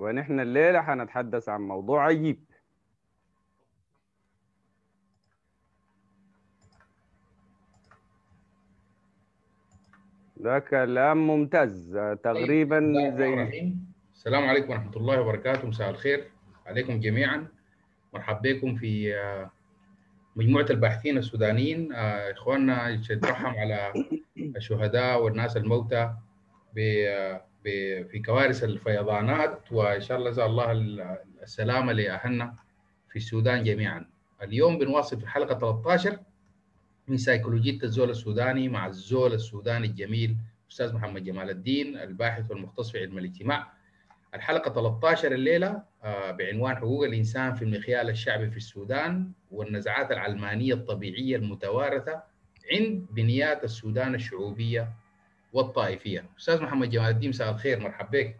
ونحن الليلة هنتحدث عن موضوع عجيب ده كلام ممتاز تقريبا طيب، زي السلام عليكم ورحمة الله وبركاته مساء الخير عليكم جميعا مرحبا بكم في آه، مجموعة الباحثين السودانيين آه، إخواننا يترحم على الشهداء والناس الموتى في في كوارث الفيضانات وان شاء الله نسال الله السلامه لاهلنا في السودان جميعا. اليوم بنواصل في حلقه 13 من سيكولوجيه الزول السوداني مع الزول السوداني الجميل استاذ محمد جمال الدين الباحث والمختص في علم الاجتماع. الحلقه 13 الليله آه، بعنوان حقوق الانسان في المخيال الشعبي في السودان والنزعات العلمانيه الطبيعيه المتوارثه عند بنيات السودان الشعوبيه والطائفيه استاذ محمد جمال الدين مساء الخير مرحبا بك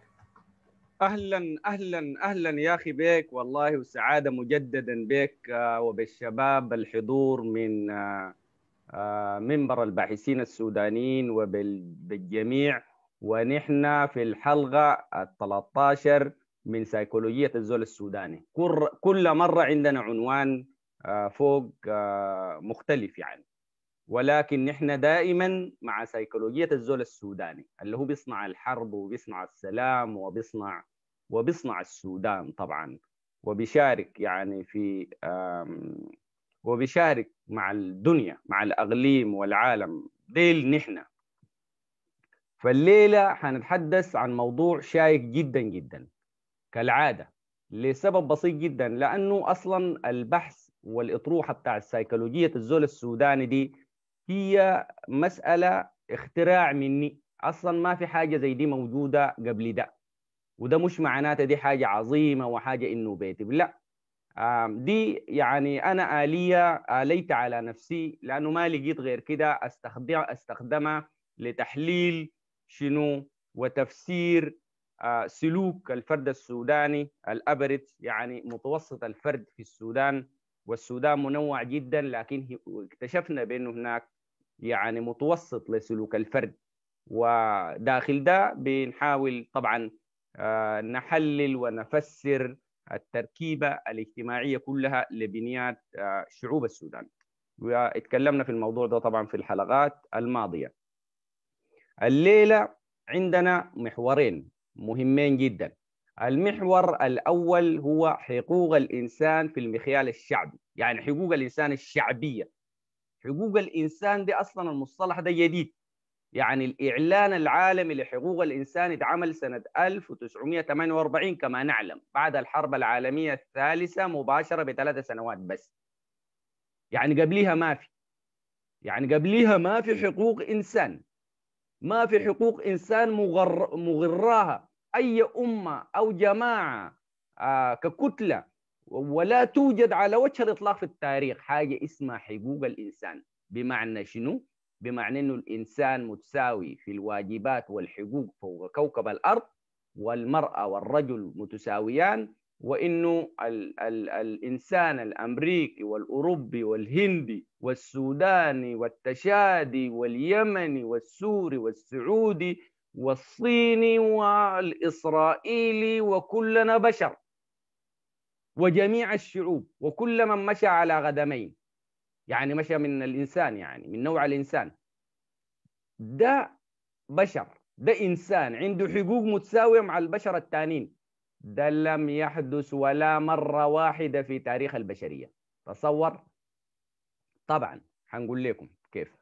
اهلا اهلا اهلا يا اخي بك والله وسعاده مجددا بك آه، وبالشباب الحضور من آه، آه، منبر الباحثين السودانيين وبالجميع ونحن في الحلقه ال 13 من سيكولوجيه الزول السوداني كل مره عندنا عنوان فوق مختلف يعني ولكن نحن دائما مع سيكولوجية الزول السوداني اللي هو بيصنع الحرب وبيصنع السلام وبيصنع وبيصنع السودان طبعا وبيشارك يعني في وبيشارك مع الدنيا مع الأغليم والعالم ديل نحن فالليلة حنتحدث عن موضوع شائك جدا جدا كالعادة لسبب بسيط جدا لأنه أصلا البحث والأطروحة بتاع السيكولوجية الزول السوداني دي هي مسألة اختراع مني أصلا ما في حاجة زي دي موجودة قبل ده وده مش معناته دي حاجة عظيمة وحاجة بيتي لا دي يعني أنا آلية آليت على نفسي لأنه ما لقيت غير كده أستخدم أستخدمها لتحليل شنو وتفسير آه، سلوك الفرد السوداني الأبرد يعني متوسط الفرد في السودان والسودان منوع جدا لكن اكتشفنا بأنه هناك يعني متوسط لسلوك الفرد وداخل ده بنحاول طبعا آه، نحلل ونفسر التركيبة الاجتماعية كلها لبنيات آه، شعوب السودان واتكلمنا في الموضوع ده طبعا في الحلقات الماضية الليلة عندنا محورين مهمين جدا المحور الأول هو حقوق الإنسان في المخيال الشعبي يعني حقوق الإنسان الشعبية حقوق الانسان دي اصلا المصطلح ده جديد يعني الاعلان العالمي لحقوق الانسان اتعمل سنه 1948 كما نعلم بعد الحرب العالميه الثالثه مباشره بثلاث سنوات بس يعني قبليها ما في يعني قبليها ما في حقوق انسان ما في حقوق انسان مغر... مغراها اي امه او جماعه آه ككتله ولا توجد على وجه الاطلاق في التاريخ حاجه اسمها حقوق الانسان بمعنى شنو؟ بمعنى انه الانسان متساوي في الواجبات والحقوق فوق كوكب الارض والمراه والرجل متساويان وانه ال ال الانسان الامريكي والاوروبي والهندي والسوداني والتشادي واليمني والسوري والسعودي والصيني والاسرائيلي وكلنا بشر وجميع الشعوب وكل من مشى على قدمين يعني مشى من الإنسان يعني من نوع الإنسان ده بشر ده إنسان عنده حقوق متساوية مع البشر التانين ده لم يحدث ولا مرة واحدة في تاريخ البشرية تصور طبعا هنقول لكم كيف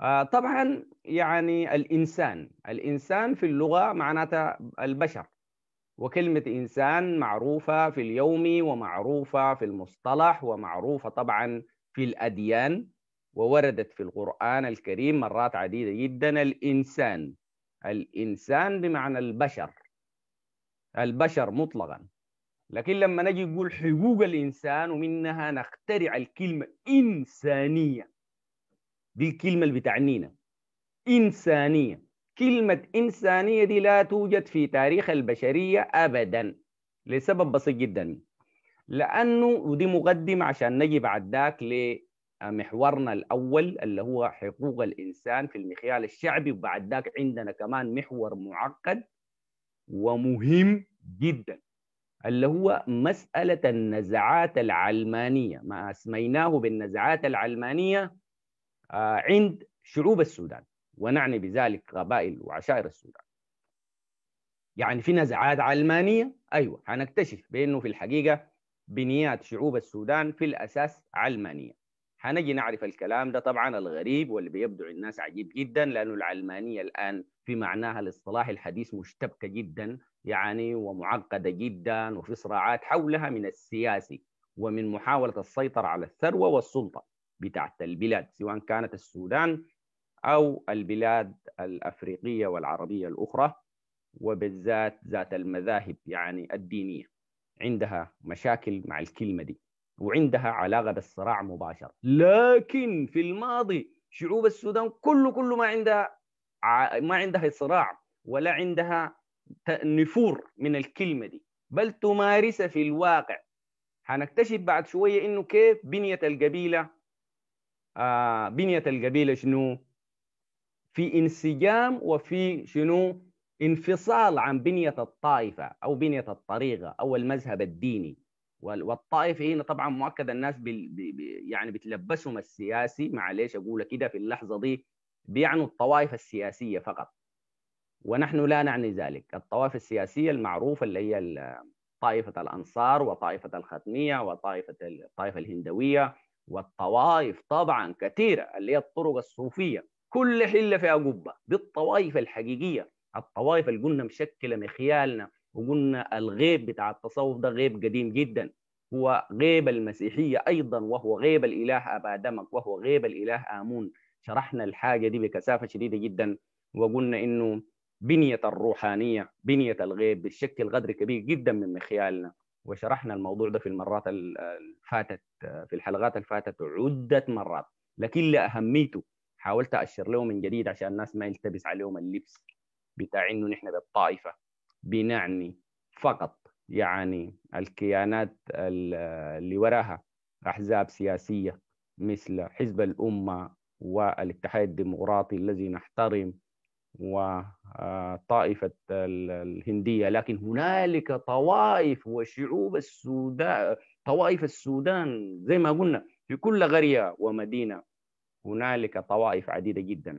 آه طبعا يعني الإنسان الإنسان في اللغة معناته البشر وكلمة إنسان معروفة في اليوم ومعروفة في المصطلح ومعروفة طبعا في الأديان ووردت في القرآن الكريم مرات عديدة جدا الإنسان الإنسان بمعنى البشر البشر مطلقا لكن لما نجي نقول حقوق الإنسان ومنها نخترع الكلمة إنسانية دي الكلمة اللي بتعنينا إنسانية كلمة إنسانية دي لا توجد في تاريخ البشرية أبدا لسبب بسيط جدا لأنه ودي مقدمة عشان نجي بعد ذاك لمحورنا الأول اللي هو حقوق الإنسان في المخيال الشعبي وبعد ذاك عندنا كمان محور معقد ومهم جدا اللي هو مسألة النزعات العلمانية ما أسميناه بالنزعات العلمانية آه، عند شعوب السودان ونعني بذلك قبائل وعشائر السودان يعني في نزعات علمانية أيوة هنكتشف بأنه في الحقيقة بنيات شعوب السودان في الأساس علمانية هنجي نعرف الكلام ده طبعا الغريب واللي بيبدو الناس عجيب جدا لأنه العلمانية الآن في معناها الاصطلاح الحديث مشتبكة جدا يعني ومعقدة جدا وفي صراعات حولها من السياسي ومن محاولة السيطرة على الثروة والسلطة بتاعت البلاد سواء كانت السودان أو البلاد الأفريقية والعربية الأخرى وبالذات ذات المذاهب يعني الدينية عندها مشاكل مع الكلمة دي وعندها علاقة بالصراع مباشر لكن في الماضي شعوب السودان كله كله ما عندها ما عندها صراع ولا عندها نفور من الكلمة دي بل تمارس في الواقع هنكتشف بعد شوية إنه كيف بنية القبيلة آه بنية القبيلة شنو في انسجام وفي شنو انفصال عن بنية الطائفة أو بنية الطريقة أو المذهب الديني والطائفة هنا طبعا مؤكد الناس بال... يعني بتلبسهم السياسي معليش أقول كده في اللحظة دي بيعنوا الطوائف السياسية فقط ونحن لا نعني ذلك الطوائف السياسية المعروفة اللي هي طائفة الأنصار وطائفة الختمية وطائفة الطائفة الهندوية والطوائف طبعا كثيرة اللي هي الطرق الصوفية كل حله فيها قبه دي الطوائف الحقيقيه الطوائف اللي قلنا مشكله مخيالنا وقلنا الغيب بتاع التصوف ده غيب قديم جدا هو غيب المسيحيه ايضا وهو غيب الاله ابا دمك وهو غيب الاله امون شرحنا الحاجه دي بكثافه شديده جدا وقلنا انه بنيه الروحانيه بنيه الغيب بتشكل قدر كبير جدا من مخيالنا وشرحنا الموضوع ده في المرات اللي فاتت في الحلقات اللي فاتت عده مرات لكن لاهميته حاولت اشر له من جديد عشان الناس ما يلتبس عليهم اللبس بتاع انه نحن بالطائفه بنعني فقط يعني الكيانات اللي وراها احزاب سياسيه مثل حزب الامه والاتحاد الديمقراطي الذي نحترم وطائفة الهندية لكن هنالك طوائف وشعوب السودان طوائف السودان زي ما قلنا في كل قرية ومدينة هنالك طوائف عديده جدا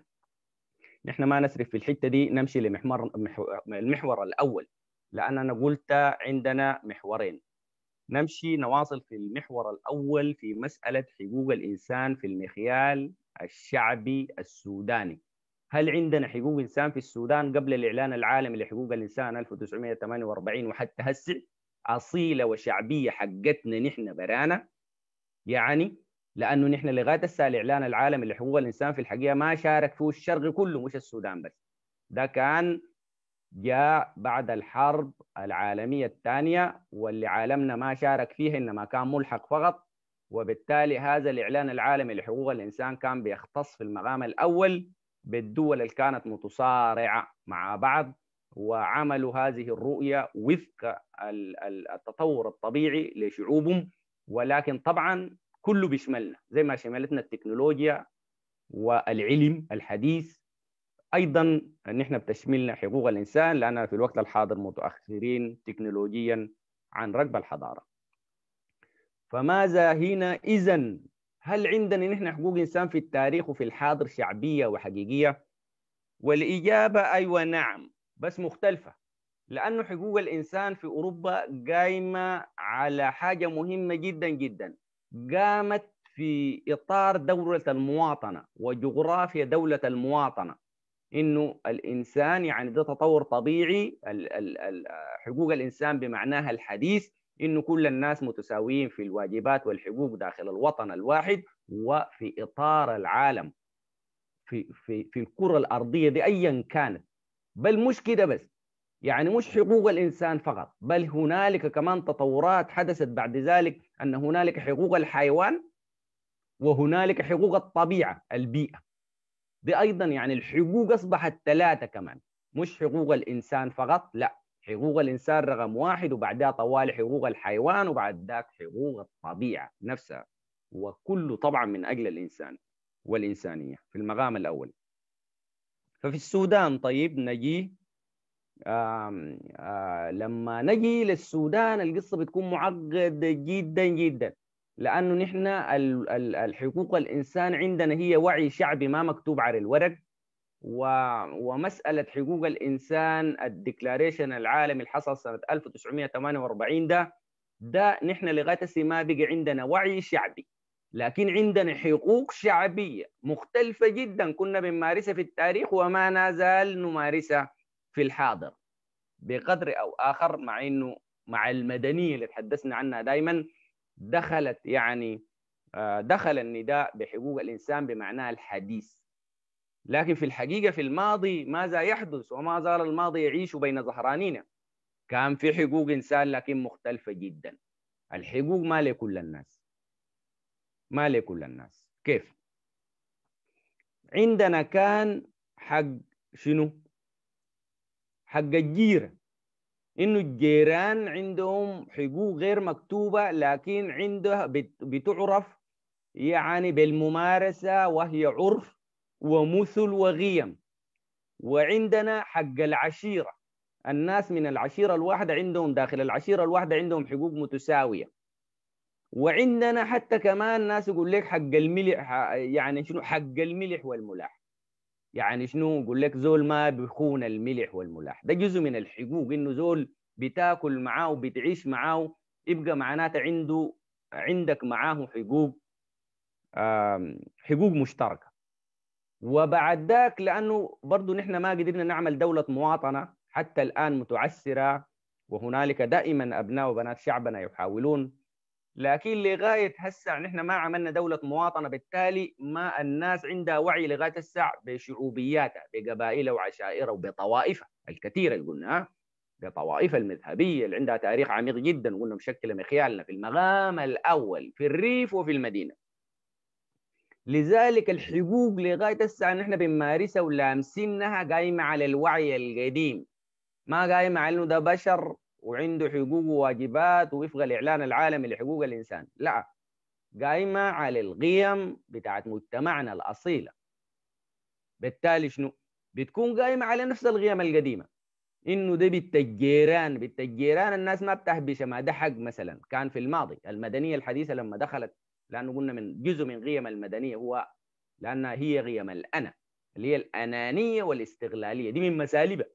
نحن ما نسرف في الحته دي نمشي لمحور المحور الاول لان انا قلت عندنا محورين نمشي نواصل في المحور الاول في مساله حقوق الانسان في المخيال الشعبي السوداني هل عندنا حقوق انسان في السودان قبل الاعلان العالمي لحقوق الانسان 1948 وحتى هسه اصيله وشعبيه حقتنا نحن برانا يعني لانه نحن لغايه هسه الاعلان العالمي لحقوق الانسان في الحقيقه ما شارك فيه الشرق كله مش السودان بس ده كان جاء بعد الحرب العالميه الثانيه واللي عالمنا ما شارك فيها انما كان ملحق فقط وبالتالي هذا الاعلان العالمي لحقوق الانسان كان بيختص في المقام الاول بالدول اللي كانت متصارعه مع بعض وعملوا هذه الرؤيه وفق التطور الطبيعي لشعوبهم ولكن طبعا كله بيشملنا زي ما شملتنا التكنولوجيا والعلم الحديث ايضا نحن بتشملنا حقوق الانسان لاننا في الوقت الحاضر متاخرين تكنولوجيا عن ركب الحضاره فماذا هنا اذا هل عندنا نحن حقوق انسان في التاريخ وفي الحاضر شعبيه وحقيقيه والاجابه ايوه نعم بس مختلفه لانه حقوق الانسان في اوروبا قايمه على حاجه مهمه جدا جدا قامت في اطار دوله المواطنه وجغرافيا دوله المواطنه انه الانسان يعني ده تطور طبيعي حقوق الانسان بمعناها الحديث انه كل الناس متساويين في الواجبات والحقوق داخل الوطن الواحد وفي اطار العالم في في في الكره الارضيه دي ايا كانت بل مش كده بس يعني مش حقوق الانسان فقط بل هنالك كمان تطورات حدثت بعد ذلك ان هنالك حقوق الحيوان وهنالك حقوق الطبيعه البيئه دي ايضا يعني الحقوق اصبحت ثلاثه كمان مش حقوق الانسان فقط لا حقوق الانسان رقم واحد وبعدها طوال حقوق الحيوان وبعد ذاك حقوق الطبيعه نفسها وكله طبعا من اجل الانسان والانسانيه في المقام الاول ففي السودان طيب نجي آه، لما نجي للسودان القصه بتكون معقده جدا جدا لانه نحن الحقوق الانسان عندنا هي وعي شعبي ما مكتوب على الورق ومساله حقوق الانسان الديكلاريشن العالمي اللي حصل سنه 1948 ده ده نحن لغايه ما بقى عندنا وعي شعبي لكن عندنا حقوق شعبيه مختلفه جدا كنا بنمارسها في التاريخ وما نزال نمارسها في الحاضر بقدر او اخر مع انه مع المدنيه اللي تحدثنا عنها دائما دخلت يعني آه، دخل النداء بحقوق الانسان بمعناه الحديث لكن في الحقيقه في الماضي ماذا يحدث وما زال الماضي يعيش بين ظهرانينا كان في حقوق انسان لكن مختلفه جدا الحقوق ما لكل الناس ما لكل الناس كيف عندنا كان حق شنو حق الجيرة إنه الجيران عندهم حقوق غير مكتوبة لكن عندها بتعرف يعني بالممارسة وهي عرف ومثل وغيم وعندنا حق العشيرة الناس من العشيرة الواحدة عندهم داخل العشيرة الواحدة عندهم حقوق متساوية وعندنا حتى كمان ناس يقول لك حق الملح يعني شنو حق الملح والملاح يعني شنو يقول لك زول ما بيخون الملح والملاح ده جزء من الحقوق انه زول بتاكل معاه وبتعيش معاه يبقى معناته عنده عندك معاه حقوق حقوق مشتركه وبعد ذاك لانه برضه نحن ما قدرنا نعمل دوله مواطنه حتى الان متعسره وهنالك دائما ابناء وبنات شعبنا يحاولون لكن لغايه هسه نحن يعني ما عملنا دوله مواطنه بالتالي ما الناس عندها وعي لغايه الساعه بشعوبياتها بقبائلها وعشائرها وبطوائفها الكثيره اللي قلناها بطوائفها المذهبيه اللي عندها تاريخ عميق جدا وقلنا مشكله مخيالنا في المغام الاول في الريف وفي المدينه لذلك الحقوق لغايه الساعه نحن يعني بنمارسها ولامسينها قايمه على الوعي القديم ما قايمه على انه ده بشر وعنده حقوق وواجبات وفق الإعلان العالمي لحقوق الإنسان لا قايمة على القيم بتاعت مجتمعنا الأصيلة بالتالي شنو؟ بتكون قايمة على نفس القيم القديمة إنه ده بالتجيران بالتجيران الناس ما بتهبش ما ده حق مثلا كان في الماضي المدنية الحديثة لما دخلت لأنه قلنا من جزء من قيم المدنية هو لأنها هي قيم الأنا اللي هي الأنانية والاستغلالية دي من مسالبها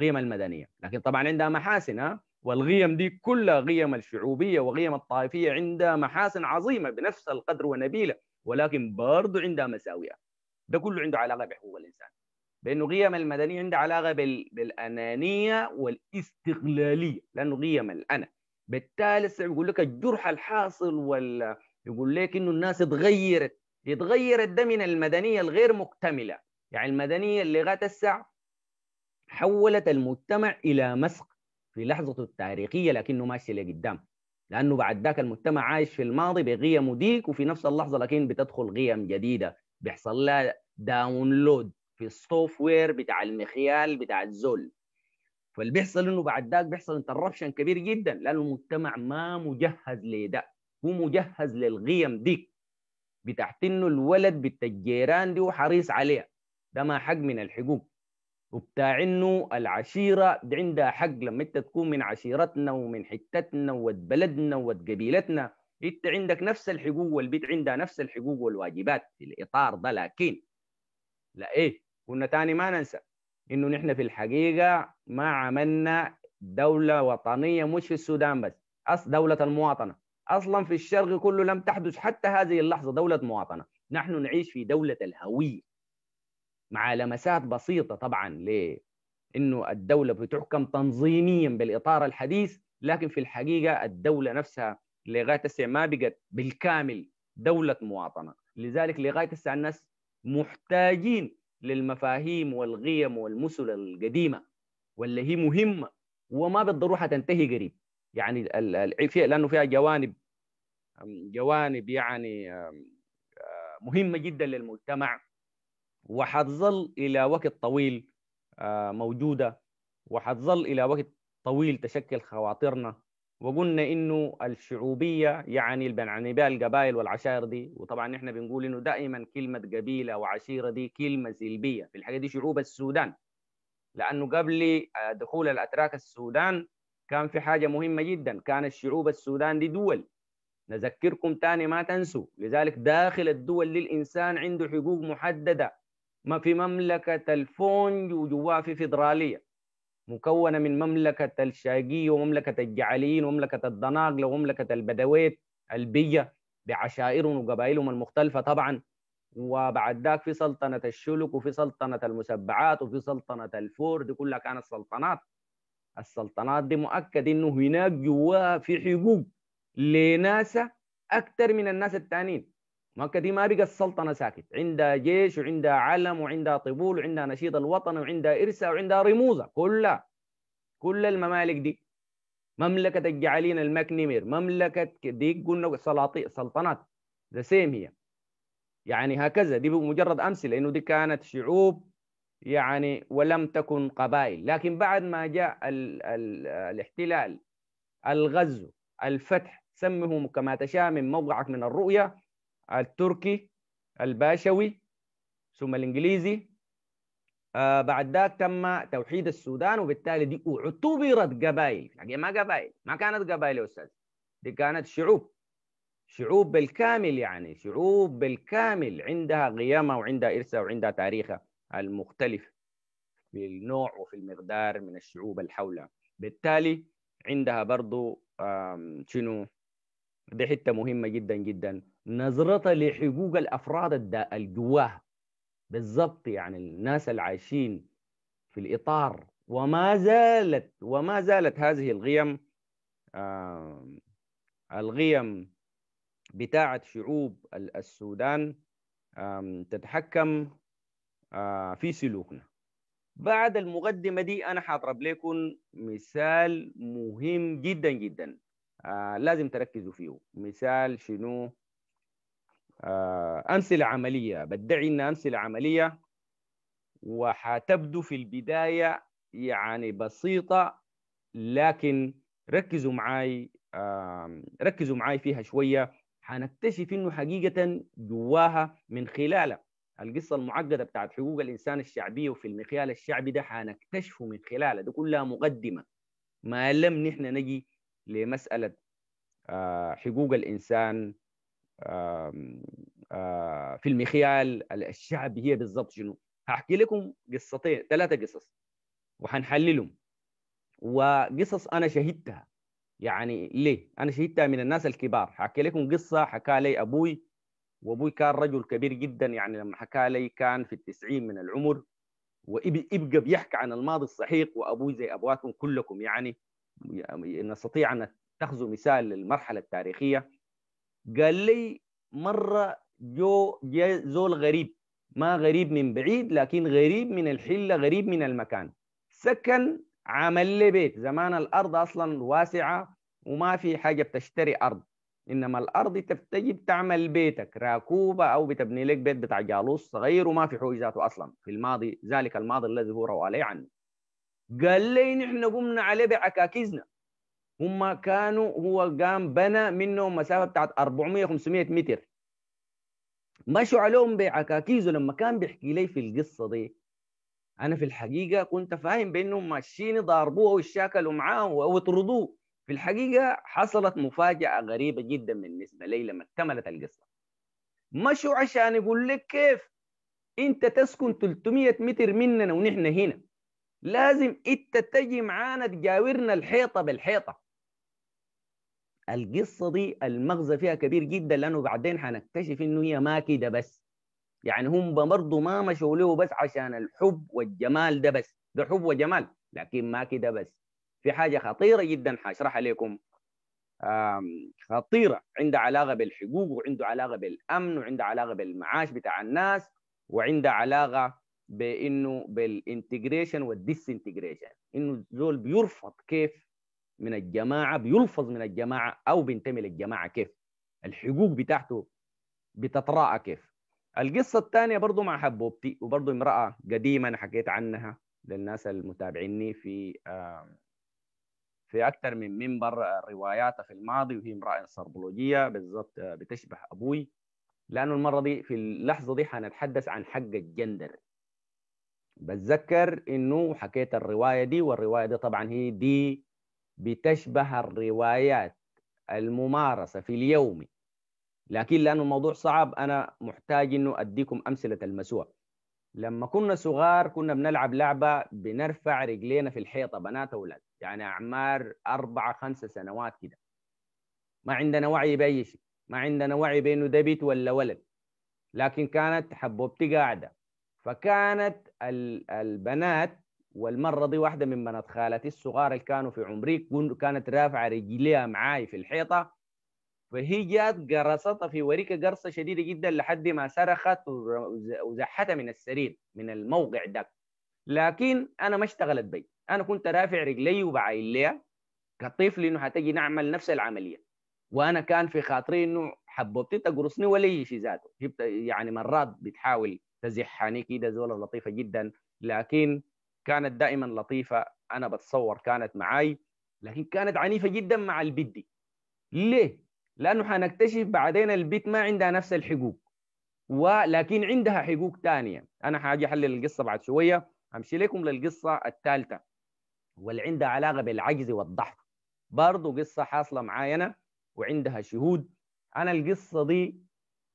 قيم المدنية لكن طبعا عندها محاسن ها والقيم دي كلها قيم الشعوبية وقيم الطائفية عندها محاسن عظيمة بنفس القدر ونبيلة ولكن برضو عندها مساوئة ده كله عنده علاقة بحقوق الإنسان بأنه قيم المدنية عندها علاقة بال... بالأنانية والاستقلالية لأنه قيم الأنا بالتالي يقول لك الجرح الحاصل وال يقول لك انه الناس اتغيرت اتغيرت ده من المدنيه الغير مكتمله يعني المدنيه اللي غات الساعه حولت المجتمع الى مسق في لحظته التاريخيه لكنه ماشي لقدام لانه بعد ذاك المجتمع عايش في الماضي بقيمه ديك وفي نفس اللحظه لكن بتدخل قيم جديده بيحصل لها داونلود في السوفت وير بتاع المخيال بتاع الزول فاللي بيحصل انه بعد ذاك بيحصل انتربشن كبير جدا لانه المجتمع ما مجهز لده هو مجهز للقيم ديك بتاعت انه الولد بتاع الجيران دي وحريص عليها ده ما حق من الحقوق وبتاع انه العشيره عندها حق لما انت تكون من عشيرتنا ومن حتتنا وبلدنا وقبيلتنا انت عندك نفس الحقوق والبيت عندها نفس الحقوق والواجبات في الاطار ده لكن لا ايه كنا تاني ما ننسى انه نحن في الحقيقه ما عملنا دوله وطنيه مش في السودان بس أص دوله المواطنه اصلا في الشرق كله لم تحدث حتى هذه اللحظه دوله مواطنه نحن نعيش في دوله الهويه مع لمسات بسيطه طبعا لانه الدوله بتحكم تنظيميا بالاطار الحديث لكن في الحقيقه الدوله نفسها لغايه هسه ما بقت بالكامل دوله مواطنه لذلك لغايه هسه الناس محتاجين للمفاهيم والقيم والمسل القديمه واللي هي مهمه وما بالضروره تنتهي قريب يعني لانه فيها جوانب جوانب يعني آه، مهمه جدا للمجتمع وحتظل الى وقت طويل آه، موجوده وحتظل الى وقت طويل تشكل خواطرنا وقلنا انه الشعوبيه يعني بنعني بها القبائل والعشائر دي وطبعا احنا بنقول انه دائما كلمه قبيله وعشيره دي كلمه سلبيه في الحقيقه دي شعوب السودان لانه قبل آه، دخول الاتراك السودان كان في حاجه مهمه جدا كان الشعوب السودان دي دول نذكركم تاني ما تنسوا لذلك داخل الدول دي الانسان عنده حقوق محدده ما في مملكة الفونج وجواها في فيدرالية مكونة من مملكة الشاقية ومملكة الجعليين ومملكة الضناقلة ومملكة البدويت البية بعشائرهم وقبائلهم المختلفة طبعا وبعد ذاك في سلطنة الشلك وفي سلطنة المسبعات وفي سلطنة الفور دي كلها كانت سلطنات السلطنات دي مؤكد انه هناك جواها في حقوق لناس اكثر من الناس التانيين مكة دي ما بقى السلطنة ساكت عندها جيش وعندها علم وعندها طبول وعندها نشيد الوطن وعندها إرسة وعندها رموزة كلها كل الممالك دي مملكة الجعالين المكنمير مملكة دي قلنا سلاطين سلطنات ذا سيم هي يعني هكذا دي مجرد أمثلة لأنه دي كانت شعوب يعني ولم تكن قبائل لكن بعد ما جاء ال ال الاحتلال الغزو الفتح سمهم كما تشاء من موقعك من الرؤية التركي الباشوي ثم الانجليزي آه بعد ذلك تم توحيد السودان وبالتالي دي اعتبرت قبائل يعني ما قبائل ما كانت قبائل يا استاذ دي كانت شعوب شعوب بالكامل يعني شعوب بالكامل عندها قيمها وعندها إرثها وعندها تاريخها المختلف في النوع وفي المقدار من الشعوب الحولها بالتالي عندها برضو شنو دي حته مهمه جدا جدا نظرتها لحقوق الافراد الجواه بالضبط يعني الناس العايشين في الاطار وما زالت وما زالت هذه القيم آه القيم بتاعه شعوب السودان آه تتحكم آه في سلوكنا بعد المقدمه دي انا حاضرب لكم مثال مهم جدا جدا آه لازم تركزوا فيه مثال شنو آه امثله عمليه بدعي ان امثله عمليه وحتبدو في البدايه يعني بسيطه لكن ركزوا معي آه ركزوا معي فيها شويه حنكتشف انه حقيقه جواها من خلالها القصه المعقده بتاعت حقوق الانسان الشعبيه وفي المخيال الشعبي ده حنكتشفه من خلالها ده كلها مقدمه ما لم نحن نجي لمساله آه، حقوق الانسان آه، في المخيال الشعب هي بالضبط شنو هحكي لكم قصتين ثلاثه قصص وحنحللهم وقصص انا شهدتها يعني ليه انا شهدتها من الناس الكبار حكي لكم قصه حكى لي ابوي وابوي كان رجل كبير جدا يعني لما حكى لي كان في التسعين من العمر ويبقى بيحكي عن الماضي الصحيح وابوي زي ابواتكم كلكم يعني يعني نستطيع ان نتخذ مثال للمرحله التاريخيه قال لي مره جو زول غريب ما غريب من بعيد لكن غريب من الحله غريب من المكان سكن عمل لي بيت زمان الارض اصلا واسعه وما في حاجه بتشتري ارض انما الارض انت بتجي بتعمل بيتك راكوبه او بتبني لك بيت بتاع جالوس صغير وما في حويزاته اصلا في الماضي ذلك الماضي الذي هو روى عليه عنه قال لي نحن قمنا عليه بعكاكيزنا هم كانوا هو قام بنى منهم مسافه بتاعت 400 500 متر مشوا عليهم بعكاكيزه لما كان بيحكي لي في القصه دي انا في الحقيقه كنت فاهم بانهم ماشيين ضاربوه ويتشاكلوا معاه ويطردوه في الحقيقه حصلت مفاجاه غريبه جدا بالنسبه لي لما اكتملت القصه مشوا عشان يقول لك كيف انت تسكن 300 متر مننا ونحن هنا لازم انت تجي معانا تجاورنا الحيطه بالحيطه القصه دي المغزى فيها كبير جدا لانه بعدين حنكتشف انه هي ما كده بس يعني هم برضه ما مشوا له بس عشان الحب والجمال ده بس ده حب وجمال لكن ما كده بس في حاجه خطيره جدا حاشرح لكم خطيره عندها علاقه بالحقوق وعنده علاقه بالامن وعنده علاقه بالمعاش بتاع الناس وعنده علاقه بانه بالانتجريشن والديسانتجريشن انه الزول بيرفض كيف من الجماعه بيلفظ من الجماعه او بينتمي للجماعه كيف الحقوق بتاعته بتتراءى كيف القصه الثانيه برضه مع حبوبتي وبرضه امراه قديمه انا حكيت عنها للناس المتابعيني في في اكثر من منبر آه، رواياتها في الماضي وهي امراه انثروبولوجيه بالضبط آه، بتشبه ابوي لانه المره دي في اللحظه دي حنتحدث عن حق الجندر بتذكر انه حكيت الروايه دي والروايه دي طبعا هي دي بتشبه الروايات الممارسه في اليوم لكن لانه الموضوع صعب انا محتاج انه اديكم امثله المسوع لما كنا صغار كنا بنلعب لعبه بنرفع رجلينا في الحيطه بنات اولاد يعني اعمار اربع خمس سنوات كده ما عندنا وعي باي شيء ما عندنا وعي بانه ده بيت ولا ولد لكن كانت حبوبتي قاعده فكانت البنات والمرة دي واحدة من بنات خالتي الصغار اللي كانوا في عمري كانت رافعة رجليها معاي في الحيطة فهي جات قرصتها في وريكة قرصة شديدة جدا لحد ما صرخت وزحتها من السرير من الموقع ده لكن أنا ما اشتغلت بي أنا كنت رافع رجلي وبعايل ليها كطفل طيب إنه حتجي نعمل نفس العملية وأنا كان في خاطري إنه حبوبتي تقرصني ولا شيء ذاته يعني مرات بتحاول تزحني يعني كده زولة لطيفة جدا لكن كانت دائما لطيفة أنا بتصور كانت معاي لكن كانت عنيفة جدا مع البت دي ليه؟ لأنه حنكتشف بعدين البت ما عندها نفس الحقوق ولكن عندها حقوق تانية أنا حاجي أحلل القصة بعد شوية أمشي لكم للقصة الثالثة واللي عندها علاقة بالعجز والضعف برضو قصة حاصلة معايا أنا وعندها شهود أنا القصة دي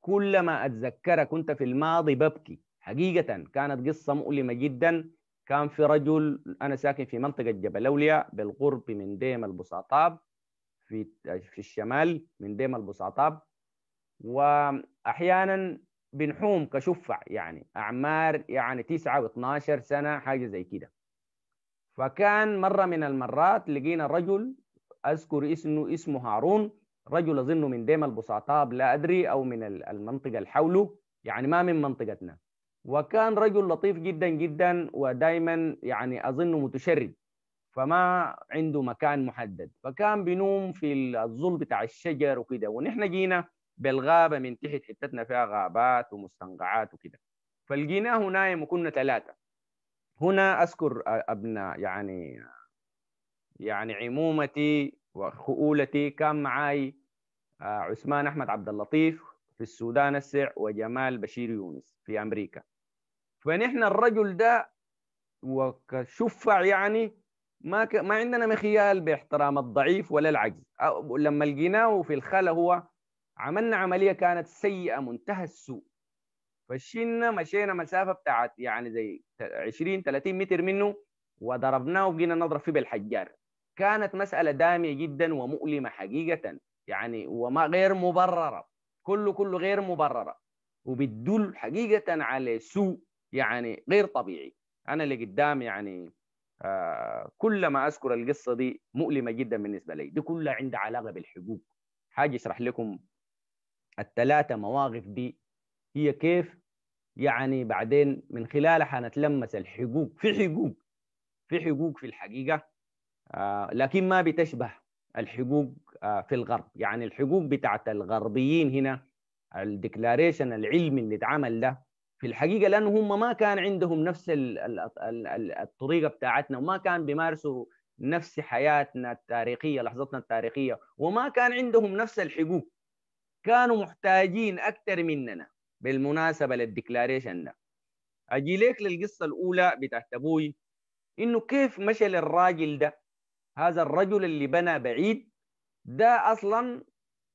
كلما أتذكرك كنت في الماضي ببكي حقيقة كانت قصة مؤلمة جدا كان في رجل أنا ساكن في منطقة جبل اوليا بالقرب من ديم البساطاب في في الشمال من ديم البساطاب وأحيانا بنحوم كشفع يعني أعمار يعني 9 و12 سنة حاجة زي كده فكان مرة من المرات لقينا رجل أذكر اسمه اسمه هارون رجل أظنه من ديم البساطاب لا أدري أو من المنطقة اللي حوله يعني ما من منطقتنا وكان رجل لطيف جدا جدا ودائما يعني أظنه متشرد فما عنده مكان محدد فكان بنوم في الظل بتاع الشجر وكده ونحن جينا بالغابة من تحت حتتنا فيها غابات ومستنقعات وكده فلقيناه نايم وكنا ثلاثة هنا أذكر أبناء يعني يعني عمومتي وخؤولتي كان معاي آه، عثمان أحمد عبد اللطيف في السودان السع وجمال بشير يونس في أمريكا فنحن الرجل ده وكشفع يعني ما ك... ما عندنا مخيال باحترام الضعيف ولا العجز أو لما لقيناه في الخلا هو عملنا عملية كانت سيئة منتهى السوء فشلنا مشينا مسافة بتاعت يعني زي 20 30 متر منه وضربناه وجينا نضرب فيه بالحجار كانت مسألة دامية جدا ومؤلمة حقيقة يعني وما غير مبررة كله كله غير مبررة وبتدل حقيقة على سوء يعني غير طبيعي أنا اللي قدام يعني آه كل ما أذكر القصة دي مؤلمة جدا بالنسبة لي دي كلها عندها علاقة بالحقوق حاجة أشرح لكم الثلاثة مواقف دي هي كيف يعني بعدين من خلالها حنتلمس الحقوق في حقوق في حقوق في الحقيقة آه، لكن ما بتشبه الحقوق آه، في الغرب يعني الحقوق بتاعت الغربيين هنا الديكلاريشن العلمي اللي اتعمل ده في الحقيقه لانه هم ما كان عندهم نفس الطريقه بتاعتنا وما كان بيمارسوا نفس حياتنا التاريخيه لحظتنا التاريخيه وما كان عندهم نفس الحقوق كانوا محتاجين اكثر مننا بالمناسبه للديكلاريشن ده اجي ليك للقصه الاولى بتاعت ابوي انه كيف مشى للراجل ده هذا الرجل اللي بنى بعيد ده اصلا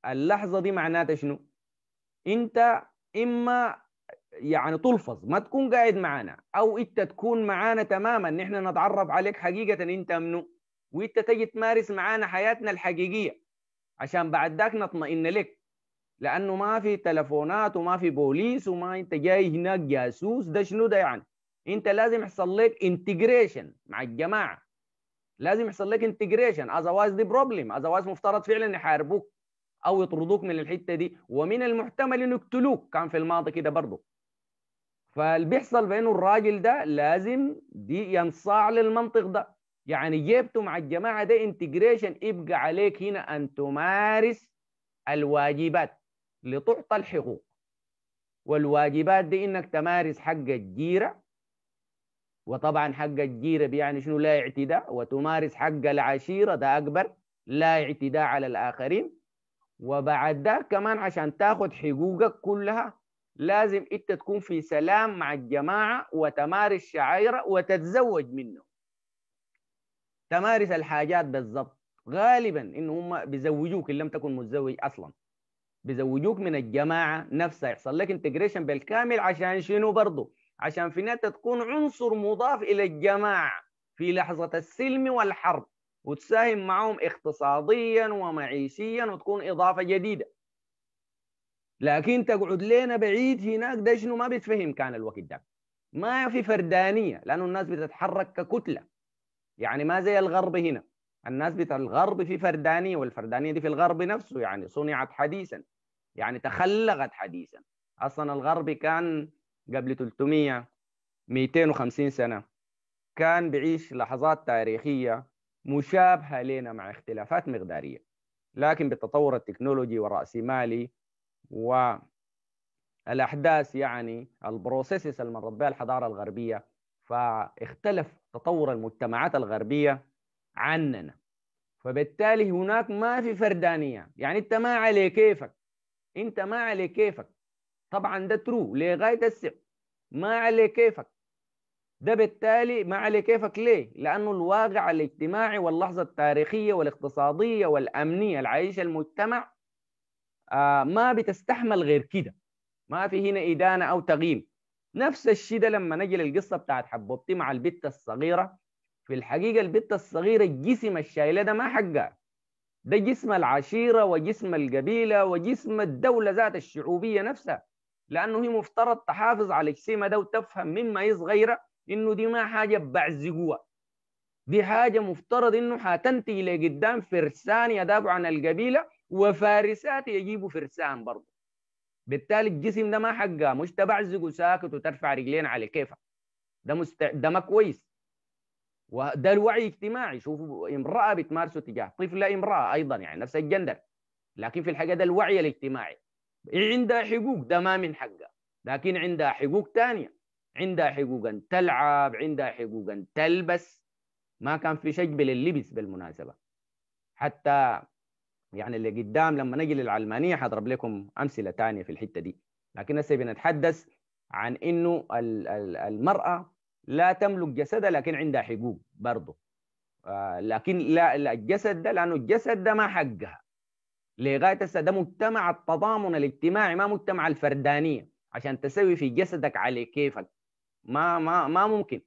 اللحظه دي معناتها شنو انت اما يعني تلفظ ما تكون قاعد معانا او انت تكون معانا تماما نحن نتعرف عليك حقيقه انت منو وانت تجي تمارس معانا حياتنا الحقيقيه عشان بعد ذاك نطمئن لك لانه ما في تلفونات وما في بوليس وما انت جاي هناك جاسوس ده شنو ده يعني انت لازم يحصل لك انتجريشن مع الجماعه لازم يحصل لك انتجريشن اذروايز دي بروبلم اذروايز مفترض فعلا يحاربوك او يطردوك من الحته دي ومن المحتمل انه يقتلوك كان في الماضي كده برضه فاللي بيحصل بانه الراجل ده لازم دي ينصاع للمنطق ده يعني جبته مع الجماعه ده انتجريشن يبقى عليك هنا ان تمارس الواجبات لتعطى الحقوق والواجبات دي انك تمارس حق الجيره وطبعا حق الجيرة يعني شنو لا اعتداء وتمارس حق العشيرة ده أكبر لا اعتداء على الآخرين وبعد ده كمان عشان تاخد حقوقك كلها لازم انت تكون في سلام مع الجماعة وتمارس شعيرة وتتزوج منه تمارس الحاجات بالضبط غالبا ان هم بيزوجوك ان لم تكن متزوج اصلا بيزوجوك من الجماعة نفسها يحصل لك انتجريشن بالكامل عشان شنو برضه عشان في النهايه تكون عنصر مضاف الى الجماعه في لحظه السلم والحرب وتساهم معهم اقتصاديا ومعيشيا وتكون اضافه جديده لكن تقعد لنا بعيد هناك ده شنو ما بتفهم كان الوقت ده ما في فردانيه لانه الناس بتتحرك ككتله يعني ما زي الغرب هنا الناس بتاع الغرب في فردانيه والفردانيه دي في الغرب نفسه يعني صنعت حديثا يعني تخلقت حديثا اصلا الغرب كان قبل 300 250 سنة كان بعيش لحظات تاريخية مشابهة لنا مع اختلافات مقدارية لكن بالتطور التكنولوجي والرأسمالي والأحداث يعني البروسيسس المربية الحضارة الغربية فاختلف تطور المجتمعات الغربية عننا فبالتالي هناك ما في فردانية يعني أنت ما عليك كيفك أنت ما عليك كيفك طبعا ده ترو لغايه السع ما عليه كيفك ده بالتالي ما عليه كيفك ليه؟ لأنه الواقع الاجتماعي واللحظة التاريخية والاقتصادية والأمنية العايشة المجتمع آه ما بتستحمل غير كده ما في هنا إدانة أو تغيير نفس الشيء ده لما نجي للقصة بتاعت حبوبتي مع البت الصغيرة في الحقيقة البت الصغيرة الجسم الشايلة ده ما حقها ده جسم العشيرة وجسم القبيلة وجسم الدولة ذات الشعوبية نفسها لانه هي مفترض تحافظ على الجسيمة ده وتفهم مما هي صغيره انه دي ما حاجه بعزقوها دي حاجه مفترض انه حتنتج لقدام فرسان يدافع عن القبيله وفارسات يجيبوا فرسان برضه بالتالي الجسم ده ما حقها مش تبعزق وساكت وترفع رجلين على كيفك ده مست... ده ما كويس وده الوعي اجتماعي شوفوا امراه بتمارسه تجاه طفله امراه ايضا يعني نفس الجندر لكن في الحقيقه ده الوعي الاجتماعي عندها حقوق ده ما من حقها لكن عندها حقوق تانية عندها حقوق أن تلعب عندها حقوق أن تلبس ما كان في شجب لللبس بالمناسبة حتى يعني اللي قدام لما نجي للعلمانية حضرب لكم أمثلة تانية في الحتة دي لكن هسه بنتحدث عن إنه المرأة لا تملك جسدها لكن عندها حقوق برضه آه، لكن لا الجسد ده لأنه الجسد ده ما حقها لغايه هسه ده مجتمع التضامن الاجتماعي ما مجتمع الفردانيه عشان تسوي في جسدك على كيفك ما ما ما ممكن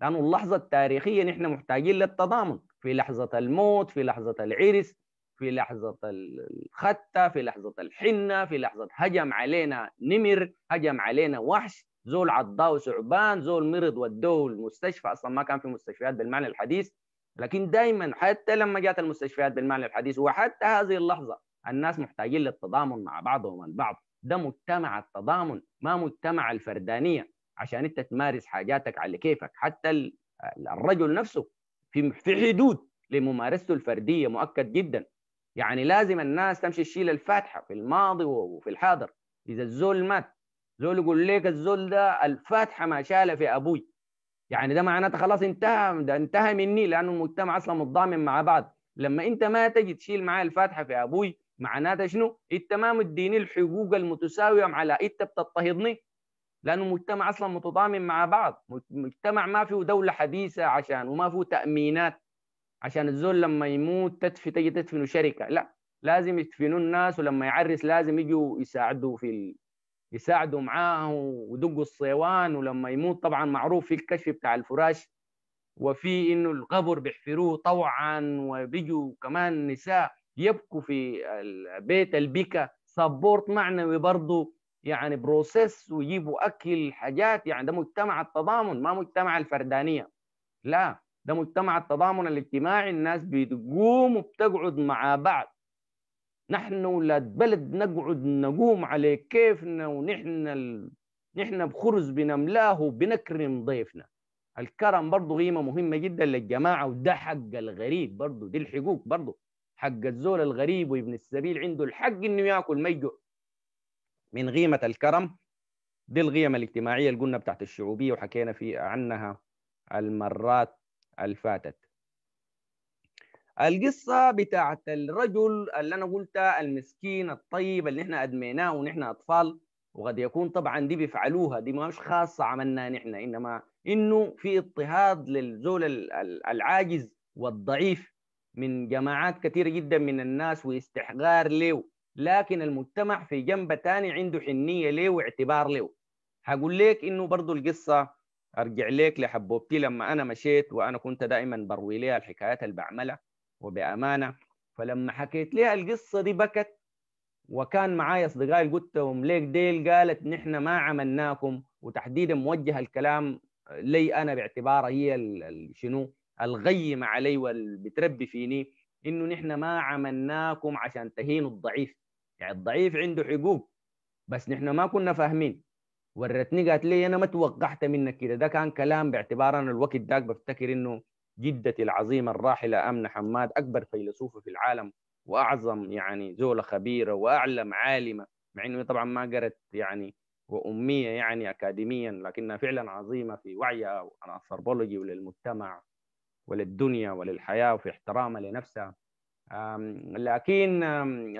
لانه اللحظه التاريخيه نحن محتاجين للتضامن في لحظه الموت في لحظه العرس في لحظه الخته في لحظه الحنه في لحظه هجم علينا نمر هجم علينا وحش زول عضاه وثعبان زول مرض ودوه المستشفى اصلا ما كان في مستشفيات بالمعنى الحديث لكن دائما حتى لما جات المستشفيات بالمعنى الحديث وحتى هذه اللحظه الناس محتاجين للتضامن مع بعضهم البعض ده مجتمع التضامن ما مجتمع الفردانيه عشان انت تمارس حاجاتك على كيفك حتى الرجل نفسه في حدود لممارسته الفرديه مؤكد جدا يعني لازم الناس تمشي تشيل الفاتحه في الماضي وفي الحاضر اذا الزول مات زول يقول لك الزول ده الفاتحه ما شالها في ابوي يعني ده معناته خلاص انتهى ده انتهى مني لانه المجتمع اصلا متضامن مع بعض لما انت ما تجي تشيل معايا الفاتحه في ابوي معناتها شنو؟ انت ما مديني الحقوق المتساويه مع لا انت بتضطهدني لانه مجتمع اصلا متضامن مع بعض مجتمع ما فيه دوله حديثه عشان وما فيه تامينات عشان الزول لما يموت تدفي تجي تدفنه شركه لا لازم يدفنوا الناس ولما يعرس لازم يجوا يساعدوا في ال... يساعدوا معاه ودقوا الصيوان ولما يموت طبعا معروف في الكشف بتاع الفراش وفي انه القبر بيحفروه طوعا وبيجوا كمان نساء يبكوا في بيت البكا سبورت معنوي برضه يعني بروسيس ويجيبوا اكل حاجات يعني ده مجتمع التضامن ما مجتمع الفردانيه لا ده مجتمع التضامن الاجتماعي الناس بتقوم وبتقعد مع بعض نحن ولاد بلد نقعد نقوم على كيفنا ونحن ال... نحن بخرز بنملاه وبنكرم ضيفنا الكرم برضه قيمه مهمه جدا للجماعه وده حق الغريب برضه دي الحقوق برضه حق الزول الغريب وابن السبيل عنده الحق انه ياكل ما يجوع من قيمه الكرم دي القيم الاجتماعيه اللي قلنا بتاعت الشعوبيه وحكينا في عنها المرات الفاتت القصة بتاعت الرجل اللي أنا قلتها المسكين الطيب اللي نحن أدميناه ونحن أطفال وقد يكون طبعا دي بيفعلوها دي مش خاصة عملناها نحن إنما إنه في اضطهاد للزول العاجز والضعيف من جماعات كثيرة جدا من الناس واستحقار له لكن المجتمع في جنب تاني عنده حنية له واعتبار له هقول لك انه برضو القصة ارجع لك لحبوبتي لما انا مشيت وانا كنت دائما بروي لها الحكايات اللي بعملها وبامانه فلما حكيت لها القصه دي بكت وكان معايا اصدقائي قلت لهم ليك ديل قالت نحن ما عملناكم وتحديدا موجه الكلام لي انا باعتبارها هي شنو الغيم علي والبتربي فيني انه نحن ما عملناكم عشان تهينوا الضعيف يعني الضعيف عنده حقوق بس نحن ما كنا فاهمين ورتني قالت لي انا ما توقعت منك كده ده كان كلام باعتبار انا الوقت داك بفتكر انه جدتي العظيمه الراحله امنه حماد اكبر فيلسوفه في العالم واعظم يعني زوله خبيره واعلم عالمه مع انه طبعا ما قرت يعني واميه يعني اكاديميا لكنها فعلا عظيمه في وعيها عن الانثروبولوجي وللمجتمع وللدنيا وللحياه وفي احترامها لنفسها لكن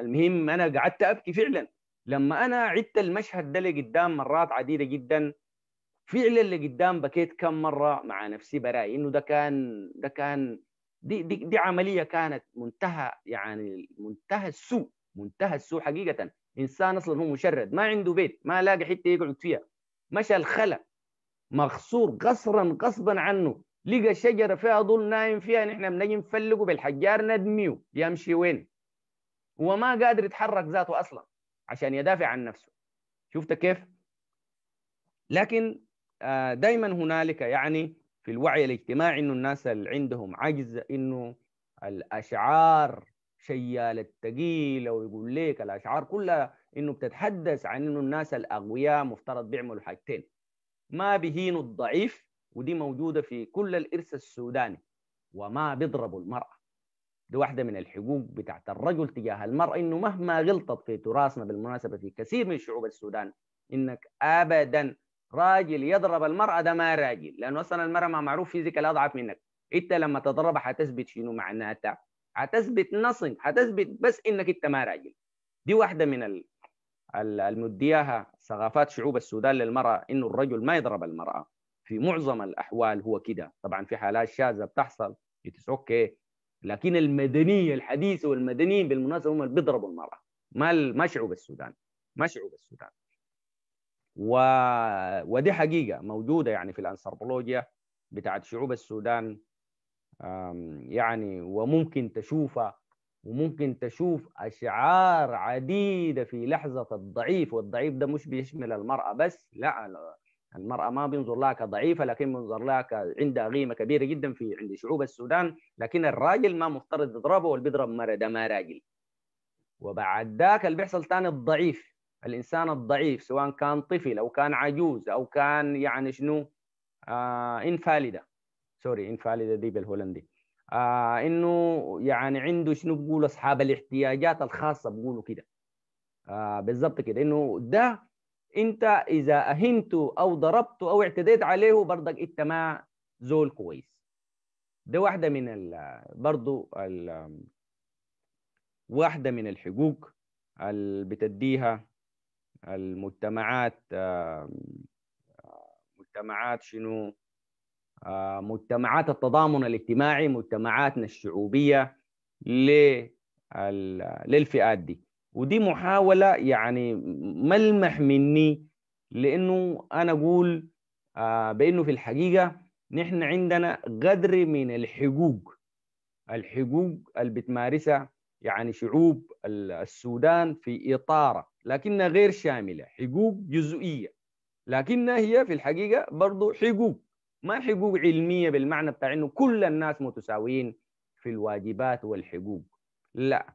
المهم انا قعدت ابكي فعلا لما انا عدت المشهد ده لقدام مرات عديده جدا فعلا لقدام بكيت كم مره مع نفسي براي انه ده كان ده كان دي, دي دي عمليه كانت منتهى يعني منتهى السوء منتهى السوء حقيقه انسان اصلا هو مشرد ما عنده بيت ما لاقى حته يقعد فيها مشى الخلا مغصور قصرا غصبا عنه لقى الشجرة فيها ظل نايم فيها نحن بنجي نفلقه بالحجار ندميه يمشي وين هو ما قادر يتحرك ذاته أصلا عشان يدافع عن نفسه شفت كيف لكن آه، دايما هنالك يعني في الوعي الاجتماعي انه الناس اللي عندهم عجز انه الاشعار شيال الثقيله ويقول لك الاشعار كلها انه بتتحدث عن انه الناس الاغوياء مفترض بيعملوا حاجتين ما بيهينوا الضعيف ودي موجوده في كل الارث السوداني وما بيضربوا المراه دي واحده من الحقوق بتاعت الرجل تجاه المراه انه مهما غلطت في تراثنا بالمناسبه في كثير من شعوب السودان انك ابدا راجل يضرب المراه ده ما راجل لانه اصلا المراه ما معروف فيزيكال اضعف منك انت لما تضرب حتثبت شنو معناتها حتثبت نصن حتثبت بس انك انت ما راجل دي واحده من المدياها ثقافات شعوب السودان للمراه انه الرجل ما يضرب المراه في معظم الاحوال هو كده طبعا في حالات شاذه بتحصل اتس اوكي لكن المدنيه الحديثه والمدنيين بالمناسبه هم اللي بيضربوا المراه ما ما شعوب السودان ما شعوب السودان و... ودي حقيقه موجوده يعني في الانثروبولوجيا بتاعت شعوب السودان يعني وممكن تشوفها وممكن تشوف أشعار عديدة في لحظة الضعيف والضعيف ده مش بيشمل المرأة بس لا المرأة ما بينظر لها كضعيفة لكن بينظر لها عندها قيمة كبيرة جدا في عند شعوب السودان لكن الراجل ما مفترض يضربه واللي بيضرب مرة ده ما راجل وبعد ذاك اللي بيحصل ثاني الضعيف الإنسان الضعيف سواء كان طفل أو كان عجوز أو كان يعني شنو آه انفالدة سوري انفالدة دي بالهولندي آه انه يعني عنده شنو بقول اصحاب الاحتياجات الخاصه بقولوا كده آه بالضبط كده انه ده انت اذا اهنته او ضربته او اعتديت عليه برضك انت ما زول كويس ده واحده من ال برضو ال واحده من الحقوق اللي بتديها المجتمعات مجتمعات شنو مجتمعات التضامن الاجتماعي مجتمعاتنا الشعوبيه للفئات دي ودي محاولة يعني ملمح مني لأنه أنا أقول آه، بأنه في الحقيقة نحن عندنا قدر من الحقوق الحقوق اللي بتمارسها يعني شعوب السودان في إطارة لكنها غير شاملة حقوق جزئية لكنها هي في الحقيقة برضو حقوق ما حقوق علمية بالمعنى بتاع إنه كل الناس متساويين في الواجبات والحقوق لا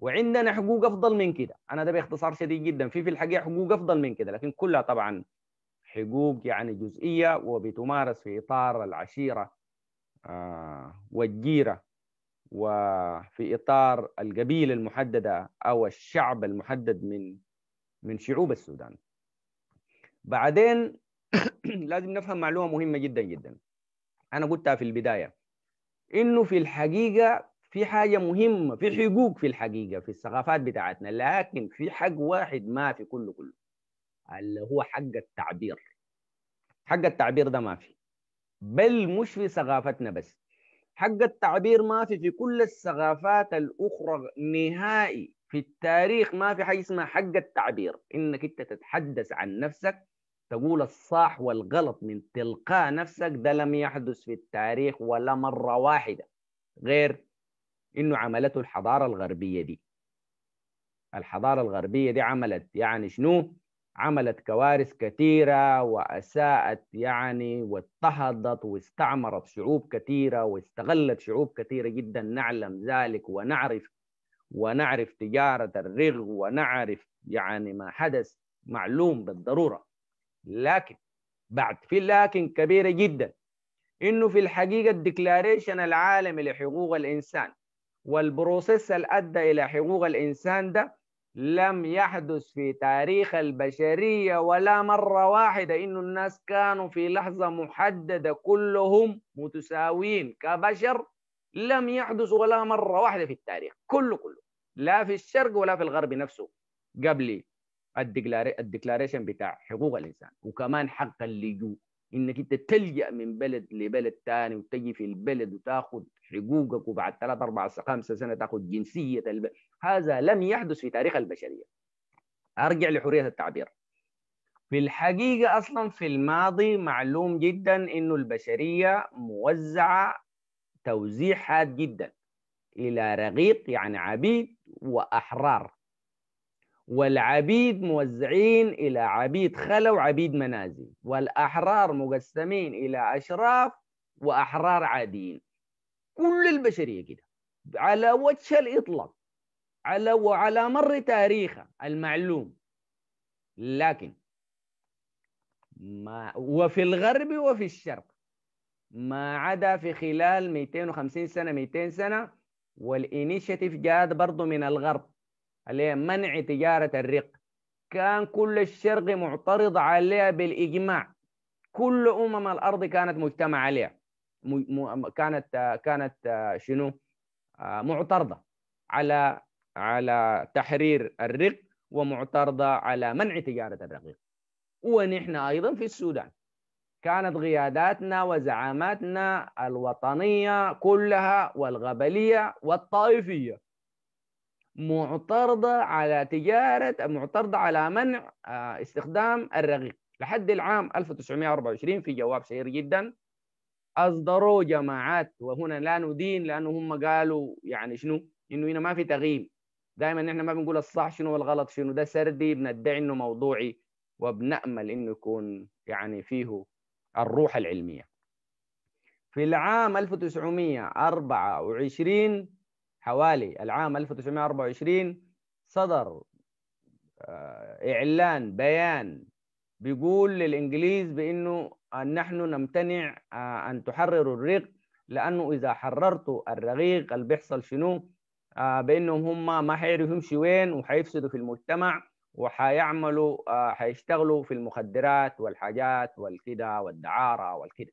وعندنا حقوق افضل من كده انا ده باختصار شديد جدا في في الحقيقه حقوق افضل من كده لكن كلها طبعا حقوق يعني جزئيه وبتمارس في اطار العشيره آه، والجيره وفي اطار القبيله المحدده او الشعب المحدد من من شعوب السودان بعدين لازم نفهم معلومه مهمه جدا جدا انا قلتها في البدايه انه في الحقيقه في حاجه مهمه في حقوق في الحقيقه في الثقافات بتاعتنا لكن في حق واحد ما في كله كله اللي هو حق التعبير حق التعبير ده ما في بل مش في ثقافتنا بس حق التعبير ما في في كل الثقافات الاخرى نهائي في التاريخ ما في حاجه اسمها حق التعبير انك انت تتحدث عن نفسك تقول الصح والغلط من تلقاء نفسك ده لم يحدث في التاريخ ولا مره واحده غير انه عملته الحضاره الغربيه دي الحضاره الغربيه دي عملت يعني شنو عملت كوارث كثيره واساءت يعني واضطهدت واستعمرت شعوب كثيره واستغلت شعوب كثيره جدا نعلم ذلك ونعرف ونعرف تجاره الرغو ونعرف يعني ما حدث معلوم بالضروره لكن بعد في لكن كبيره جدا انه في الحقيقه الديكلاريشن العالمي لحقوق الانسان والبروسيس اللي ادى إلى حقوق الإنسان ده لم يحدث في تاريخ البشرية ولا مرة واحدة انه الناس كانوا في لحظة محددة كلهم متساويين كبشر لم يحدث ولا مرة واحدة في التاريخ كله كله لا في الشرق ولا في الغرب نفسه قبل الديكلاريشن بتاع حقوق الإنسان وكمان حق اللجوء إنك أنت تلجأ من بلد لبلد ثاني وتجي في البلد وتاخذ حقوقك وبعد ثلاث اربع خمس سنة تاخذ جنسية الب... هذا لم يحدث في تاريخ البشرية ارجع لحرية التعبير في الحقيقة أصلا في الماضي معلوم جدا إنه البشرية موزعة توزيع حاد جدا إلى رقيق يعني عبيد وأحرار والعبيد موزعين إلى عبيد خلا وعبيد منازل والأحرار مقسمين إلى أشراف وأحرار عاديين كل البشريه كده على وجه الاطلاق على وعلى مر تاريخها المعلوم لكن ما وفي الغرب وفي الشرق ما عدا في خلال 250 سنه 200 سنه والانيشيتيف جاد برضه من الغرب اللي منع تجاره الرق كان كل الشرق معترض عليها بالاجماع كل امم الارض كانت مجتمع عليها كانت كانت شنو معترضه على على تحرير الرق ومعترضه على منع تجاره الرقيق ونحن ايضا في السودان كانت قياداتنا وزعاماتنا الوطنيه كلها والغبليه والطائفيه معترضه على تجاره معترضه على منع آه، استخدام الرقيق لحد العام 1924 في جواب شهير جدا اصدروا جماعات وهنا لا ندين لانه هم قالوا يعني شنو انه هنا ما في تغييم دائما نحن ما بنقول الصح شنو والغلط شنو ده سردي بندعي انه موضوعي وبنامل انه يكون يعني فيه الروح العلميه في العام 1924 حوالي العام 1924 صدر آه، اعلان بيان بيقول للانجليز بانه أن نحن نمتنع آه، أن تحرروا الريق لأنه إذا حررتوا الرقيق اللي بيحصل شنو آه، بأنهم هم ما حيعرفوا يمشوا وين وحيفسدوا في المجتمع وحيعملوا آه، حيشتغلوا في المخدرات والحاجات والكده والدعارة والكده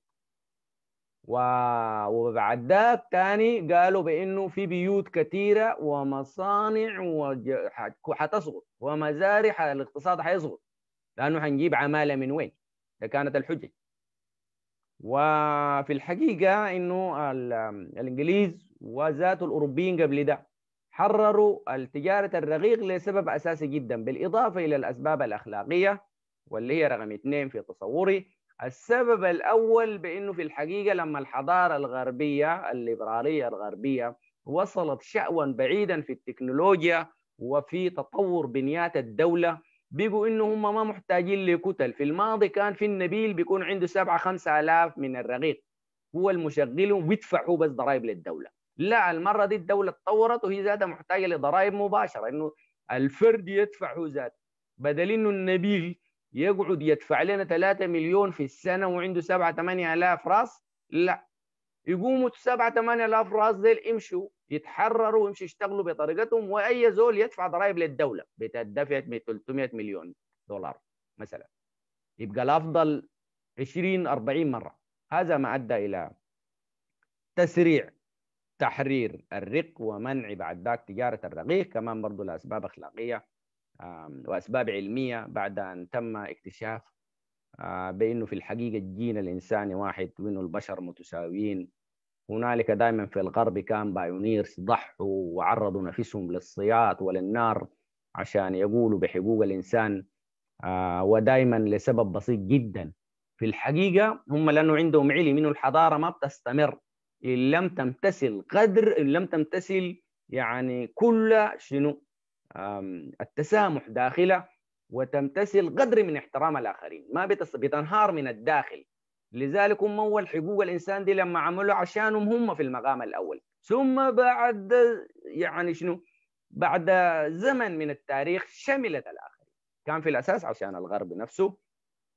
وبعد ذاك تاني قالوا بانه في بيوت كثيره ومصانع حتسقط ومزارع الاقتصاد حيسقط لانه حنجيب عماله من وين؟ ده كانت الحجه وفي الحقيقه انه الانجليز وذات الاوروبيين قبل ده حرروا التجاره الرغيق لسبب اساسي جدا بالاضافه الى الاسباب الاخلاقيه واللي هي رقم اثنين في تصوري السبب الاول بانه في الحقيقه لما الحضاره الغربيه الليبراليه الغربيه وصلت شأوا بعيدا في التكنولوجيا وفي تطور بنيات الدوله بيقوا انه هم ما محتاجين لكتل في الماضي كان في النبيل بيكون عنده سبعة خمسة آلاف من الرغيق هو المشغل ويدفعوا بس ضرائب للدولة لا المرة دي الدولة اتطورت وهي زادة محتاجة لضرائب مباشرة انه الفرد يدفع زاد ذات بدل انه النبيل يقعد يدفع لنا 3 مليون في السنة وعنده 7 8000 راس لا يقوموا 7 8000 راس ديل يمشوا يتحرروا ويمشوا يشتغلوا بطريقتهم واي زول يدفع ضرائب للدوله بتدفع 300 مليون دولار مثلا يبقى الافضل 20 40 مره هذا ما ادى الى تسريع تحرير الرق ومنع بعد ذاك تجاره الرقيق كمان برضه لاسباب اخلاقيه واسباب علميه بعد ان تم اكتشاف آه، بانه في الحقيقه الجين الانساني واحد وانه البشر متساويين هنالك دائما في الغرب كان بايونيرز ضحوا وعرضوا نفسهم للصياط وللنار عشان يقولوا بحقوق الانسان آه ودائما لسبب بسيط جدا في الحقيقه هم لانه عندهم علم انه الحضاره ما بتستمر ان لم تمتثل قدر ان لم تمتثل يعني كل شنو التسامح داخله وتمتثل قدر من احترام الاخرين ما بتنهار من الداخل لذلك هم اول حقوق الانسان دي لما عملوا عشانهم هم في المقام الاول ثم بعد يعني شنو بعد زمن من التاريخ شملت الاخرين كان في الاساس عشان الغرب نفسه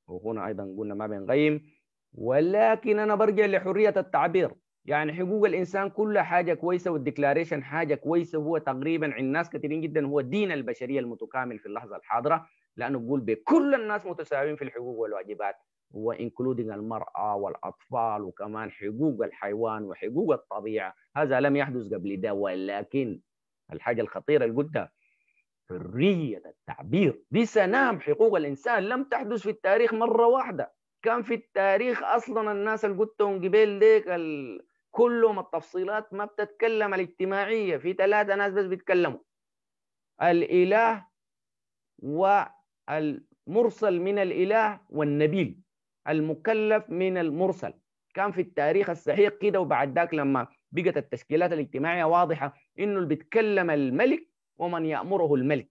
وهنا ايضا قلنا ما بنقيم ولكن انا برجع لحريه التعبير يعني حقوق الانسان كلها حاجه كويسه والديكلاريشن حاجه كويسه هو تقريبا عند ناس كثيرين جدا هو دين البشريه المتكامل في اللحظه الحاضره لانه بيقول بكل الناس متساويين في الحقوق والواجبات وانكلودنج المراه والاطفال وكمان حقوق الحيوان وحقوق الطبيعه هذا لم يحدث قبل ده ولكن الحاجه الخطيره اللي قلتها حريه التعبير دي سنام حقوق الانسان لم تحدث في التاريخ مره واحده كان في التاريخ اصلا الناس اللي قلتهم قبل ديك ال... كلهم التفصيلات ما بتتكلم الاجتماعيه في ثلاثه ناس بس بيتكلموا الاله والمرسل من الاله والنبيل المكلف من المرسل كان في التاريخ السحيق كده وبعد ذاك لما بقت التشكيلات الاجتماعيه واضحه انه اللي بيتكلم الملك ومن يامره الملك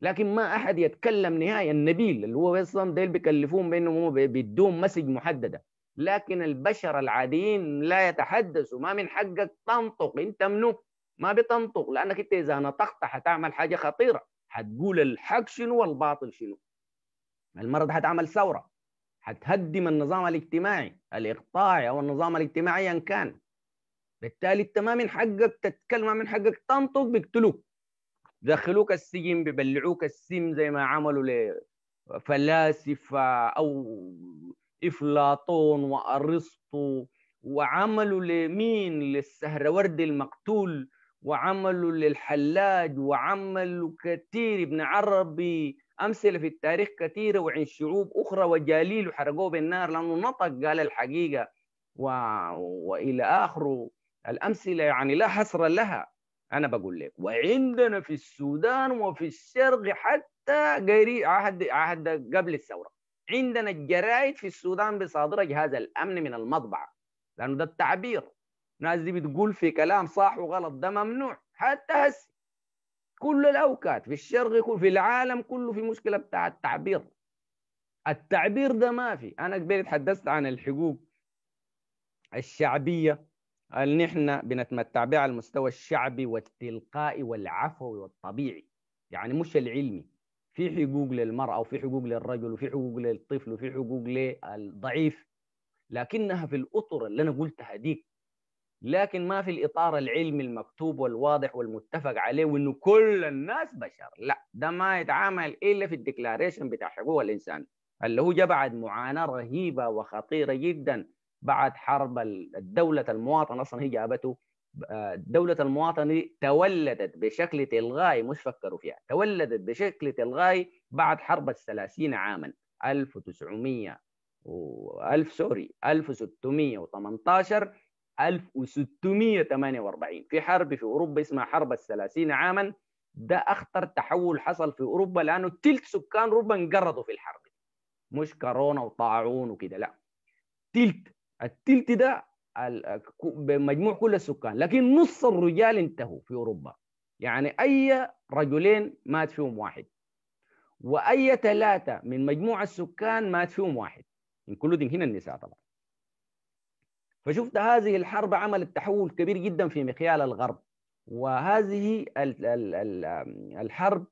لكن ما احد يتكلم نهائي النبيل اللي هو اصلا ديل اللي بيكلفوهم بانهم بيدوهم مسج محدده لكن البشر العاديين لا يتحدثوا ما من حقك تنطق انت منو ما بتنطق لانك انت اذا نطقت حتعمل حاجه خطيره حتقول الحق شنو والباطل شنو المره دي حتعمل ثوره حتهدم النظام الاجتماعي الاقطاعي او النظام الاجتماعي ان كان بالتالي انت ما من حقك تتكلم من حقك تنطق بيقتلوك دخلوك السجن ببلعوك السم زي ما عملوا لفلاسفه او افلاطون وارسطو وعملوا لمين للسهروردي المقتول وعملوا للحلاج وعملوا كثير ابن عربي امثله في التاريخ كثيره وعن شعوب اخرى وجاليل وحرقوه بالنار لانه نطق قال الحقيقه و... والى اخره الامثله يعني لا حصر لها انا بقول لك وعندنا في السودان وفي الشرق حتى غير عهد عهد قبل الثوره عندنا الجرائد في السودان بصادرها جهاز الامن من المطبعه لانه ده التعبير الناس دي بتقول في كلام صح وغلط ده ممنوع حتى هسه كل الأوقات في الشرق في العالم كله في مشكلة بتاع التعبير التعبير ده ما في أنا قبل تحدثت عن الحقوق الشعبية اللي نحن بنتمتع بها على المستوى الشعبي والتلقائي والعفوي والطبيعي يعني مش العلمي في حقوق للمرأة وفي حقوق للرجل وفي حقوق للطفل وفي حقوق للضعيف لكنها في الأطر اللي أنا قلتها ديك لكن ما في الاطار العلمي المكتوب والواضح والمتفق عليه وانه كل الناس بشر لا ده ما يتعامل الا في الديكلاريشن بتاع حقوق الانسان اللي هو جاء بعد معاناه رهيبه وخطيره جدا بعد حرب الدوله المواطنه اصلا هي جابته آه، دولة المواطنة تولدت بشكل تلغائي مش فكروا فيها تولدت بشكل تلغائي بعد حرب الثلاثين عاما 1900 و 1000 سوري 1618 1648 في حرب في اوروبا اسمها حرب الثلاثين عاما ده اخطر تحول حصل في اوروبا لانه تلت سكان اوروبا انقرضوا في الحرب مش كورونا وطاعون وكده لا تلت التلت ده بمجموع كل السكان لكن نص الرجال انتهوا في اوروبا يعني اي رجلين مات فيهم واحد واي ثلاثه من مجموع السكان مات فيهم واحد انكلودين هنا النساء طبعا فشفت هذه الحرب عملت تحول كبير جدا في مخيال الغرب وهذه الحرب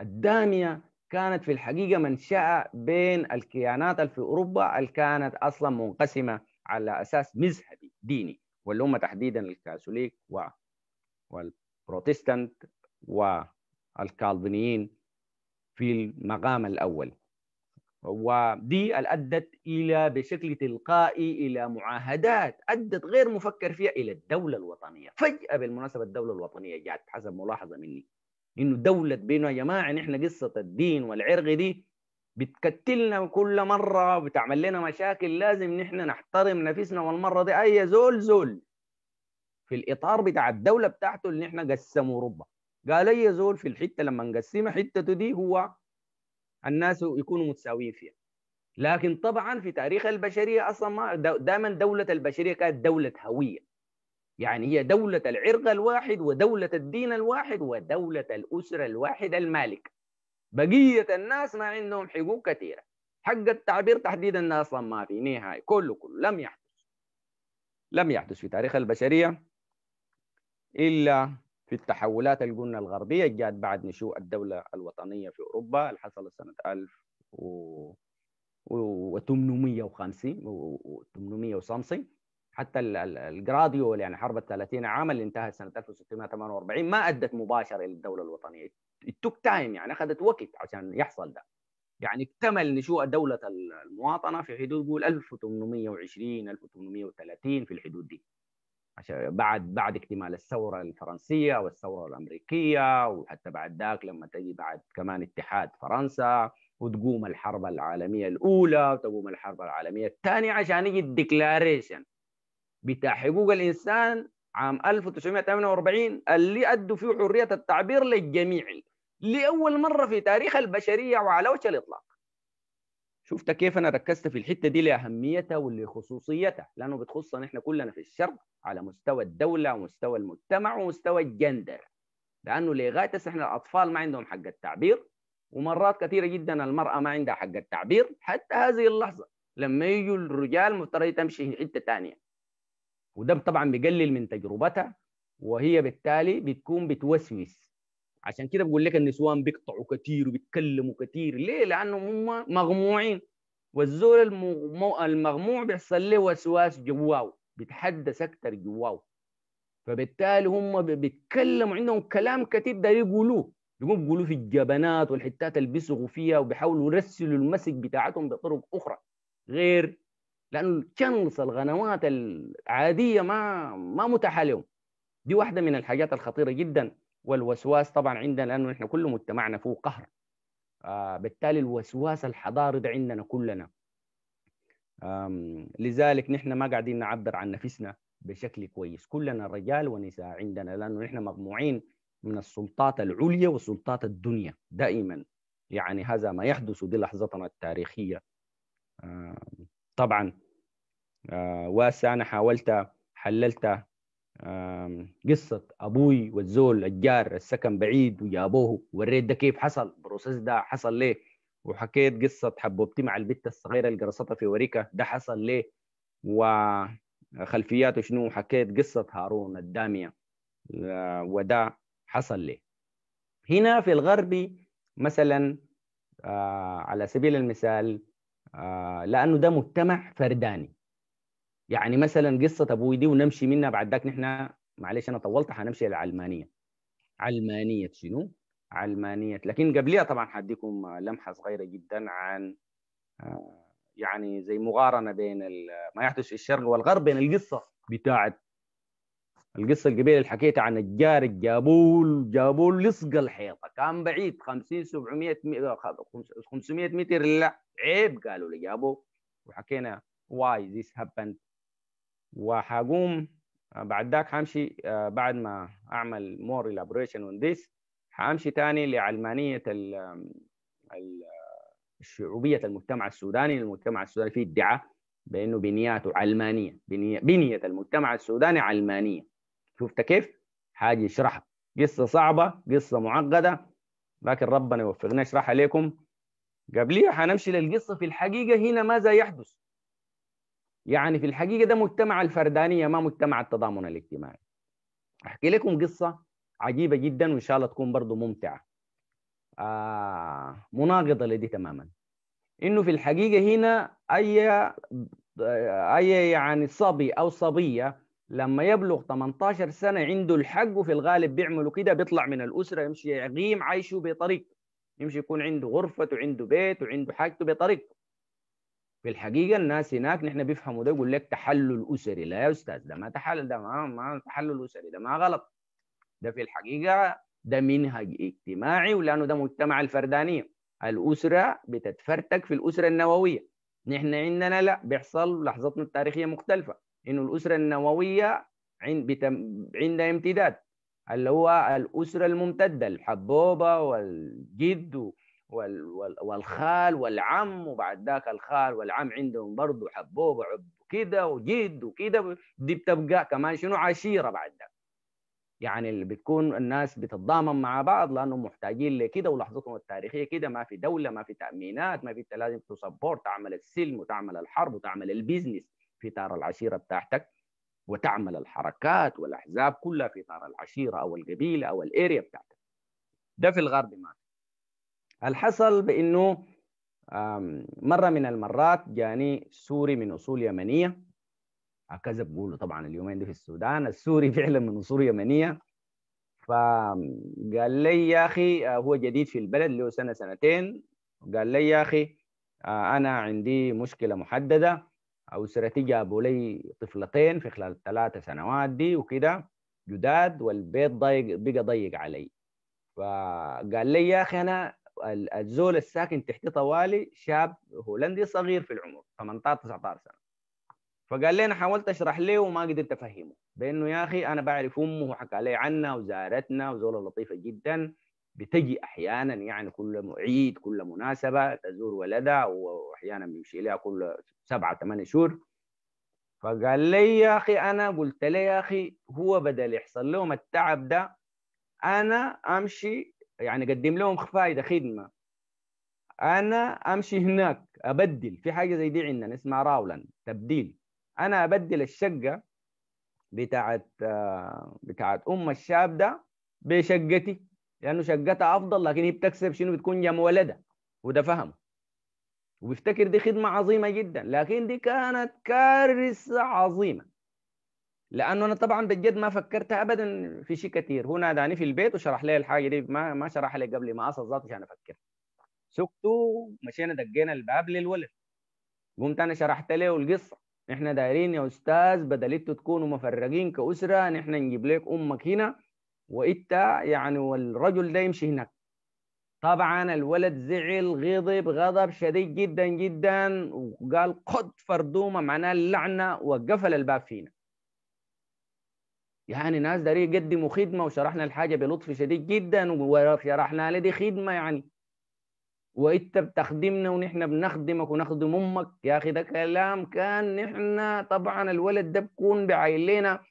الدامية كانت في الحقيقة منشأة بين الكيانات في أوروبا اللي كانت أصلا منقسمة على أساس مذهبي ديني واللي هم تحديدا الكاثوليك و... والبروتستانت والكالفينيين في المقام الأول ودي أدت إلى بشكل تلقائي إلى معاهدات أدت غير مفكر فيها إلى الدولة الوطنية فجأة بالمناسبة الدولة الوطنية جات حسب ملاحظة مني إنه دولة بينا يا جماعة نحن قصة الدين والعرق دي بتكتلنا كل مرة وبتعمل لنا مشاكل لازم نحن نحترم نفسنا والمرة دي أي زول زول في الإطار بتاع الدولة بتاعته اللي نحن قسموا أوروبا قال أي زول في الحتة لما نقسمها حتته دي هو الناس يكونوا متساويين فيها لكن طبعا في تاريخ البشريه اصلا ما دائما دوله البشريه كانت دوله هويه يعني هي دوله العرق الواحد ودوله الدين الواحد ودوله الاسره الواحده المالك بقيه الناس ما عندهم حقوق كثيره حق التعبير تحديدا اصلا ما في نهايه كله كله لم يحدث لم يحدث في تاريخ البشريه الا في التحولات الجنة الغربية جاءت بعد نشوء الدولة الوطنية في أوروبا اللي حصلت سنة 1000 و... و 850 و 850 حتى الجراديول يعني حرب ال 30 عام اللي انتهت سنه 1648 ما ادت مباشره الى الدوله الوطنيه التوك تايم يعني اخذت وقت عشان يحصل ده يعني اكتمل نشوء دولة المواطنة في حدود قول 1820 1830 في الحدود دي عشان بعد بعد اكتمال الثوره الفرنسيه والثوره الامريكيه وحتى بعد ذاك لما تجي بعد كمان اتحاد فرنسا وتقوم الحرب العالميه الاولى وتقوم الحرب العالميه الثانيه عشان يجي الديكلاريشن بتاع حقوق الانسان عام 1948 اللي ادوا فيه حريه التعبير للجميع لاول مره في تاريخ البشريه وعلى وجه الاطلاق شفت كيف انا ركزت في الحته دي لاهميتها ولخصوصيتها لانه بتخصنا احنا كلنا في الشرق على مستوى الدوله ومستوى المجتمع ومستوى الجندر لانه لغايه احنا الاطفال ما عندهم حق التعبير ومرات كثيره جدا المراه ما عندها حق التعبير حتى هذه اللحظه لما يجوا الرجال مفترض تمشي حته ثانيه وده طبعا بيقلل من تجربتها وهي بالتالي بتكون بتوسوس عشان كده بقول لك النسوان بيقطعوا كثير وبيتكلموا كثير ليه لانهم هم مغموعين والزول المغموع بيحصل له وسواس جواه بيتحدث اكثر جواه فبالتالي هم بيتكلموا عندهم كلام كثير ده يقولوه بيقوموا بيقولوا في الجبنات والحتات اللي بيصغوا فيها وبيحاولوا يرسلوا المسج بتاعتهم بطرق اخرى غير لانه تشنص القنوات العاديه ما ما متاحه لهم دي واحده من الحاجات الخطيره جدا والوسواس طبعا عندنا لانه نحن كل مجتمعنا فيه قهر آه بالتالي الوسواس الحضاري ده عندنا كلنا لذلك نحن ما قاعدين نعبر عن نفسنا بشكل كويس كلنا رجال ونساء عندنا لانه نحن مجموعين من السلطات العليا وسلطات الدنيا دائما يعني هذا ما يحدث دي لحظتنا التاريخيه طبعا آه، واسع انا حاولت حللت قصة أبوي والزول الجار السكن بعيد وجابوه وريت ده كيف حصل بروسيس ده حصل ليه وحكيت قصة حبوبتي مع البت الصغيرة اللي قرصتها في وريكة ده حصل ليه وخلفياته شنو حكيت قصة هارون الدامية آه، وده حصل ليه هنا في الغربي مثلا آه، على سبيل المثال آه، لأنه ده مجتمع فرداني يعني مثلا قصه ابوي دي ونمشي منها بعد ذاك نحن معلش انا طولت حنمشي للعلمانيه علمانيه شنو؟ علمانيه لكن قبلها طبعا حديكم لمحه صغيره جدا عن آه، يعني زي مقارنه بين ما يحدث في الشرق والغرب بين القصه بتاعت القصه القبيله اللي حكيتها عن الجار جابوه جابوه لصق الحيطه كان بعيد 50 700 500 متر لا عيب قالوا لي جابوه وحكينا why this happened وحقوم آه، بعد ذاك حمشي آه، بعد ما اعمل مور elaboration اون ذيس حمشي تاني لعلمانيه آه، شعوبيه المجتمع السوداني المجتمع السوداني فيه ادعاء بانه بنياته علمانيه بنيه, بنية المجتمع السوداني علمانيه شفت كيف؟ حاجه يشرحها قصه صعبه قصه معقده لكن ربنا يوفقنا اشرحها لكم قبليها حنمشي للقصه في الحقيقه هنا ماذا يحدث يعني في الحقيقه ده مجتمع الفردانيه ما مجتمع التضامن الاجتماعي احكي لكم قصه عجيبه جدا وان شاء الله تكون برضه ممتعه آه مناقضه لدي تماما انه في الحقيقه هنا اي اي يعني صبي او صبيه لما يبلغ 18 سنه عنده الحق وفي الغالب بيعملوا كده بيطلع من الاسره يمشي يقيم عيشه بطريقه يمشي يكون عنده غرفته وعنده بيت وعنده حاجته بطريقه في الحقيقه الناس هناك نحن بيفهموا ده يقول لك تحلل اسري لا يا استاذ ده ما تحلل ده ما, ما تحلل اسري ده ما غلط ده في الحقيقه ده منهج اجتماعي ولانه ده مجتمع الفردانيه الاسره بتتفرتك في الاسره النوويه نحن عندنا لا بيحصل لحظتنا التاريخيه مختلفه انه الاسره النوويه عند بتم... عندها امتداد اللي هو الاسره الممتده الحبوبه والجد و... والخال والعم وبعد ذاك الخال والعم عندهم برضه حبوب وعب كده وجد وكده دي بتبقى كمان شنو عشيره بعد ذاك يعني اللي بتكون الناس بتتضامن مع بعض لانهم محتاجين لكده ولحظتهم التاريخيه كده ما في دوله ما في تامينات ما في انت لازم تسبورت تعمل السلم وتعمل الحرب وتعمل البيزنس في طار العشيره بتاعتك وتعمل الحركات والاحزاب كلها في طار العشيره او القبيله او الاريا بتاعتك ده في الغرب ما الحصل بانه مره من المرات جاني سوري من اصول يمنيه هكذا بقوله طبعا اليومين دي في السودان السوري فعلا من اصول يمنيه فقال لي يا اخي آه، هو جديد في البلد له سنه سنتين قال لي يا اخي آه، انا عندي مشكله محدده اسرتي جابوا لي طفلتين في خلال ثلاثة سنوات دي وكده جداد والبيت ضيق بقى ضيق علي فقال لي يا اخي انا الزول الساكن تحت طوالي شاب هولندي صغير في العمر 18 19 سنه فقال لي انا حاولت اشرح له وما قدرت افهمه بانه يا اخي انا بعرف امه وحكى لي عنها وزارتنا وزوله لطيفه جدا بتجي احيانا يعني كل عيد كل مناسبه تزور ولدها واحيانا بيمشي لها كل سبعه ثمانية شهور فقال لي يا اخي انا قلت له يا اخي هو بدل يحصل لهم التعب ده انا امشي يعني اقدم لهم فائده خدمه انا امشي هناك ابدل في حاجه زي دي عندنا اسمها راولن تبديل انا ابدل الشقه بتاعت بتاعت ام الشاب ده بشقتي لانه شقتها افضل لكن هي بتكسب شنو بتكون جنب ولدها وده فهمه وبيفتكر دي خدمه عظيمه جدا لكن دي كانت كارثه عظيمه لانه انا طبعا بجد ما فكرت ابدا في شيء كثير هو ناداني في البيت وشرح لي الحاجه دي ما ما شرح لي قبل ما اصل ذاته عشان افكر سكت ومشينا دقينا الباب للولد قمت انا شرحت له القصه احنا دايرين يا استاذ بدل انتوا تكونوا مفرقين كاسره نحن نجيب لك امك هنا وانت يعني والرجل ده يمشي هناك طبعا الولد زعل غضب غضب شديد جدا جدا وقال قد فردومه معناه اللعنه وقفل الباب فينا يعني ناس داري يقدموا خدمه وشرحنا الحاجه بلطف شديد جدا وشرحنا لدي خدمه يعني وانت بتخدمنا ونحن بنخدمك ونخدم امك يا اخي ده كلام كان نحن طبعا الولد ده بكون بعيلنا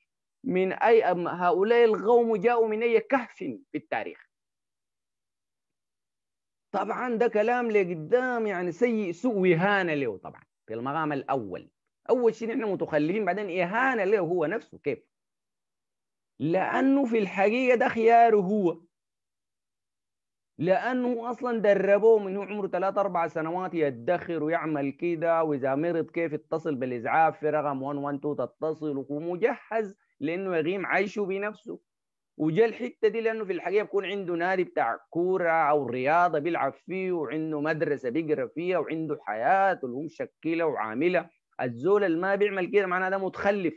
من اي هؤلاء القوم جاءوا من اي كهف في التاريخ طبعا ده كلام لقدام يعني سيء سوء اهانه له طبعا في المقام الاول اول شيء نحن متخلفين بعدين اهانه له هو نفسه كيف لأنه في الحقيقة ده خياره هو لأنه أصلا دربوه من هو عمره ثلاث أربع سنوات يدخر ويعمل كده وإذا مرض كيف يتصل بالإسعاف في رقم 112 تتصل ومجهز لأنه يقيم عيشه بنفسه وجا الحتة دي لأنه في الحقيقة بيكون عنده نادي بتاع كورة أو رياضة بيلعب فيه وعنده مدرسة بيقرا فيها وعنده حياته اللي هو مشكلة وعاملة الزول اللي ما بيعمل كده معناه ده متخلف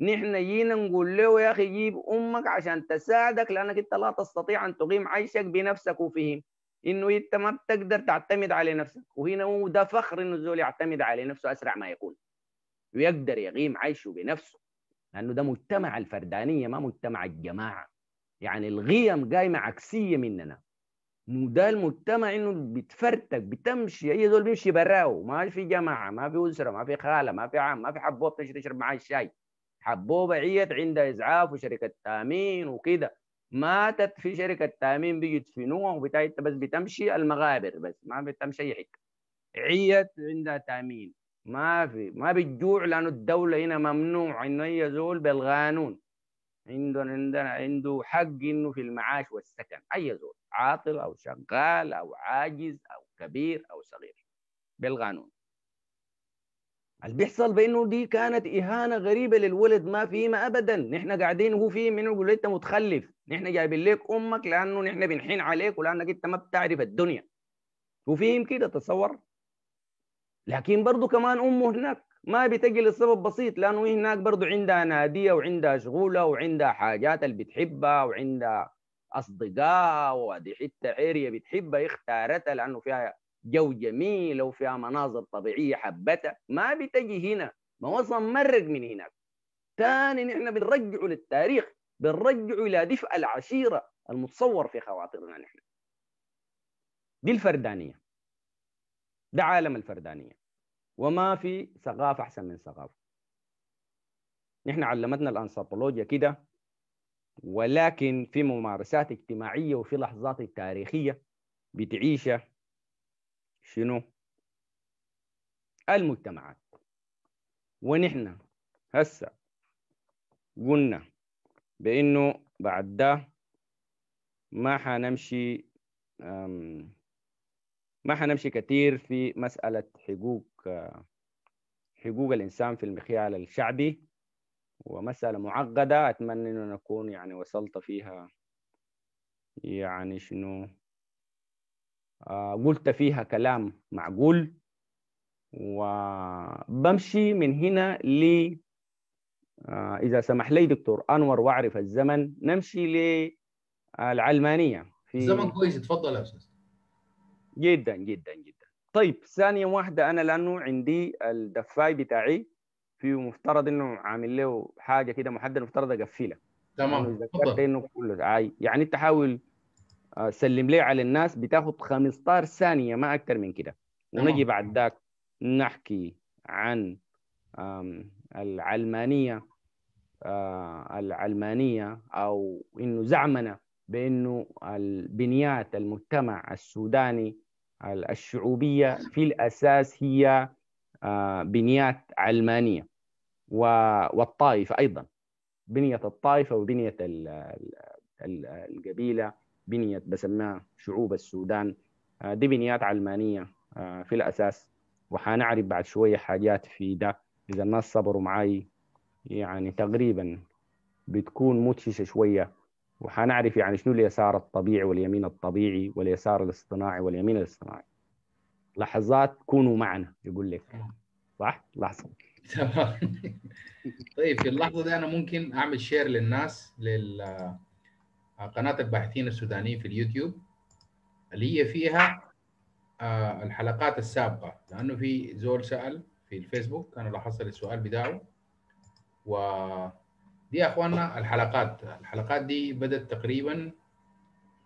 نحن جينا نقول له يا أخي جيب أمك عشان تساعدك لأنك أنت لا تستطيع أن تقيم عيشك بنفسك وفهم إنه أنت ما بتقدر تعتمد على نفسك وهنا هو ده فخر إنه الزول يعتمد على نفسه أسرع ما يكون ويقدر يقيم عيشه بنفسه لأنه ده مجتمع الفردانية ما مجتمع الجماعة يعني القيم قايمة عكسية مننا ده المجتمع انه بتفرتك بتمشي اي زول بيمشي براه ما في جماعه ما في اسره ما في خاله ما في عم ما في حبوب تشرب معاه الشاي حبوبة عيت عندها إسعاف وشركة تأمين وكده ماتت في شركة تأمين بيجوا يدفنوها وبتاع بس بتمشي المغابر بس ما بتمشي أي حتة عيت عندها تأمين ما في ما بتجوع لأنه الدولة هنا ممنوع إنه هي زول بالقانون عنده عندنا عنده حق إنه في المعاش والسكن أي زول عاطل أو شغال أو عاجز أو كبير أو صغير بالقانون اللي بيحصل بانه دي كانت اهانه غريبه للولد ما فيما ابدا نحن قاعدين هو في منه يقول انت متخلف نحن جايبين لك امك لانه نحن بنحين عليك ولانك انت ما بتعرف الدنيا وفيهم كده تصور لكن برضه كمان امه هناك ما بتجي لسبب بسيط لانه هناك برضه عندها ناديه وعندها شغوله وعندها حاجات اللي بتحبها وعندها اصدقاء وهذه حته عيريه بتحبها اختارتها لانه فيها جو جميل وفيها مناظر طبيعيه حبتها ما بتجي هنا ما هو اصلا مرق من هناك ثاني نحن بنرجعه للتاريخ بنرجعه الى دفء العشيره المتصور في خواطرنا نحن دي الفردانيه ده عالم الفردانيه وما في ثقافه احسن من ثقافه نحن علمتنا الانثروبولوجيا كده ولكن في ممارسات اجتماعيه وفي لحظات تاريخيه بتعيشها شنو المجتمعات ونحن هسه قلنا بانه بعد ده ما حنمشي ما حنمشي كثير في مسألة حقوق آه، حقوق الإنسان في المخيال الشعبي ومسألة معقدة أتمنى أن نكون يعني وصلت فيها يعني شنو آه، قلت فيها كلام معقول وبمشي من هنا ل آه، إذا سمح لي دكتور أنور وأعرف الزمن نمشي للعلمانية آه، في زمن كويس اتفضل يا أستاذ جدا جدا جدا طيب ثانية واحدة أنا لأنه عندي الدفاي بتاعي في مفترض إنه عامل له حاجة كده محددة مفترض أقفلها تمام اتفضل إنه كله يعني أنت حاول آه، سلم لي على الناس بتاخد 15 ثانيه ما اكثر من كده ونجي بعد ذاك نحكي عن العلمانيه آه، العلمانيه او انه زعمنا بانه بنيات المجتمع السوداني الشعوبيه في الاساس هي آه، بنيات علمانيه والطائفه ايضا بنيه الطائفه وبنيه القبيله بنية بسميها شعوب السودان آه، دي بنيات علمانية آه، في الأساس وحنعرف بعد شوية حاجات في ده إذا الناس صبروا معي يعني تقريبا بتكون مدهشة شوية وحنعرف يعني شنو اليسار الطبيعي واليمين الطبيعي واليسار الاصطناعي واليمين الاصطناعي لحظات كونوا معنا يقول لك صح لحظه تمام طيب في اللحظه دي انا ممكن اعمل شير للناس لل آه، قناه الباحثين السودانيين في اليوتيوب اللي هي فيها آه، الحلقات السابقه لانه في زول سال في الفيسبوك انا لاحظت السؤال بتاعه و دي يا اخواننا الحلقات الحلقات دي بدات تقريبا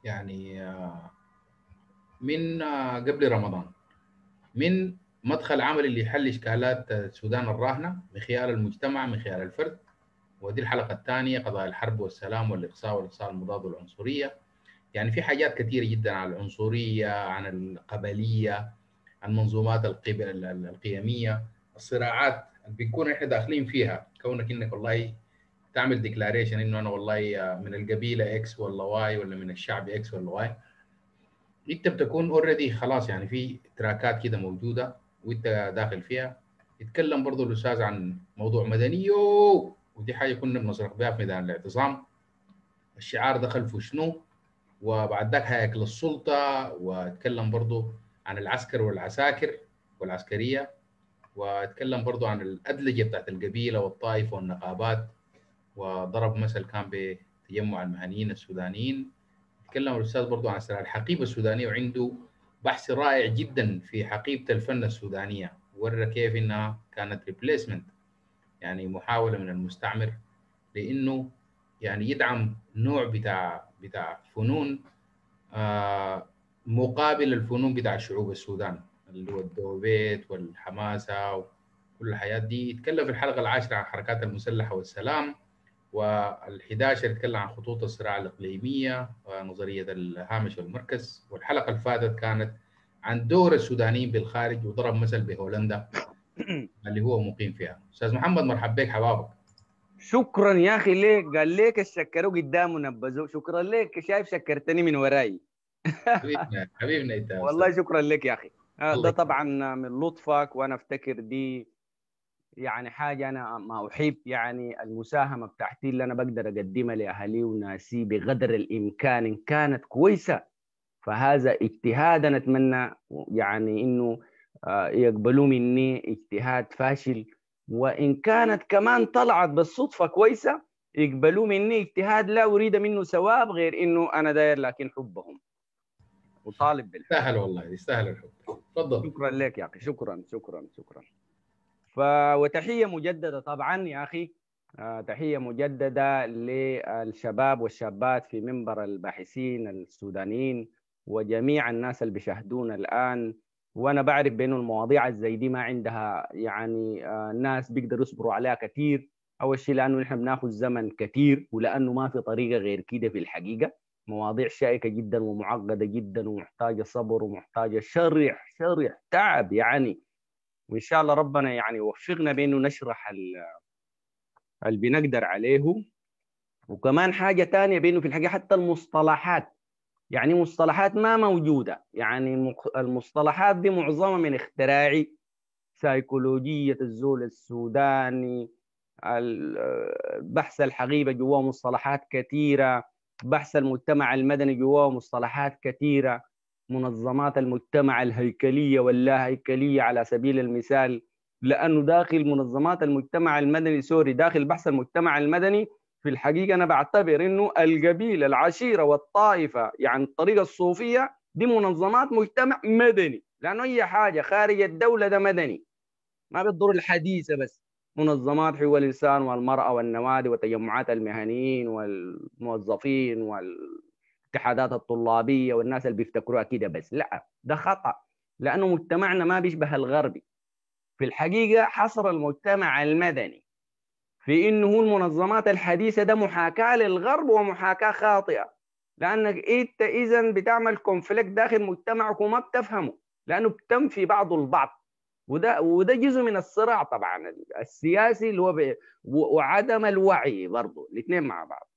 يعني آه، من قبل رمضان من مدخل عملي يحل اشكالات السودان الراهنه من خلال المجتمع من خلال الفرد ودي الحلقه الثانيه قضايا الحرب والسلام والاقصاء والاقصاء المضاد والعنصريه يعني في حاجات كثيره جدا عن العنصريه عن القبليه المنظومات القيميه الصراعات اللي بنكون احنا داخلين فيها كونك انك والله تعمل ديكلاريشن انه انا والله آه، من القبيله اكس ولا واي ولا من الشعب اكس ولا واي انت بتكون اوريدي خلاص يعني في تراكات كده موجوده وانت داخل فيها يتكلم برضه الاستاذ عن موضوع مدني ودي حاجه كنا بنصرخ بها في ميدان الاعتصام الشعار دخل في شنو وبعد ذاك هياكل السلطه واتكلم برضه عن العسكر والعساكر والعسكريه واتكلم برضه عن الادلجه بتاعت القبيله والطائفه والنقابات وضرب مثل كان بتجمع المهنيين السودانيين تكلم الاستاذ برضه عن الحقيبه السودانيه وعنده بحث رائع جدا في حقيبه الفن السودانيه ورى كيف انها كانت ريبليسمنت يعني محاوله من المستعمر لانه يعني يدعم نوع بتاع بتاع فنون آه، مقابل الفنون بتاع شعوب السودان اللي هو الدوبيت والحماسه وكل الحياه دي يتكلم في الحلقه العاشره عن حركات المسلحه والسلام وال11 يتكلم عن خطوط الصراع الاقليميه ونظريه الهامش والمركز والحلقه اللي فاتت كانت عن دور السودانيين بالخارج وضرب مثل بهولندا اللي هو مقيم فيها استاذ محمد مرحب بك حبابك شكرا يا اخي ليك قال ليك الشكروا قدامه نبذوه شكرا ليك شايف شكرتني من وراي حبيبنا حبيبنا انت والله شكرا لك يا اخي ده طبعا من لطفك وانا افتكر دي يعني حاجه انا ما احب يعني المساهمه بتاعتي اللي انا بقدر اقدمها لاهلي وناسي بقدر الامكان ان كانت كويسه فهذا اجتهاد انا اتمنى يعني انه يقبلوا مني اجتهاد فاشل وإن كانت كمان طلعت بالصدفة كويسة يقبلوا مني اجتهاد لا أريد منه ثواب غير إنه أنا داير لكن حبهم وطالب بالحب سهل والله يستاهل الحب تفضل شكرا لك يا أخي شكرا شكرا شكرا ف... وتحية مجددة طبعا يا أخي آه، تحية مجددة للشباب والشابات في منبر الباحثين السودانيين وجميع الناس اللي بيشاهدونا الآن وانا بعرف بانه المواضيع زي دي ما عندها يعني آه، ناس بيقدروا يصبروا عليها كثير اول شيء لانه نحن بناخذ زمن كثير ولانه ما في طريقه غير كده في الحقيقه مواضيع شائكه جدا ومعقده جدا ومحتاجه صبر ومحتاجه شرح شرح تعب يعني وان شاء الله ربنا يعني يوفقنا بانه نشرح اللي بنقدر عليه وكمان حاجه ثانيه بانه في الحقيقه حتى المصطلحات يعني مصطلحات ما موجودة يعني المصطلحات دي معظمها من اختراعي سيكولوجية الزول السوداني البحث الحقيبة جواه مصطلحات كثيرة بحث المجتمع المدني جواه مصطلحات كثيرة منظمات المجتمع الهيكلية واللا هيكلية على سبيل المثال لأنه داخل منظمات المجتمع المدني سوري داخل بحث المجتمع المدني في الحقيقة أنا بعتبر أنه القبيلة العشيرة والطائفة يعني الطريقة الصوفية دي منظمات مجتمع مدني لأنه أي حاجة خارج الدولة ده مدني ما بتضر الحديثة بس منظمات حقوق الإنسان والمرأة والنوادي وتجمعات المهنيين والموظفين والاتحادات الطلابية والناس اللي بيفتكروها كده بس لا ده خطأ لأنه مجتمعنا ما بيشبه الغربي في الحقيقة حصر المجتمع المدني في انه المنظمات الحديثه ده محاكاه للغرب ومحاكاه خاطئه لانك انت اذا بتعمل كونفليكت داخل مجتمعك وما بتفهمه لانه بتنفي بعضه البعض وده وده جزء من الصراع طبعا السياسي اللي هو ب... وعدم الوعي برضه الاثنين مع بعض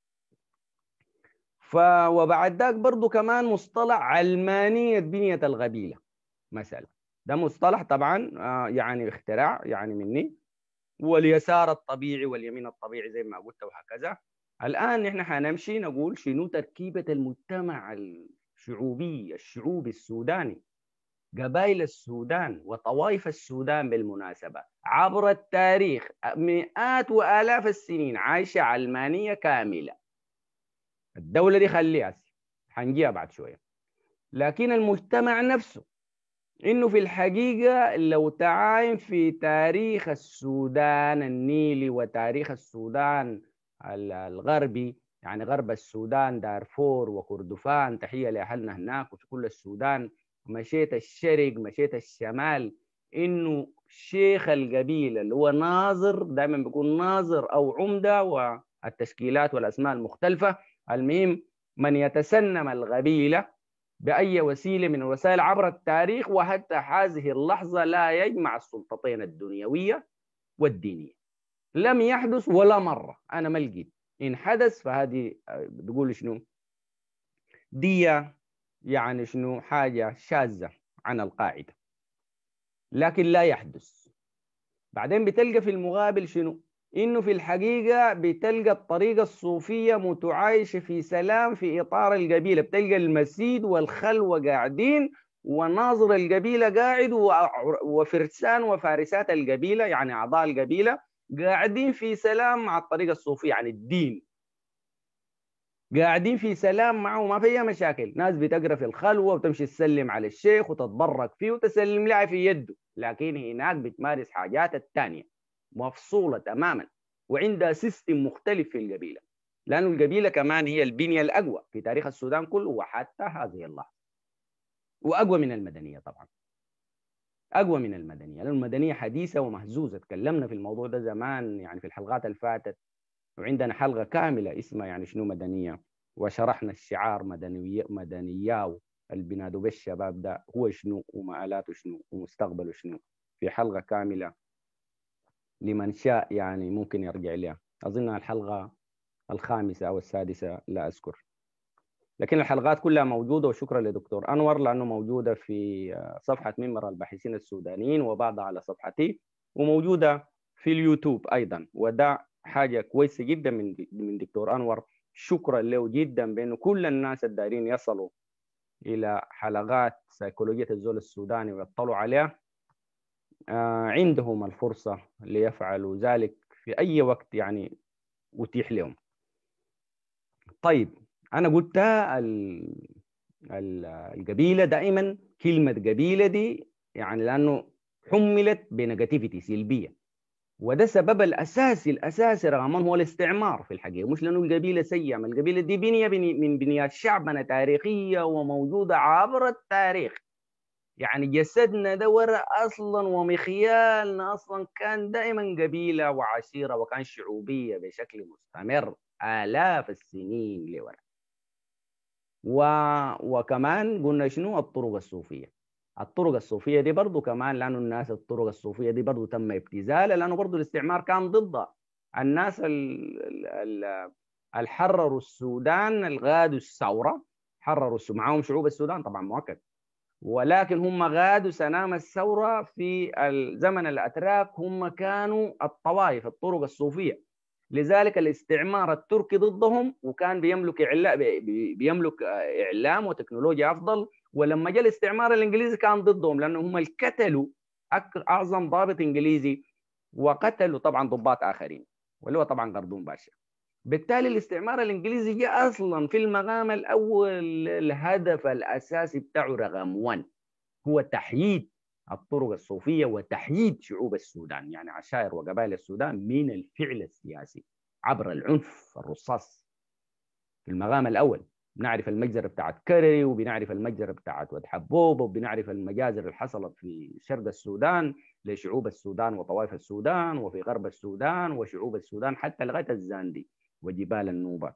ف وبعد ذاك برضه كمان مصطلح علمانيه بنيه القبيله مثلا ده مصطلح طبعا آه، يعني اختراع يعني مني واليسار الطبيعي واليمين الطبيعي زي ما قلت وهكذا الان نحن حنمشي نقول شنو تركيبه المجتمع الشعوبي الشعوبي السوداني قبائل السودان وطوائف السودان بالمناسبة عبر التاريخ مئات وآلاف السنين عايشة علمانية كاملة الدولة دي خليها حنجيها بعد شوية لكن المجتمع نفسه انه في الحقيقه لو تعاين في تاريخ السودان النيلي وتاريخ السودان الغربي يعني غرب السودان دارفور وكردفان تحيه لاهلنا هناك وفي كل السودان مشيت الشرق مشيت الشمال انه شيخ القبيله اللي هو ناظر دائما بيكون ناظر او عمده والتشكيلات والاسماء المختلفه المهم من يتسنم القبيله بأي وسيلة من الوسائل عبر التاريخ وحتى هذه اللحظة لا يجمع السلطتين الدنيوية والدينية لم يحدث ولا مرة أنا ما لقيت إن حدث فهذه آه، بتقول شنو دي يعني شنو حاجة شاذة عن القاعدة لكن لا يحدث بعدين بتلقى في المقابل شنو إنه في الحقيقة بتلقى الطريقة الصوفية متعايشة في سلام في إطار القبيلة بتلقى المسيد والخلوة قاعدين وناظر القبيلة قاعد وفرسان وفارسات القبيلة يعني أعضاء القبيلة قاعدين في سلام مع الطريقة الصوفية عن يعني الدين قاعدين في سلام معه ما فيها مشاكل ناس بتقرا في الخلوه وتمشي تسلم على الشيخ وتتبرك فيه وتسلم لها في يده لكن هناك بتمارس حاجات الثانيه مفصولة تماما وعندها سيستم مختلف في القبيلة لأن القبيلة كمان هي البنية الأقوى في تاريخ السودان كله وحتى هذه اللحظة وأقوى من المدنية طبعا أقوى من المدنية لأن المدنية حديثة ومهزوزة تكلمنا في الموضوع ده زمان يعني في الحلقات اللي فاتت وعندنا حلقة كاملة اسمها يعني شنو مدنية وشرحنا الشعار مدنية مدنياو البنادو بالشباب ده هو شنو ومآلاته شنو ومستقبله شنو في حلقة كاملة لمن شاء يعني ممكن يرجع لها أظنها الحلقة الخامسة أو السادسة لا أذكر لكن الحلقات كلها موجودة وشكرا لدكتور أنور لأنه موجودة في آه، صفحة منبر الباحثين السودانيين وبعضها على صفحتي وموجودة في اليوتيوب أيضا وده حاجة كويسة جدا من من دكتور أنور شكرا له جدا بأنه كل الناس الدايرين يصلوا إلى حلقات سيكولوجية الزول السوداني ويطلعوا عليها آه، عندهم الفرصة ليفعلوا ذلك في أي وقت يعني أتيح لهم طيب أنا قلتها القبيلة دائما كلمة قبيلة دي يعني لأنه حملت بنيجاتيفيتي سلبية وده سبب الأساسي الأساسي رغم هو الاستعمار في الحقيقة مش لأنه القبيلة سيئة ما القبيلة دي بنية من بنيات شعبنا تاريخية وموجودة عبر التاريخ يعني جسدنا ده ورا اصلا ومخيالنا اصلا كان دائما قبيله وعشيره وكان شعوبيه بشكل مستمر الاف السنين لورا و... وكمان قلنا شنو الطرق الصوفيه الطرق الصوفيه دي برضه كمان لانه الناس الطرق الصوفيه دي برضه تم ابتزالها لانه برضه الاستعمار كان ضدها الناس ال... ال... حرروا السودان الغادوا الثوره حرروا معاهم شعوب السودان طبعا مؤكد ولكن هم غادوا سنام الثورة في زمن الأتراك هم كانوا الطوائف الطرق الصوفية لذلك الاستعمار التركي ضدهم وكان بيملك إعلام بيملك إعلام وتكنولوجيا أفضل ولما جاء الاستعمار الإنجليزي كان ضدهم لأنهم هم قتلوا أعظم ضابط إنجليزي وقتلوا طبعا ضباط آخرين واللي هو طبعا قردون باشا بالتالي الاستعمار الانجليزي جاء اصلا في المقام الاول الهدف الاساسي بتاعه رقم 1 هو تحييد الطرق الصوفيه وتحييد شعوب السودان يعني عشائر وقبائل السودان من الفعل السياسي عبر العنف الرصاص في المقام الاول بنعرف المجزرة بتاعت كرري وبنعرف المجزرة بتاعت ود حبوب وبنعرف المجازر اللي حصلت في شرق السودان لشعوب السودان وطوائف السودان وفي غرب السودان وشعوب السودان حتى لغاية الزاندي وجبال النوبة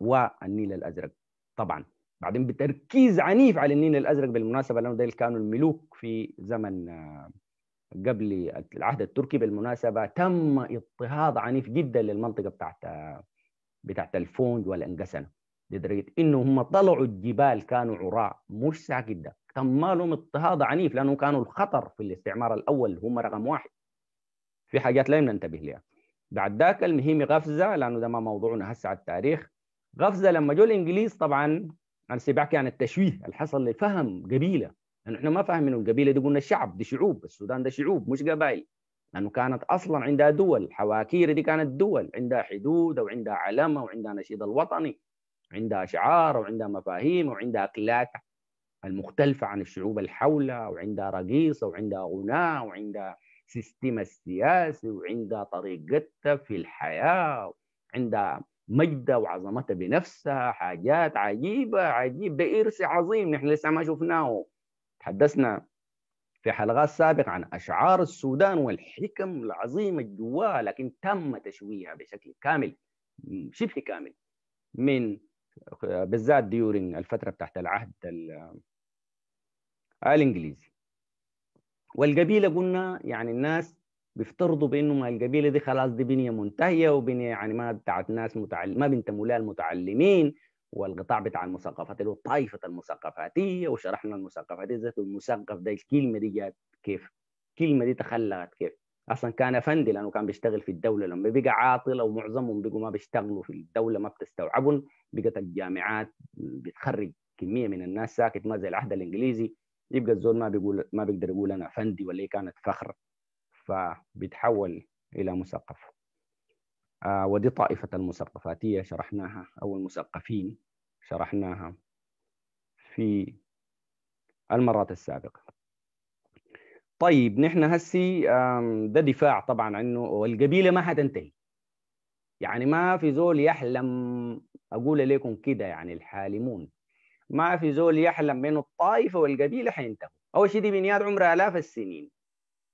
والنيل الأزرق طبعا بعدين بتركيز عنيف على النيل الأزرق بالمناسبة لأنه ده كانوا الملوك في زمن آه، قبل العهد التركي بالمناسبة تم اضطهاد عنيف جدا للمنطقة بتاعت آه، بتاعت الفونج والانقسنة لدرجة إنه هم طلعوا الجبال كانوا عراء مش ساكت تم لهم اضطهاد عنيف لأنه كانوا الخطر في الاستعمار الأول هم رقم واحد في حاجات لا ننتبه لها بعد ذاك المهم غفزه لانه ده ما موضوعنا هسه على التاريخ غفزه لما جو الانجليز طبعا انا بحكي عن التشويه اللي حصل لفهم قبيله لانه يعني احنا ما فاهمين القبيله دي قلنا الشعب دي شعوب السودان ده شعوب مش قبائل لانه كانت اصلا عندها دول حواكير دي كانت دول عندها حدود وعندها علامه وعندها نشيد الوطني عندها اشعار وعندها مفاهيم وعندها اكلات المختلفه عن الشعوب الحولة وعندها رقيصه وعندها غناء وعندها سيستم السياسي وعندها طريقتها في الحياة عندها مجدها وعظمتها بنفسها حاجات عجيبة عجيب ده إرث عظيم نحن لسه ما شفناه تحدثنا في حلقات سابقة عن أشعار السودان والحكم العظيمة جواها لكن تم تشويهها بشكل كامل شبه كامل من آه، بالذات ديورين الفترة بتاعت العهد آه، الإنجليزي والقبيله قلنا يعني الناس بيفترضوا بانه ما القبيله دي خلاص دي بنيه منتهيه وبنيه يعني ما بتاعت ناس متعلم ما بينتموا لها المتعلمين والقطاع بتاع المثقفات اللي هو طائفه المثقفاتيه وشرحنا المثقفات ذات المثقف ده الكلمه دي جات كيف؟ الكلمه دي تخلقت كيف؟ اصلا كان افندي لانه كان بيشتغل في الدوله لما بقى عاطل او معظمهم بقوا ما بيشتغلوا في الدوله ما بتستوعبهم بقت الجامعات بتخرج كميه من الناس ساكت ما زي العهد الانجليزي يبقى الزول ما بيقول ما بيقدر يقول انا فندي ولا كانت فخر فبيتحول الى مثقف آه ودي طائفة المثقفاتية شرحناها أو المثقفين شرحناها في المرات السابقة طيب نحن هسي ده دفاع طبعا عنه والقبيله ما حتنتهي يعني ما في زول يحلم أقول لكم كده يعني الحالمون ما في زول يحلم من الطائفة والقبيلة حينتهوا أول شيء دي بنيات عمرها آلاف السنين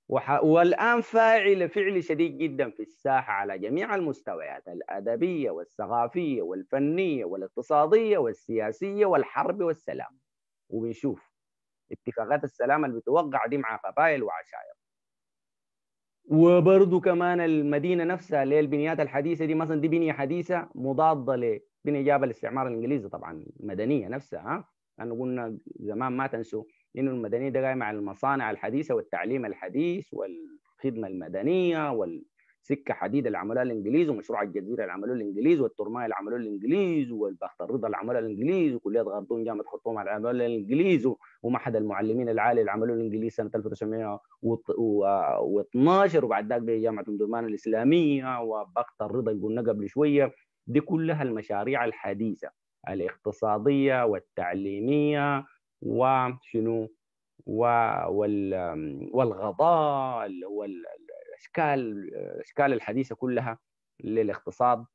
وح... والآن فاعل فعل شديد جدا في الساحة على جميع المستويات الأدبية والثقافية والفنية والاقتصادية والسياسية والحرب والسلام وبنشوف اتفاقات السلام اللي بتوقع دي مع قبائل وعشائر وبرضه كمان المدينه نفسها اللي هي البنيات الحديثه دي مثلا دي بنيه حديثه مضاده دي اجابه الاستعمار الانجليزي طبعا المدنيه نفسها لانه قلنا زمان ما تنسوا انه المدنيه ده قايمه على المصانع الحديثه والتعليم الحديث والخدمه المدنيه والسكه حديد اللي عملوها الانجليز ومشروع الجزيره اللي عملوه الانجليز والترمايه اللي عملوه الانجليز والبخت الرضا اللي عملوها الانجليز وكليه غردون جامعه خرطوم اللي عملوها الانجليز ومعهد المعلمين العالي اللي عملوه الانجليز سنه 1912 وبعد ذاك جامعه مدرمان الاسلاميه وبخت الرضا اللي قلنا قبل شويه دي كلها المشاريع الحديثة الاقتصادية والتعليمية وشنو والغضاء والأشكال الاشكال الحديثه كلها للاقتصاد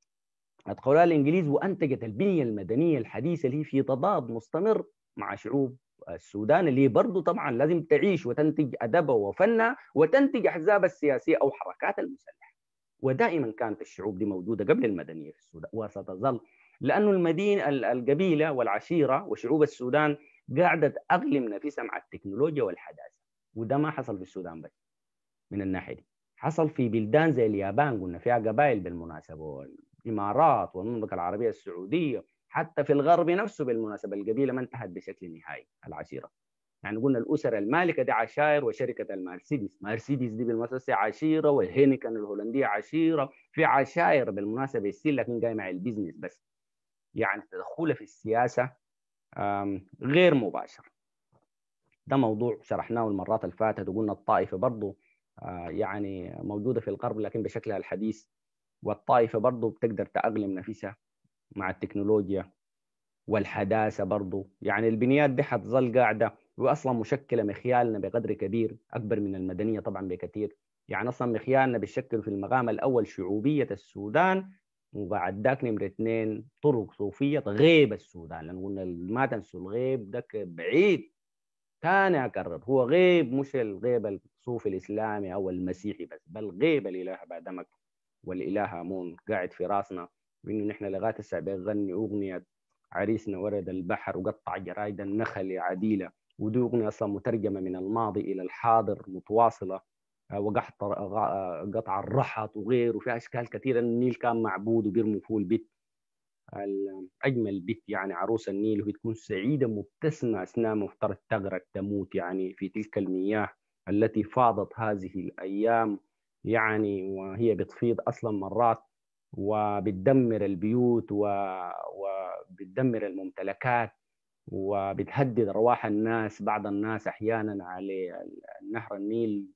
ادخلها الانجليز وانتجت البنيه المدنيه الحديثه اللي في تضاد مستمر مع شعوب السودان اللي برضه طبعا لازم تعيش وتنتج ادبها وفنها وتنتج احزابها السياسيه او حركات المسلحه ودائما كانت الشعوب دي موجودة قبل المدنية في السودان وستظل لأن المدينة القبيلة والعشيرة وشعوب السودان قاعدة تأقلم نفسها مع التكنولوجيا والحداثة وده ما حصل في السودان بس من الناحية دي حصل في بلدان زي اليابان قلنا فيها قبائل بالمناسبة والإمارات والمملكة العربية السعودية حتى في الغرب نفسه بالمناسبة القبيلة ما انتهت بشكل نهائي العشيرة يعني قلنا الاسر المالكه دي عشائر وشركه المرسيدس مرسيدس دي بالمناسبه عشيره والهينيكن الهولنديه عشيره في عشائر بالمناسبه السيل لكن جاي مع البيزنس بس يعني تدخله في السياسه غير مباشر ده موضوع شرحناه المرات اللي فاتت وقلنا الطائفه برضه آه، يعني موجوده في القرب لكن بشكلها الحديث والطائفه برضه بتقدر تاقلم نفسها مع التكنولوجيا والحداثه برضه يعني البنيات دي حتظل قاعده واصلا مشكله مخيالنا بقدر كبير اكبر من المدنيه طبعا بكثير يعني اصلا مخيالنا بيشكل في المقام الاول شعوبيه السودان وبعد ذاك نمرة اثنين طرق صوفية غيب السودان لأن قلنا ما تنسوا الغيب ذاك بعيد ثاني أكرر هو غيب مش الغيب الصوفي الإسلامي أو المسيحي بس بل غيب الإله بعد والإله أمون قاعد في راسنا وإنه نحن لغاية الساعة بنغني أغنية عريسنا ورد البحر وقطع جرايد النخل عديلة ودي أغنية أصلا مترجمة من الماضي إلى الحاضر متواصلة آه، وقطع آه، آه، قطع الرحط وغيره وفي أشكال كثيرة النيل كان معبود وبيرموا فوق البيت أجمل بيت يعني عروس النيل وهي تكون سعيدة مبتسمة أثناء مفترض تغرق تموت يعني في تلك المياه التي فاضت هذه الأيام يعني وهي بتفيض أصلا مرات وبتدمر البيوت وبتدمر الممتلكات وبتهدد ارواح الناس بعض الناس احيانا على نهر النيل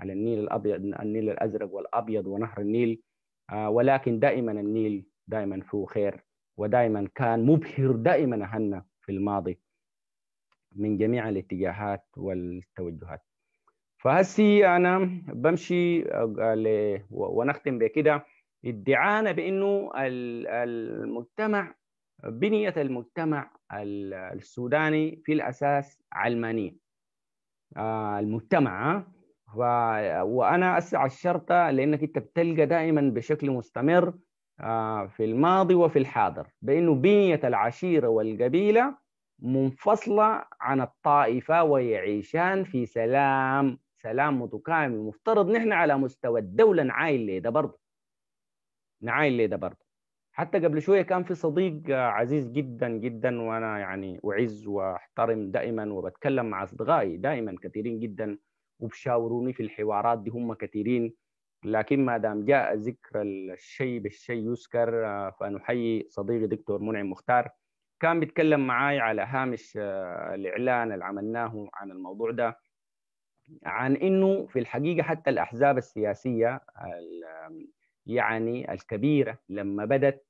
على النيل الابيض النيل الازرق والابيض ونهر النيل آه، ولكن دائما النيل دائما فيه خير ودائما كان مبهر دائما اهلنا في الماضي من جميع الاتجاهات والتوجهات فهسي انا بمشي آه، ونختم بكده ادعانا بانه المجتمع بنيه المجتمع السوداني في الاساس علمانيه آه، المجتمع ف... وانا اسعى الشرطه لانك انت بتلقى دائما بشكل مستمر آه، في الماضي وفي الحاضر بانه بنيه العشيره والقبيله منفصله عن الطائفه ويعيشان في سلام سلام متكامل مفترض نحن على مستوى الدوله نعاين ليه ده برضه نعاين ليه ده برضه حتى قبل شويه كان في صديق عزيز جدا جدا وانا يعني اعز واحترم دائما وبتكلم مع اصدقائي دائما كثيرين جدا وبشاوروني في الحوارات دي هم كثيرين لكن ما دام جاء ذكر الشيء بالشيء يذكر فنحيي صديقي دكتور منعم مختار كان بيتكلم معاي على هامش آه، الاعلان اللي عملناه عن الموضوع ده عن انه في الحقيقه حتى الاحزاب السياسيه يعني الكبيره لما بدت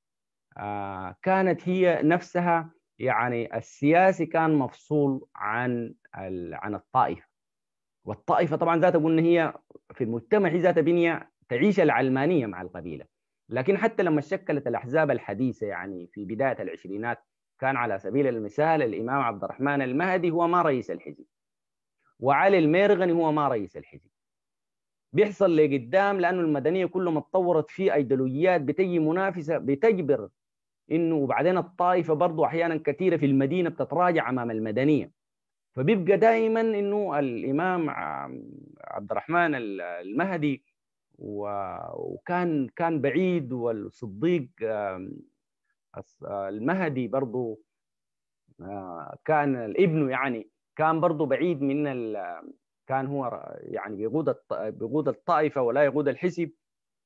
آه، كانت هي نفسها يعني السياسي كان مفصول عن عن الطائفه والطائفه طبعا ذاتها قلنا هي في المجتمع هي ذات بنيه تعيش العلمانيه مع القبيله لكن حتى لما شكلت الاحزاب الحديثه يعني في بدايه العشرينات كان على سبيل المثال الامام عبد الرحمن المهدي هو ما رئيس الحزب وعلي الميرغني هو ما رئيس الحزب بيحصل لقدام لانه المدنيه كلهم ما اتطورت في ايديولوجيات بتجي منافسه بتجبر انه وبعدين الطائفه برضو احيانا كثيره في المدينه بتتراجع امام المدنيه فبيبقى دائما انه الامام عبد الرحمن المهدي وكان كان بعيد والصديق المهدي برضو كان الابن يعني كان برضو بعيد من كان هو يعني بيقود بيقود الطائفه ولا يقود الحزب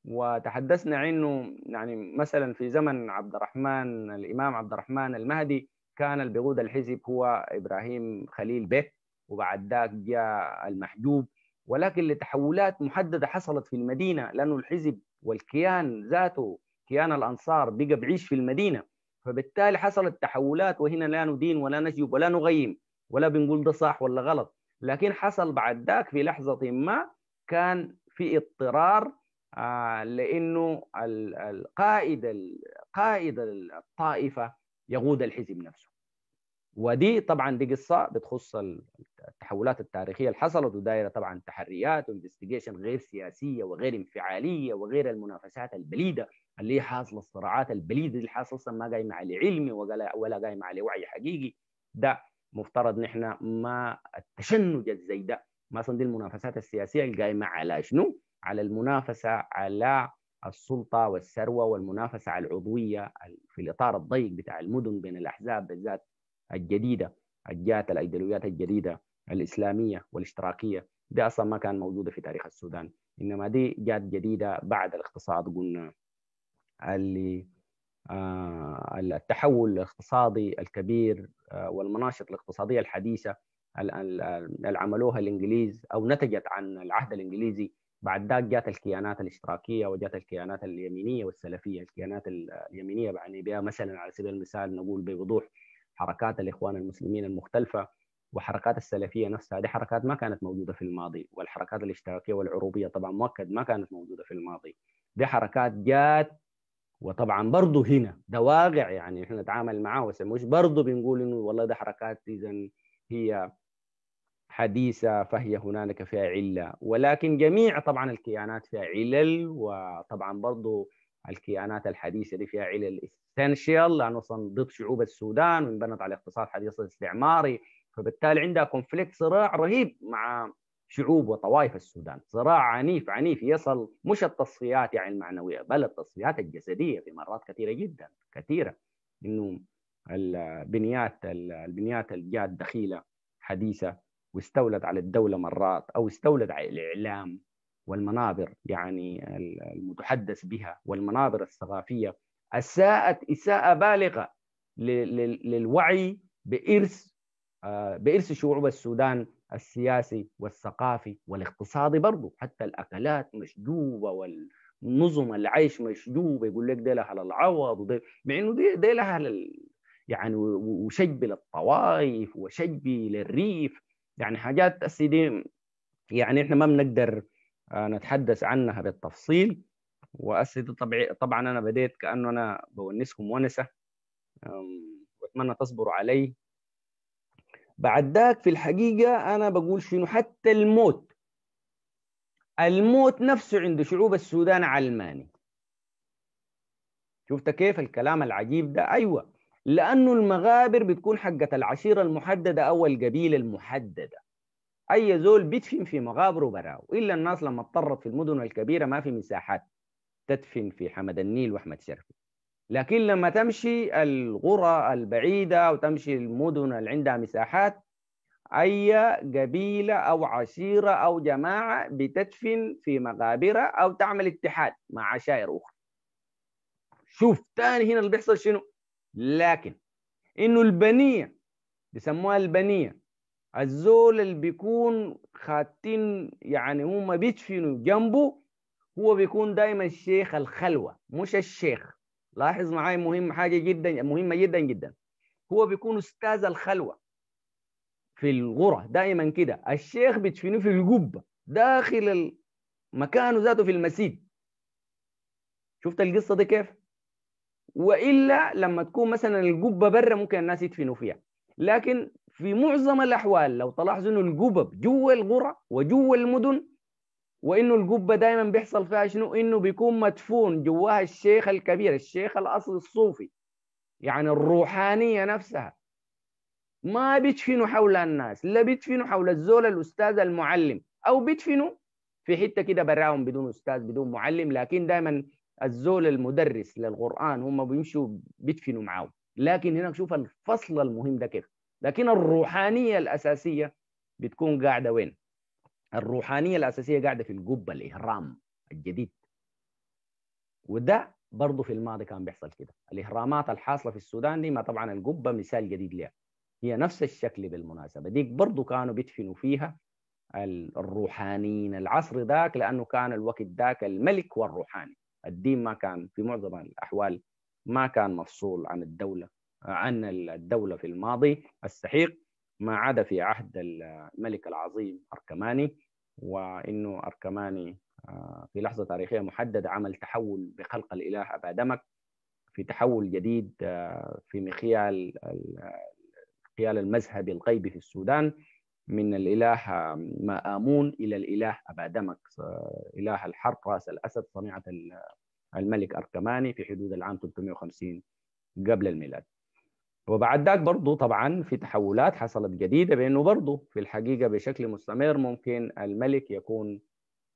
وتحدثنا عنه يعني مثلا في زمن عبد الرحمن الامام عبد الرحمن المهدي كان البغود الحزب هو ابراهيم خليل بك وبعد ذاك جاء المحجوب ولكن لتحولات محدده حصلت في المدينه لانه الحزب والكيان ذاته كيان الانصار بقى بعيش في المدينه فبالتالي حصلت تحولات وهنا لا ندين ولا نشجب ولا نغيم ولا بنقول ده صح ولا غلط لكن حصل بعد ذاك في لحظه ما كان في اضطرار آه، لانه القائد قائد الطائفه يقود الحزب نفسه ودي طبعا دي قصه بتخص التحولات التاريخيه اللي حصلت ودايره طبعا تحريات وانفستيجيشن غير سياسيه وغير انفعاليه وغير المنافسات البليده اللي حاصل حاصله الصراعات البليده اللي حاصله ما قايمه على علم ولا قايمه على وعي حقيقي ده مفترض نحن ما التشنج الزي ده ما دي المنافسات السياسيه القايمه على شنو؟ على المنافسه على السلطه والثروه والمنافسه على العضويه في الاطار الضيق بتاع المدن بين الاحزاب بالذات الجديده الجات الايديولوجيات الجديده الاسلاميه والاشتراكيه دي اصلا ما كان موجوده في تاريخ السودان انما دي جات جديده بعد الاقتصاد قلنا اللي آه، التحول الاقتصادي الكبير آه، والمناشط الاقتصاديه الحديثه اللي عملوها الانجليز او نتجت عن العهد الانجليزي بعد ذاك جات الكيانات الاشتراكيه وجات الكيانات اليمينيه والسلفيه، الكيانات اليمينيه بعني بها مثلا على سبيل المثال نقول بوضوح حركات الاخوان المسلمين المختلفه وحركات السلفيه نفسها دي حركات ما كانت موجوده في الماضي، والحركات الاشتراكيه والعروبيه طبعا مؤكد ما كانت موجوده في الماضي، دي حركات جات وطبعا برضه هنا ده واقع يعني احنا نتعامل معاه مش برضه بنقول انه والله ده حركات اذا هي حديثة فهي هنالك فيها علة ولكن جميع طبعا الكيانات فيها علل وطبعا برضو الكيانات الحديثة دي فيها علل essential لأنه أصلا ضد شعوب السودان وانبنت على اقتصاد حديث استعماري فبالتالي عندها كونفليكت صراع رهيب مع شعوب وطوائف السودان صراع عنيف عنيف يصل مش التصفيات يعني المعنوية بل التصفيات الجسدية في مرات كثيرة جدا كثيرة إنه البنيات البنيات الجاد دخيلة حديثة واستولت على الدولة مرات أو استولت على الإعلام والمنابر يعني المتحدث بها والمنابر الثقافية أساءت إساءة بالغة للوعي بإرث آه، بإرث شعوب السودان السياسي والثقافي والاقتصادي برضه حتى الأكلات مشجوبة وال نظم العيش مشجوب يقول لك ده لها للعوض وده مع انه دي ده لل... يعني وشجبي للطوائف وشجبي للريف يعني حاجات سيدي يعني احنا ما بنقدر آه، نتحدث عنها بالتفصيل واسيدي طبيعي طبعا انا بديت كانه انا بونسكم ونسه واتمنى تصبروا علي بعد ذاك في الحقيقه انا بقول شنو حتى الموت الموت نفسه عند شعوب السودان علماني شفت كيف الكلام العجيب ده ايوه لأنه المغابر بتكون حقة العشيرة المحددة أو القبيلة المحددة أي زول بيدفن في مغابره براو إلا الناس لما اضطرت في المدن الكبيرة ما في مساحات تدفن في حمد النيل وأحمد شرفي لكن لما تمشي القرى البعيدة وتمشي المدن اللي عندها مساحات أي قبيلة أو عشيرة أو جماعة بتدفن في مقابرها أو تعمل اتحاد مع عشائر أخرى شوف تاني هنا اللي بيحصل شنو لكن انه البنيه بيسموها البنيه الزول اللي بيكون خاتين يعني هم بيدفنوا جنبه هو بيكون دايما الشيخ الخلوه مش الشيخ لاحظ معي مهم حاجه جدا مهمه جدا جدا هو بيكون استاذ الخلوه في الغرة دائما كده الشيخ بتشفينه في القبه داخل مكانه ذاته في المسجد شفت القصة دي كيف والا لما تكون مثلا القبه برا ممكن الناس يدفنوا فيها لكن في معظم الاحوال لو تلاحظوا انه القبب جوا القرى وجوا المدن وانه القبه دائما بيحصل فيها شنو انه بيكون مدفون جواها الشيخ الكبير الشيخ الاصل الصوفي يعني الروحانيه نفسها ما بيدفنوا حول الناس لا بيدفنوا حول الزول الاستاذ المعلم او بيدفنوا في حته كده براهم بدون استاذ بدون معلم لكن دائما الزول المدرس للقران هم بيمشوا بيدفنوا معاه لكن هنا شوف الفصل المهم ده كيف لكن الروحانيه الاساسيه بتكون قاعده وين الروحانيه الاساسيه قاعده في القبه الاهرام الجديد وده برضه في الماضي كان بيحصل كده الاهرامات الحاصله في السودان دي ما طبعا القبه مثال جديد لها هي نفس الشكل بالمناسبه ديك برضه كانوا بيدفنوا فيها الروحانيين العصر ذاك لانه كان الوقت ذاك الملك والروحاني الدين ما كان في معظم الأحوال ما كان مفصول عن الدولة عن الدولة في الماضي السحيق ما عدا في عهد الملك العظيم أركماني وإنه أركماني آه، في لحظة تاريخية محددة عمل تحول بخلق الإله أبا دمك في تحول جديد آه، في مخيال خيال المذهبي الغيبي في السودان من الإله امون إلى الإله أبا دمك إله الحرب رأس الأسد صنيعة الملك أركماني في حدود العام 350 قبل الميلاد وبعد ذاك برضه طبعا في تحولات حصلت جديدة بأنه برضه في الحقيقة بشكل مستمر ممكن الملك يكون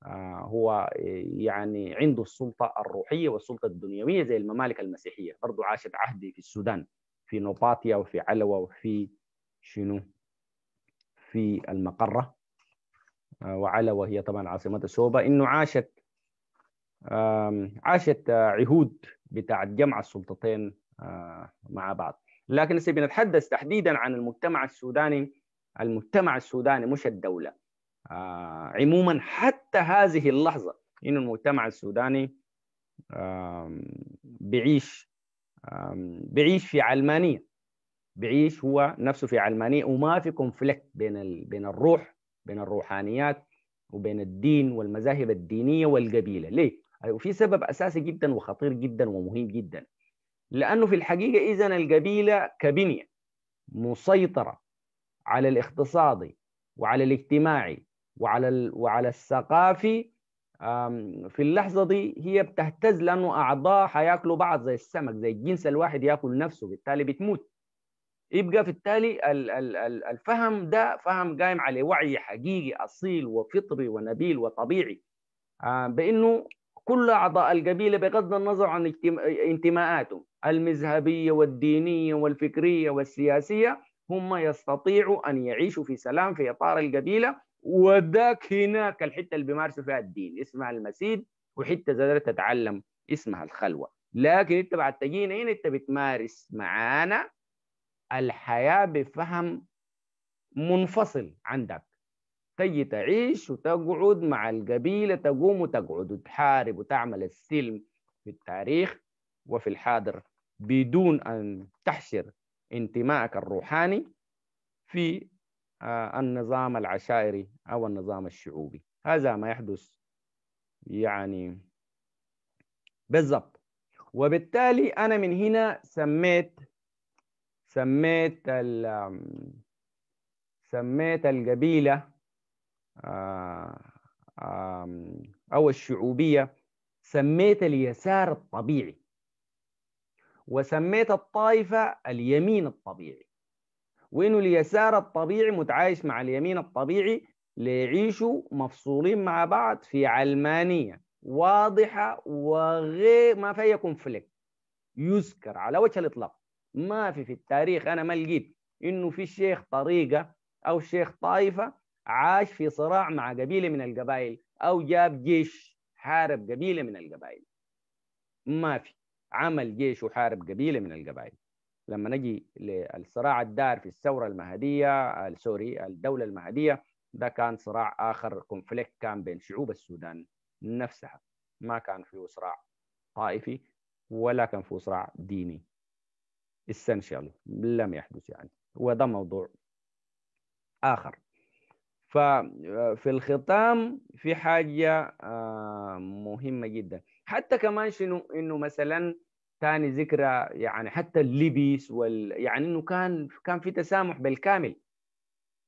آه، هو يعني عنده السلطة الروحية والسلطة الدنيوية زي الممالك المسيحية برضه عاشت عهدي في السودان في نوباتيا وفي علوة وفي شنو في المقرة آه، وعلا وهي طبعا عاصمة سوبا إنه عاشت عاشت آه، عهود بتاعت جمع السلطتين آه، مع بعض لكن هسه بنتحدث تحديدا عن المجتمع السوداني المجتمع السوداني مش الدولة عموما حتى هذه اللحظة إنه المجتمع السوداني بعيش بعيش في علمانية بيعيش هو نفسه في علمانية وما في كونفليكت بين ال... بين الروح بين الروحانيات وبين الدين والمذاهب الدينية والقبيلة ليه؟ وفي سبب أساسي جدا وخطير جدا ومهم جدا لأنه في الحقيقة إذا القبيلة كبنية مسيطرة على الاقتصادي وعلى الاجتماعي وعلى ال... وعلى الثقافي في اللحظه دي هي بتهتز لانه اعضاء حياكلوا بعض زي السمك زي الجنس الواحد ياكل نفسه بالتالي بتموت يبقى في التالي الفهم ده فهم قايم على وعي حقيقي اصيل وفطري ونبيل وطبيعي آه، بانه كل اعضاء القبيله بغض النظر عن انتماءاتهم المذهبيه والدينيه والفكريه والسياسيه هم يستطيعوا ان يعيشوا في سلام في اطار القبيله وذاك هناك الحته اللي بيمارسوا فيها الدين اسمها المسيد وحته زادت تتعلم اسمها الخلوه لكن انت بعد تجينا هنا انت بتمارس معانا الحياة بفهم منفصل عندك تجي تعيش وتقعد مع القبيلة تقوم وتقعد وتحارب وتعمل السلم في التاريخ وفي الحاضر بدون أن تحشر انتمائك الروحاني في آه، النظام العشائري أو النظام الشعوبي هذا ما يحدث يعني بالضبط وبالتالي أنا من هنا سميت سميت ال سميت القبيلة آه، أو الشعوبية سميت اليسار الطبيعي وسميت الطائفة اليمين الطبيعي وإنه اليسار الطبيعي متعايش مع اليمين الطبيعي ليعيشوا مفصولين مع بعض في علمانية واضحة وغير ما فيها كونفليكت يذكر على وجه الإطلاق ما في في التاريخ انا ما لقيت انه في الشيخ طريقه او الشيخ طائفه عاش في صراع مع قبيله من القبائل او جاب جيش حارب قبيله من القبائل ما في عمل جيش وحارب قبيله من القبائل لما نجي للصراع الدار في الثوره المهديه سوري الدوله المهديه ده كان صراع اخر كونفليكت كان بين شعوب السودان نفسها ما كان فيه صراع طائفي ولا كان فيه صراع ديني essentially لم يحدث يعني وده موضوع آخر ففي آه، الختام في حاجة آه، مهمة جدا حتى كمان شنو إنه مثلا ثاني ذكرى يعني حتى اللبس وال يعني إنه كان كان في تسامح بالكامل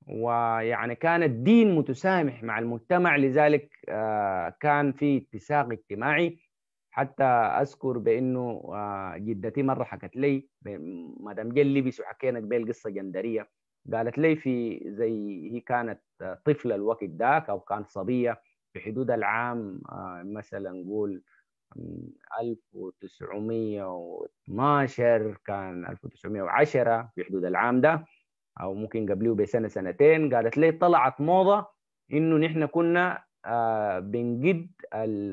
ويعني كان الدين متسامح مع المجتمع لذلك آه، كان في اتساق اجتماعي حتى اذكر بانه آه، جدتي مره حكت لي مدام جل لبس وحكينا قبل قصه جندريه قالت لي في زي هي كانت طفله الوقت ذاك او كانت صبيه في حدود العام آه، مثلا نقول 1912 كان 1910 في حدود العام ده او ممكن قبله بسنه سنتين قالت لي طلعت موضه انه نحن كنا آه، بنجد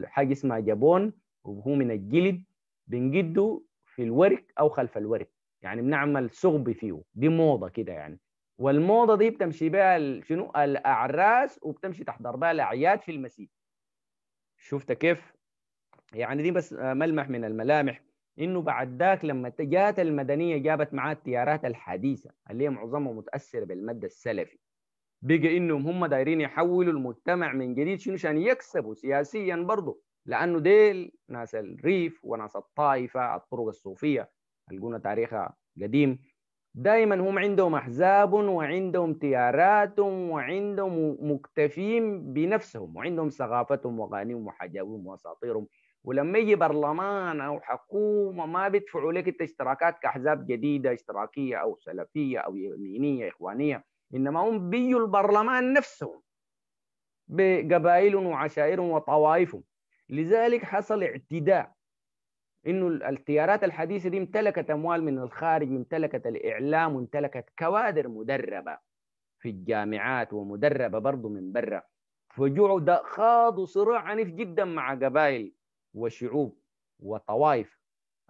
حاجه اسمها جابون وهو من الجلد بنجده في الورك او خلف الورك يعني بنعمل ثقب فيه دي موضه كده يعني والموضه دي بتمشي بها شنو الاعراس وبتمشي تحضر بها الاعياد في المسيح شفت كيف يعني دي بس آه، ملمح من الملامح انه بعد ذاك لما جات المدنيه جابت معاه التيارات الحديثه اللي هي معظمها متاثره بالمد السلفي بقى انهم هم دايرين يحولوا المجتمع من جديد شنو عشان يكسبوا سياسيا برضه لانه ديل ناس الريف وناس الطائفه الطرق الصوفيه القونا تاريخها قديم دائما هم عندهم احزاب وعندهم تيارات وعندهم مكتفين بنفسهم وعندهم ثقافتهم واغانيهم وحجابهم واساطيرهم ولما يجي برلمان او حكومه ما بيدفعوا لك انت اشتراكات كاحزاب جديده اشتراكيه او سلفيه او يمينيه اخوانيه انما هم بيجوا البرلمان نفسهم بقبائلهم وعشائرهم وطوائفهم لذلك حصل اعتداء انه التيارات الحديثه دي امتلكت اموال من الخارج امتلكت الاعلام وامتلكت كوادر مدربه في الجامعات ومدربه برضه من برا ده خاضوا صراع عنيف جدا مع قبائل وشعوب وطوائف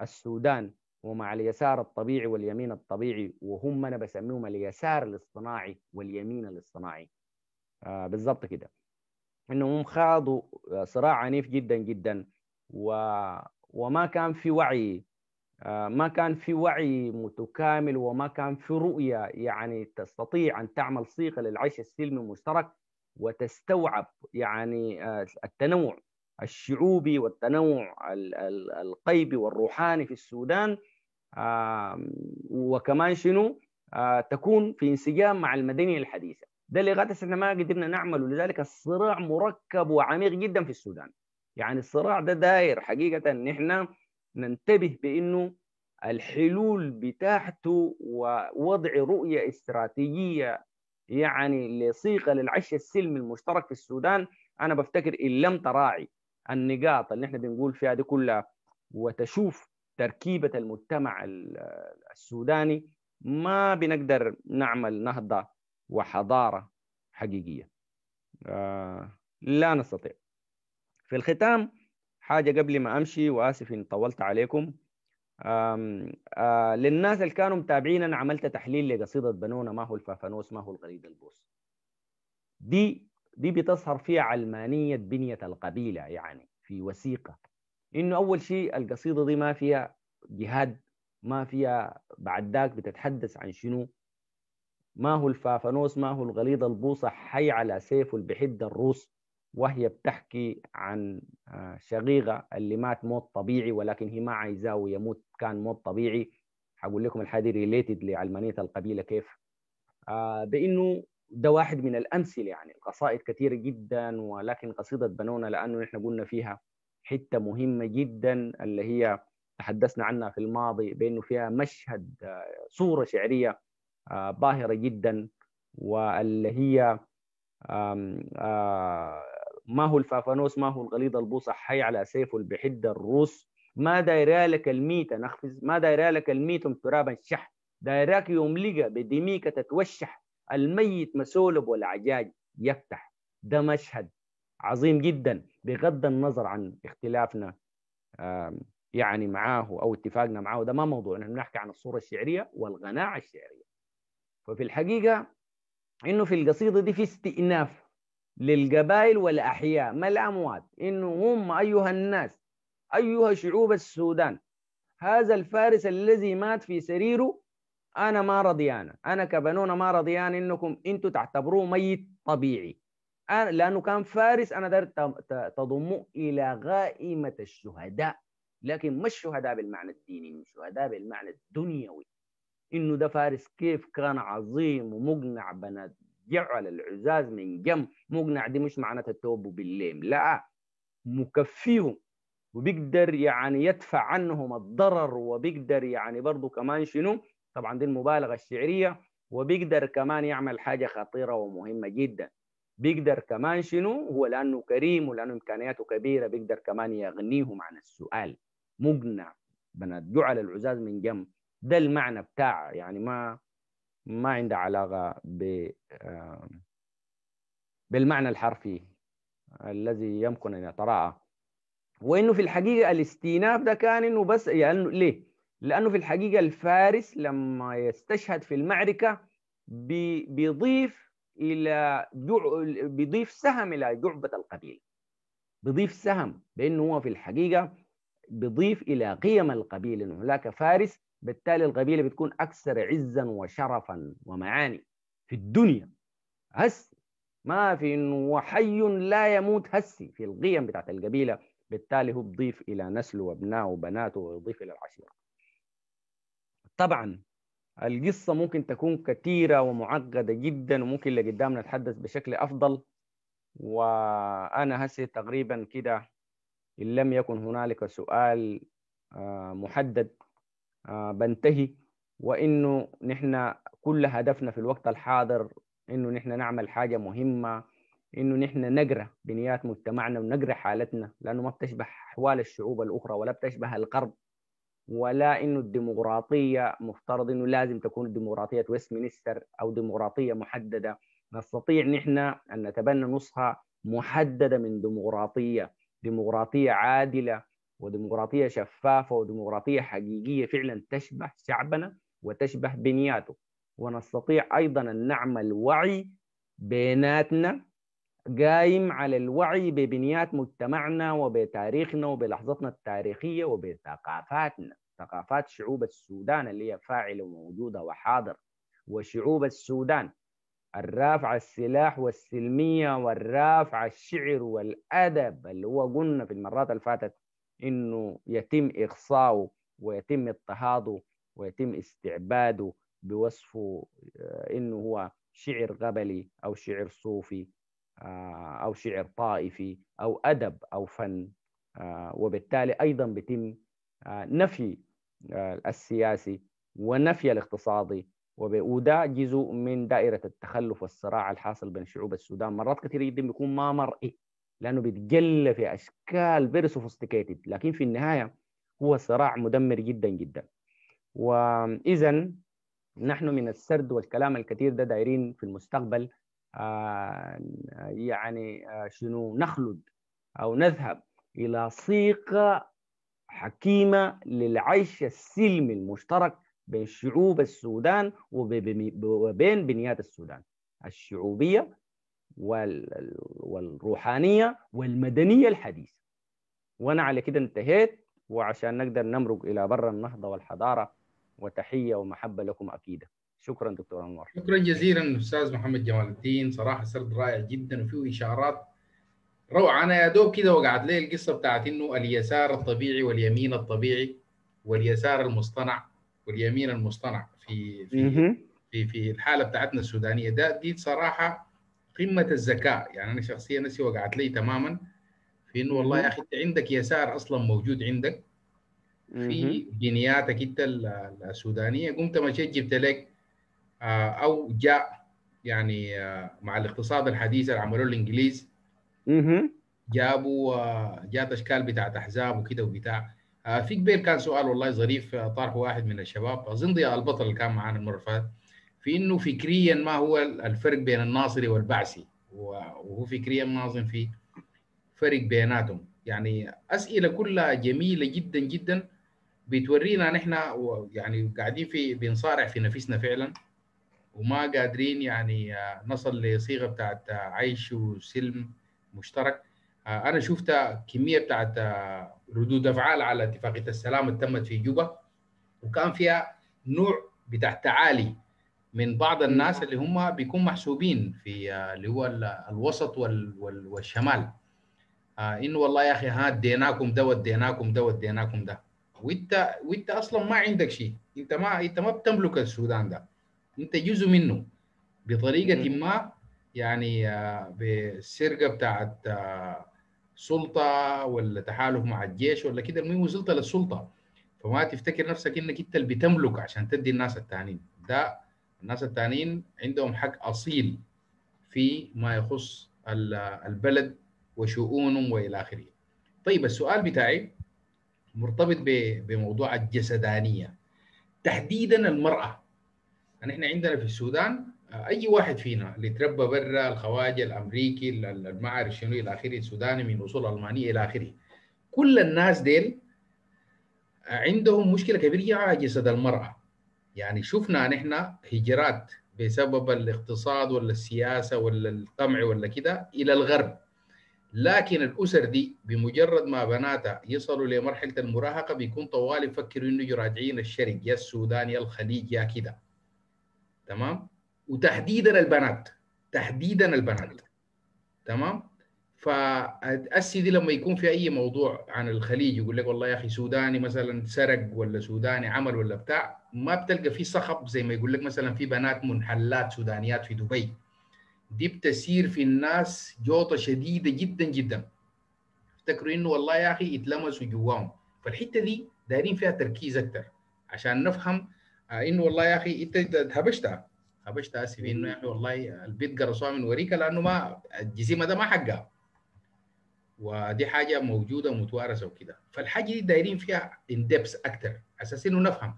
السودان ومع اليسار الطبيعي واليمين الطبيعي وهم انا بسميهم اليسار الاصطناعي واليمين الاصطناعي آه بالضبط كده انهم خاضوا آه، صراع عنيف جدا جدا و... وما كان في وعي آه، ما كان في وعي متكامل وما كان في رؤيه يعني تستطيع ان تعمل صيغه للعيش السلمي المشترك وتستوعب يعني آه، التنوع الشعوبي والتنوع القيبي والروحاني في السودان وكمان شنو تكون في انسجام مع المدنيه الحديثه ده اللي غاية ما قدرنا نعمله لذلك الصراع مركب وعميق جدا في السودان يعني الصراع ده داير حقيقة إن إحنا ننتبه بإنه الحلول بتاعته ووضع رؤية استراتيجية يعني لصيغة للعش السلمي المشترك في السودان أنا بفتكر إن لم تراعي النقاط اللي إحنا بنقول فيها دي كلها وتشوف تركيبة المجتمع السوداني ما بنقدر نعمل نهضة وحضارة حقيقية آه، لا نستطيع في الختام حاجة قبل ما أمشي وآسف إن طولت عليكم آه، للناس اللي كانوا متابعين أنا عملت تحليل لقصيدة بنونا ما هو الفافانوس ما هو الغريد البوس دي دي بتظهر فيها علمانية بنية القبيلة يعني في وثيقة إنه أول شيء القصيدة دي ما فيها جهاد ما فيها بعد ذاك بتتحدث عن شنو ما هو الفافانوس ما هو الغليظ البوصة حي على سيفه بحد الروس وهي بتحكي عن آه، شقيقة اللي مات موت طبيعي ولكن هي ما عايزاه يموت كان موت طبيعي هقول لكم الحاجة ريليتد لعلمانية القبيلة كيف آه، بأنه ده واحد من الأمثلة يعني القصائد كثيرة جدا ولكن قصيدة بنونا لأنه نحن قلنا فيها حتة مهمة جدا اللي هي تحدثنا عنها في الماضي بأنه فيها مشهد آه، صورة شعرية باهرة آه، جدا واللي هي آه، ما هو الفافانوس ما هو الغليظ البوصة حي على سيفه البحد الروس ما دايرالك لك الميت نخفز ما دايرالك لك الميت ترابا شح دايراك يوم لقى بدميك تتوشح الميت مسولب والعجاج يفتح ده مشهد عظيم جدا بغض النظر عن اختلافنا يعني معاه او اتفاقنا معاه ده ما موضوع نحن نحكي عن الصوره الشعريه والغناء الشعريه ففي الحقيقة إنه في القصيدة دي في استئناف للقبائل والأحياء ما الأموات إنه هم أيها الناس أيها شعوب السودان هذا الفارس الذي مات في سريره أنا ما رضيان أنا كبنون ما رضيان إنكم أنتم تعتبروه ميت طبيعي أنا لأنه كان فارس أنا دار تضمه إلى غائمة الشهداء لكن مش شهداء بالمعنى الديني شهداء بالمعنى الدنيوي انه ده فارس كيف كان عظيم ومقنع بنات جعل العزاز من جم مقنع دي مش معناتها التوب بالليم لا مكفيهم وبيقدر يعني يدفع عنهم الضرر وبيقدر يعني برضه كمان شنو طبعا دي المبالغه الشعريه وبيقدر كمان يعمل حاجه خطيره ومهمه جدا بيقدر كمان شنو هو لانه كريم ولانه امكانياته كبيره بيقدر كمان يغنيهم عن السؤال مقنع بنات جعل العزاز من جم ده المعنى بتاع يعني ما ما عنده علاقة ب بالمعنى الحرفي الذي يمكن أن يتراءى وإنه في الحقيقة الاستئناف ده كان إنه بس يعني ليه؟ لأنه في الحقيقة الفارس لما يستشهد في المعركة بيضيف إلى بيضيف سهم إلى جعبة القبيلة بيضيف سهم بأنه هو في الحقيقة بيضيف إلى قيم القبيلة هناك فارس بالتالي القبيلة بتكون أكثر عزا وشرفا ومعاني في الدنيا هسي ما في إنه لا يموت هسي في القيم بتاعت القبيلة بالتالي هو بضيف إلى نسله وابناءه وبناته ويضيف إلى العشيرة طبعا القصة ممكن تكون كثيرة ومعقدة جدا وممكن لقدام نتحدث بشكل أفضل وأنا هسي تقريبا كده إن لم يكن هنالك سؤال آه، محدد آه، بنتهي وانه نحن كل هدفنا في الوقت الحاضر انه نحن نعمل حاجه مهمه انه نحن نقرا بنيات مجتمعنا ونقرا حالتنا لانه ما بتشبه احوال الشعوب الاخرى ولا بتشبه الغرب ولا انه الديمقراطيه مفترض انه لازم تكون ديمقراطيه مينستر او ديمقراطيه محدده نستطيع نحن ان نتبنى نسخه محدده من ديمقراطيه ديمقراطيه عادله وديمقراطية شفافة وديمقراطية حقيقية فعلا تشبه شعبنا وتشبه بنياته ونستطيع أيضا أن نعمل وعي بيناتنا قايم على الوعي ببنيات مجتمعنا وبتاريخنا وبلحظتنا التاريخية وبثقافاتنا ثقافات شعوب السودان اللي هي فاعلة وموجودة وحاضرة وشعوب السودان الرافعة السلاح والسلمية والرافعة الشعر والأدب اللي هو قلنا في المرات اللي فاتت انه يتم اقصاؤه ويتم اضطهاده ويتم استعباده بوصفه آه، انه هو شعر غبلي او شعر صوفي آه، او شعر طائفي او ادب او فن آه، وبالتالي ايضا بيتم نفي السياسي ونفي الاقتصادي وده جزء من دائرة التخلف والصراع الحاصل بين شعوب السودان مرات كثيرة جدا بيكون ما مرئي إيه. لانه بيتجلى في اشكال فيري سوفيستيكيتد لكن في النهايه هو صراع مدمر جدا جدا واذا نحن من السرد والكلام الكثير ده دايرين في المستقبل آه، يعني آه، شنو نخلد او نذهب الى صيغه حكيمه للعيش السلمي المشترك بين شعوب السودان وبين بنيات السودان الشعوبيه والروحانية والمدنية الحديثة وأنا على كده انتهيت وعشان نقدر نمرق إلى بر النهضة والحضارة وتحية ومحبة لكم أكيدة شكرا دكتور انور شكرا جزيلا استاذ محمد جمال الدين صراحه سرد رائع جدا وفيه اشارات روعه انا يا دوب كده وقعت لي القصه بتاعت انه اليسار الطبيعي واليمين الطبيعي واليسار المصطنع واليمين المصطنع في في في, في الحاله بتاعتنا السودانيه ده دي صراحه قمه الذكاء يعني انا شخصيا نفسي وقعت لي تماما في انه والله يا اخي انت عندك يسار اصلا موجود عندك في جنياتك انت السودانيه قمت مشيت جبت لك آه، او جاء يعني آه، مع الاقتصاد الحديث اللي عملوه الانجليز جابوا آه، جات اشكال بتاعت احزاب وكده وبتاع في قبل كان سؤال والله ظريف طرحه واحد من الشباب اظن ضياء البطل اللي كان معانا المره اللي فاتت في انه فكريا ما هو الفرق بين الناصري والبعثي وهو فكريا ناظم في فرق بيناتهم يعني اسئله كلها جميله جدا جدا بتورينا نحن يعني قاعدين في بنصارع في نفسنا فعلا وما قادرين يعني آه، نصل لصيغه بتاعت آه، عيش وسلم مشترك آه، انا شفت كميه بتاعت ردود افعال على اتفاقيه السلام اللي تمت في جوبا وكان فيها نوع بتاع تعالي من بعض الناس اللي هم بيكون محسوبين في آه، اللي هو الوسط والشمال آه، انه والله يا اخي ها اديناكم ده وديناكم ده وديناكم ده وانت وانت اصلا ما عندك شيء انت ما انت ما بتملك السودان ده انت جزء منه بطريقه ما يعني آه، بسرقه بتاعت سلطه ولا تحالف مع الجيش ولا كده المهم وصلت للسلطه فما تفتكر نفسك انك انت اللي بتملك عشان تدي الناس التانيين ده الناس التانيين عندهم حق اصيل في ما يخص البلد وشؤونهم والى اخره. طيب السؤال بتاعي مرتبط بموضوع الجسدانيه تحديدا المراه. يعني عندنا في السودان آه، اي واحد فينا اللي تربى برا الخواجه الامريكي المعارف شنو الى اخره السوداني من اصول المانيه الى اخره كل الناس ديل عندهم مشكله كبيره على جسد المراه يعني شفنا نحن هجرات بسبب الاقتصاد ولا السياسه ولا القمع ولا كده الى الغرب لكن الاسر دي بمجرد ما بناتها يصلوا لمرحله المراهقه بيكون طوال يفكروا انه راجعين الشرق يا السودان يا الخليج يا كده تمام وتحديدا البنات تحديدا البنات تمام فالسي دي لما يكون في اي موضوع عن الخليج يقول لك والله يا اخي سوداني مثلا سرق ولا سوداني عمل ولا بتاع ما بتلقى في صخب زي ما يقول لك مثلا في بنات منحلات سودانيات في دبي دي بتسير في الناس جوطه شديده جدا جدا افتكروا انه والله يا اخي اتلمسوا جواهم فالحته دي دايرين فيها تركيز اكثر عشان نفهم آه، انه والله يا اخي انت هبشتها هبشتها اسف انه يا اخي والله البيت قرصوها من وريكة لانه ما الجزيمه ده ما حقها ودي حاجه موجوده ومتوارثه وكده فالحاجه دي دايرين فيها اندبس اكثر اساس انه نفهم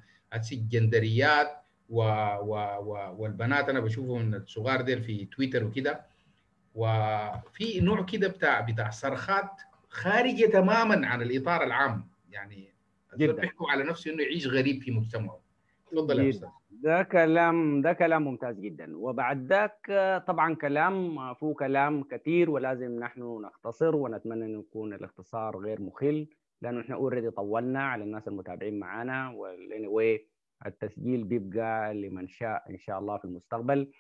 الجندريات و... و... و... والبنات انا بشوفهم من الصغار ديل في تويتر وكده وفي نوع كده بتاع بتاع صرخات خارجه تماما عن الاطار العام يعني جدا بيحكوا على نفسه انه يعيش غريب في مجتمعه تفضل يا استاذ ده كلام ده كلام ممتاز جدا وبعد ذاك طبعا كلام فيه كلام كثير ولازم نحن نختصر ونتمنى ان يكون الاختصار غير مخل لانه احنا اوريدي طولنا على الناس المتابعين معانا anyway التسجيل بيبقى لمن شاء ان شاء الله في المستقبل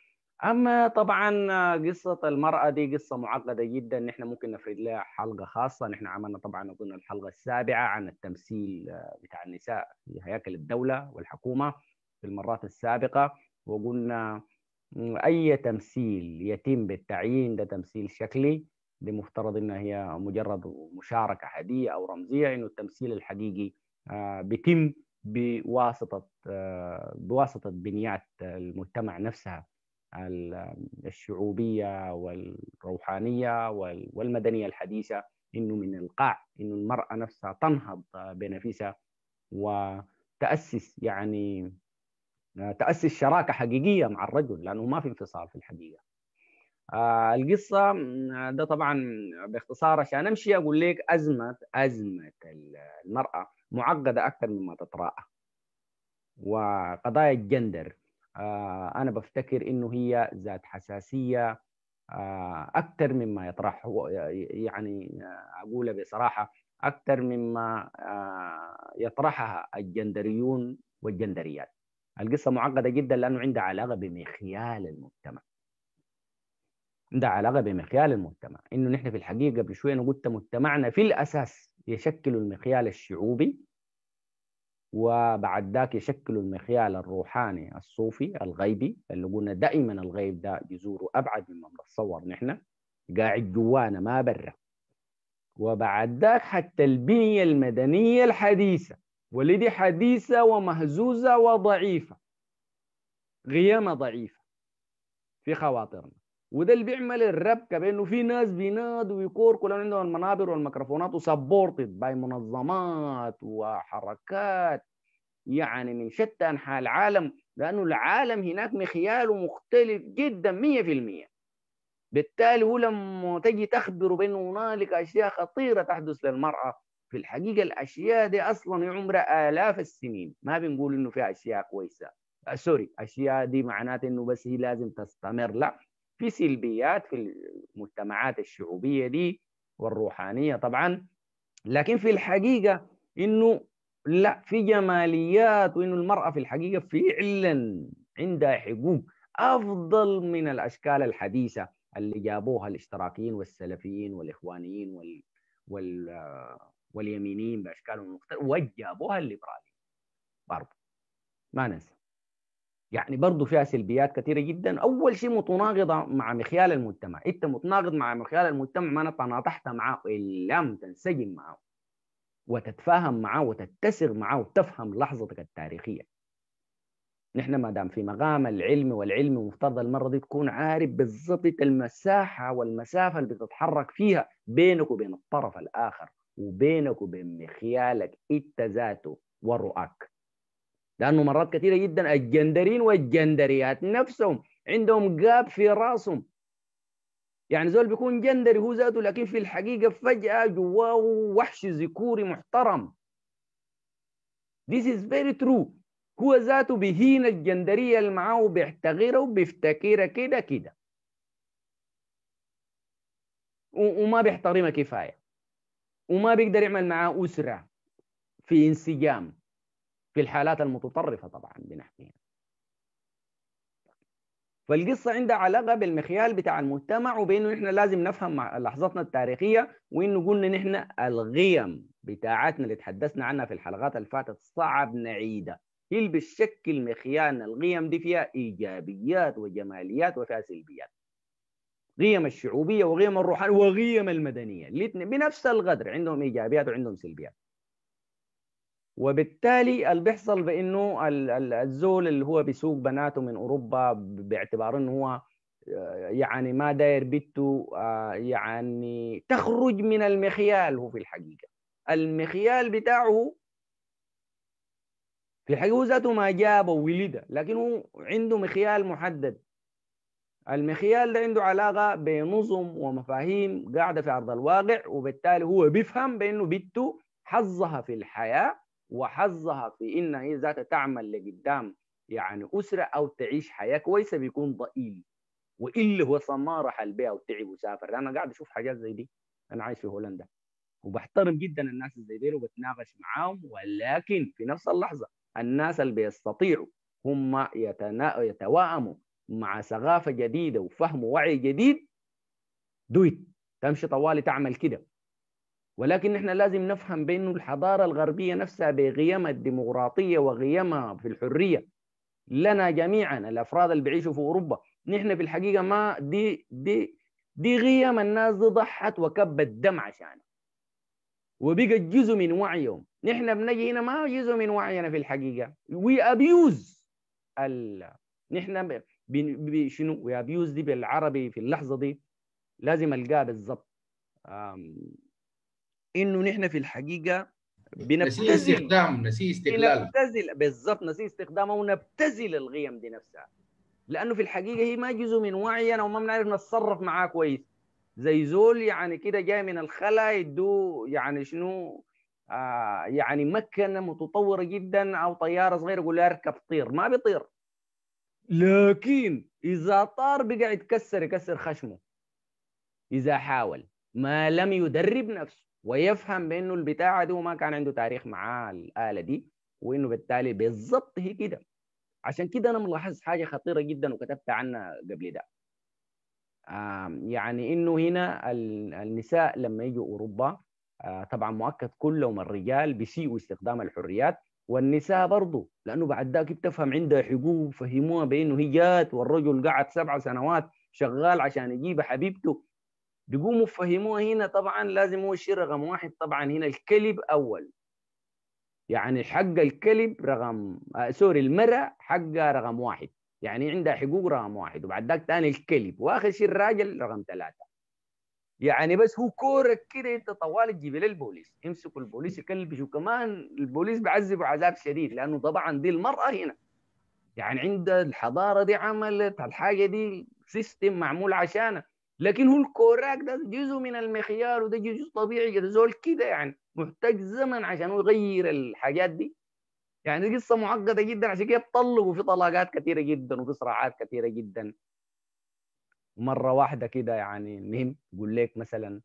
اما طبعا قصه المراه دي قصه معقده جدا نحن ممكن نفرد لها حلقه خاصه نحن عملنا طبعا اظن الحلقه السابعه عن التمثيل بتاع النساء في هياكل الدوله والحكومه في المرات السابقة وقلنا أي تمثيل يتم بالتعيين ده تمثيل شكلي لمفترض مفترض إنها هي مجرد مشاركة حدية أو رمزية إنه التمثيل الحقيقي آه، بيتم بواسطة آه، بواسطة بنيات المجتمع نفسها الشعوبية والروحانية والمدنية الحديثة إنه من القاع إنه المرأة نفسها تنهض بنفسها وتأسس يعني آه، تاسس شراكه حقيقيه مع الرجل لانه ما في انفصال في الحقيقه آه القصه آه، ده طبعا باختصار عشان امشي اقول لك ازمه ازمه المراه معقده اكثر مما تتراءى وقضايا الجندر آه انا بفتكر انه هي ذات حساسيه آه اكثر مما يطرح يعني آه، اقولها بصراحه اكثر مما يطرحها الجندريون والجندريات القصة معقدة جدا لأنه عندها علاقة بمخيال المجتمع عندها علاقة بمخيال المجتمع إنه نحن في الحقيقة قبل شوية أنا قلت مجتمعنا في الأساس يشكل المخيال الشعوبي وبعد ذاك يشكل المخيال الروحاني الصوفي الغيبي اللي قلنا دائما الغيب ده بيزوره أبعد مما بنتصور نحن قاعد جوانا ما برا وبعد ذاك حتى البنية المدنية الحديثة ولدي حديثة ومهزوزة وضعيفة غيامة ضعيفة في خواطرنا وده اللي بيعمل الربكة بأنه في ناس بينادوا ويكور كلهم عندهم المنابر والميكروفونات وسبورتد باي منظمات وحركات يعني من شتى أنحاء العالم لأنه العالم هناك مخياله مختلف جدا مية في المية بالتالي هو لما تجي تخبره بانه هنالك أشياء خطيرة تحدث للمرأة في الحقيقه الاشياء دي اصلا عمرها الاف السنين ما بنقول انه فيها اشياء كويسه آه، سوري اشياء دي معناته انه بس هي لازم تستمر لا في سلبيات في المجتمعات الشعوبيه دي والروحانيه طبعا لكن في الحقيقه انه لا في جماليات وانه المراه في الحقيقه فعلا عندها حقوق افضل من الاشكال الحديثه اللي جابوها الاشتراكيين والسلفيين والاخوانيين وال... وال... آه، واليمينيين باشكالهم المختلفه وجابوها الليبراليين برضو ما ننسى يعني برضو فيها سلبيات كثيره جدا اول شيء متناقضه مع مخيال المجتمع انت متناقض مع مخيال المجتمع ما تناطحت معه الا لم تنسجم معه وتتفاهم معه وتتسق معه وتفهم لحظتك التاريخيه نحن ما دام في مقام العلم والعلم مفترض المره دي تكون عارف بالضبط المساحه والمسافه اللي بتتحرك فيها بينك وبين الطرف الاخر وبينك وبين خيالك انت ذاته ورؤاك لانه مرات كثيره جدا الجندرين والجندريات نفسهم عندهم جاب في راسهم يعني زول بيكون جندري هو ذاته لكن في الحقيقه فجاه جواه وحش ذكوري محترم This is very true هو ذاته بهين الجندرية اللي معاه وبيحتقرها وبيفتكرها كده كده وما بيحترمها كفاية وما بيقدر يعمل معاه أسرة في انسجام في الحالات المتطرفة طبعا بنحكيها فالقصة عندها علاقة بالمخيال بتاع المجتمع وبأنه نحن لازم نفهم لحظتنا التاريخية وإنه قلنا نحن القيم بتاعتنا اللي تحدثنا عنها في الحلقات اللي فاتت صعب نعيدها هي اللي بتشكل مخيالنا القيم دي فيها إيجابيات وجماليات وفيها سلبيات قيم الشعوبيه وقيم الروحانيه وقيم المدنيه الاثنين بنفس الغدر عندهم ايجابيات وعندهم سلبيات وبالتالي اللي بيحصل بانه الزول اللي هو بيسوق بناته من اوروبا باعتبار انه هو آه، يعني ما داير بيته آه، يعني تخرج من المخيال هو في الحقيقه المخيال بتاعه في الحقيقه هو ذاته ما جابه ولده لكن هو عنده مخيال محدد المخيال ده عنده علاقه بنظم ومفاهيم قاعده في ارض الواقع وبالتالي هو بيفهم بانه بنته حظها في الحياه وحظها في انها هي ذاتها تعمل لقدام يعني اسره او تعيش حياه كويسه بيكون ضئيل واللي هو ما راح البيع وتعب وسافر انا قاعد اشوف حاجات زي دي انا عايش في هولندا وبحترم جدا الناس زي دي وبتناقش معاهم ولكن في نفس اللحظه الناس اللي بيستطيعوا هم يتنا... يتوائموا مع ثقافه جديده وفهم ووعي جديد دويت تمشي طوالي تعمل كده ولكن احنا لازم نفهم بانه الحضاره الغربيه نفسها بقيمها الديمقراطيه وقيمها في الحريه لنا جميعا الافراد اللي بيعيشوا في اوروبا نحن في الحقيقه ما دي دي دي قيم الناس دي ضحت وكبت دم عشانها وبقت جزء من وعيهم نحن بنجي هنا ما جزء من وعينا في الحقيقه وي ابيوز ال... نحن بشنو وابيوز دي بالعربي في اللحظه دي لازم القاه بالضبط انه نحن في الحقيقه بنبتزل نسي استخدام نسي استقلال نبتزل بالضبط نسي استخدامه ونبتزل القيم دي نفسها لانه في الحقيقه هي ما جزء من وعينا وما بنعرف نتصرف معاه كويس زي زول يعني كده جاي من الخلا يدو يعني شنو آه يعني مكنه متطوره جدا او طياره صغيره يقول اركب طير ما بيطير لكن اذا طار بقى يتكسر يكسر خشمه اذا حاول ما لم يدرب نفسه ويفهم بانه البتاع دي وما كان عنده تاريخ مع الاله دي وانه بالتالي بالضبط هي كده عشان كده انا ملاحظ حاجه خطيره جدا وكتبت عنها قبل ده يعني انه هنا النساء لما يجوا اوروبا آه، طبعا مؤكد كلهم الرجال بيسيئوا استخدام الحريات والنساء برضه لانه بعد ذاك بتفهم عندها حقوق فهموها بانه هي جات والرجل قعد سبع سنوات شغال عشان يجيب حبيبته بيقوموا فهموها هنا طبعا لازم هو الشيء رقم واحد طبعا هنا الكلب اول يعني حق الكلب رقم آه سوري المرأة حقها رقم واحد يعني عندها حقوق رقم واحد وبعد ذاك ثاني الكلب واخر شيء الراجل رقم ثلاثه يعني بس هو كورك كده انت طوال تجيب للبوليس البوليس امسكوا البوليس يكلبش وكمان البوليس بيعذبوا عذاب شديد لانه طبعا دي المراه هنا يعني عند الحضاره دي عملت الحاجه دي سيستم معمول عشانها لكن هو الكوراك ده جزء من المخيار وده جزء طبيعي ده زول كده يعني محتاج زمن عشان يغير الحاجات دي يعني قصه معقده جدا عشان كده طلقوا في طلاقات كثيره جدا وفي صراعات كثيره جدا مره واحده كده يعني المهم يقول لك مثلا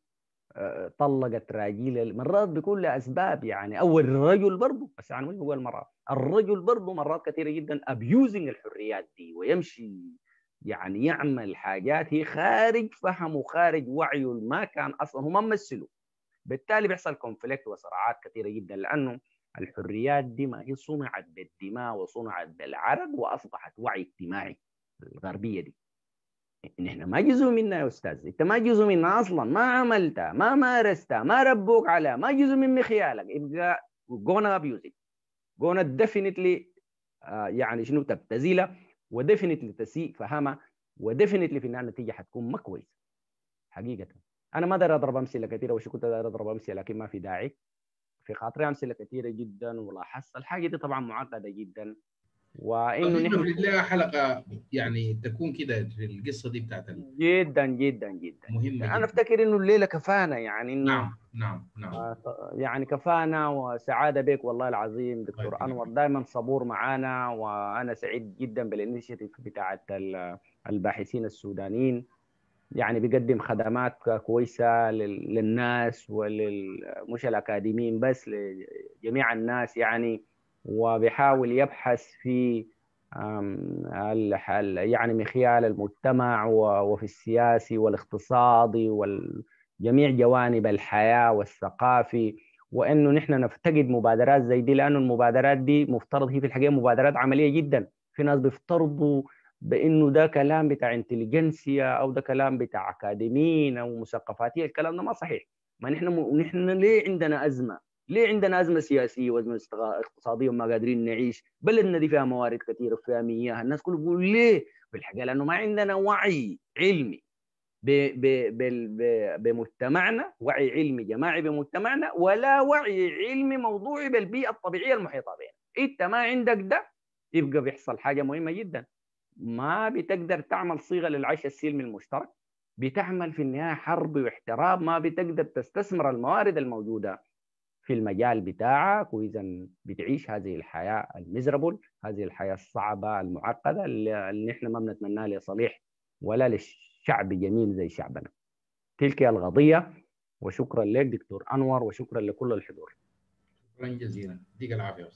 آه، طلقت راجل مرات بيكون لها اسباب يعني اول الرجل برضه بس يعني مش هو المراه الرجل برضه مرات كثيره جدا ابيوزنج الحريات دي ويمشي يعني يعمل حاجات هي خارج فهمه خارج وعيه ما كان اصلا هو ما ممثله بالتالي بيحصل كونفليكت وصراعات كثيره جدا لانه الحريات دي ما هي صنعت بالدماء وصنعت بالعرق واصبحت وعي اجتماعي الغربيه دي نحن ما جزء منا يا استاذ انت ما جزء منا اصلا ما عملتها ما مارستها ما ربوك على ما جزء من مخيالك يبقى جونا abuse جونا آه، ديفينتلي يعني شنو تبتزيلها وديفينتلي تسيء فهمها وديفينتلي في النهايه النتيجه حتكون ما كويسه حقيقه انا ما داير اضرب امثله كثيره وش كنت داير اضرب امثله لكن ما في داعي في خاطري امثله كثيره جدا ولاحظت الحاجه دي طبعا معقده جدا وانه نحن لها حلقه يعني تكون كده في القصه دي بتاعت جدا جدا جدا مهمه جداً. انا افتكر انه الليله كفانا يعني انه نعم نعم نعم آه، يعني كفانا وسعاده بك والله العظيم دكتور طيب. انور دائما صبور معانا وانا سعيد جدا بالانشيتيف بتاعت الباحثين السودانيين يعني بيقدم خدمات كويسه للناس ولل مش الاكاديميين بس لجميع الناس يعني وبيحاول يبحث في يعني مخيال المجتمع وفي السياسي والاقتصادي وجميع جوانب الحياة والثقافي وانه نحن نفتقد مبادرات زي دي لانه المبادرات دي مفترض هي في الحقيقه مبادرات عمليه جدا في ناس بيفترضوا بانه ده كلام بتاع انتليجنسيا او ده كلام بتاع اكاديميين او مثقفاتيه الكلام ده ما صحيح ما نحن م... نحن ليه عندنا ازمه ليه عندنا ازمه سياسيه وازمه اقتصاديه وما قادرين نعيش بلدنا دي فيها موارد كثيره وفيها مياه الناس كلها بيقولوا ليه بالحقيقه لانه ما عندنا وعي علمي بمجتمعنا وعي علمي جماعي بمجتمعنا ولا وعي علمي موضوعي بالبيئه الطبيعيه المحيطه بنا انت ما عندك ده يبقى بيحصل حاجه مهمه جدا ما بتقدر تعمل صيغه للعيش السلمي المشترك بتعمل في النهايه حرب واحتراب ما بتقدر تستثمر الموارد الموجوده في المجال بتاعك واذا بتعيش هذه الحياه الميزربل هذه الحياه الصعبه المعقده اللي نحن ما بنتمناها لصالح ولا للشعب جميل زي شعبنا تلك القضيه وشكرا لك دكتور انور وشكرا لكل الحضور شكرا جزيلا يعطيك العافيه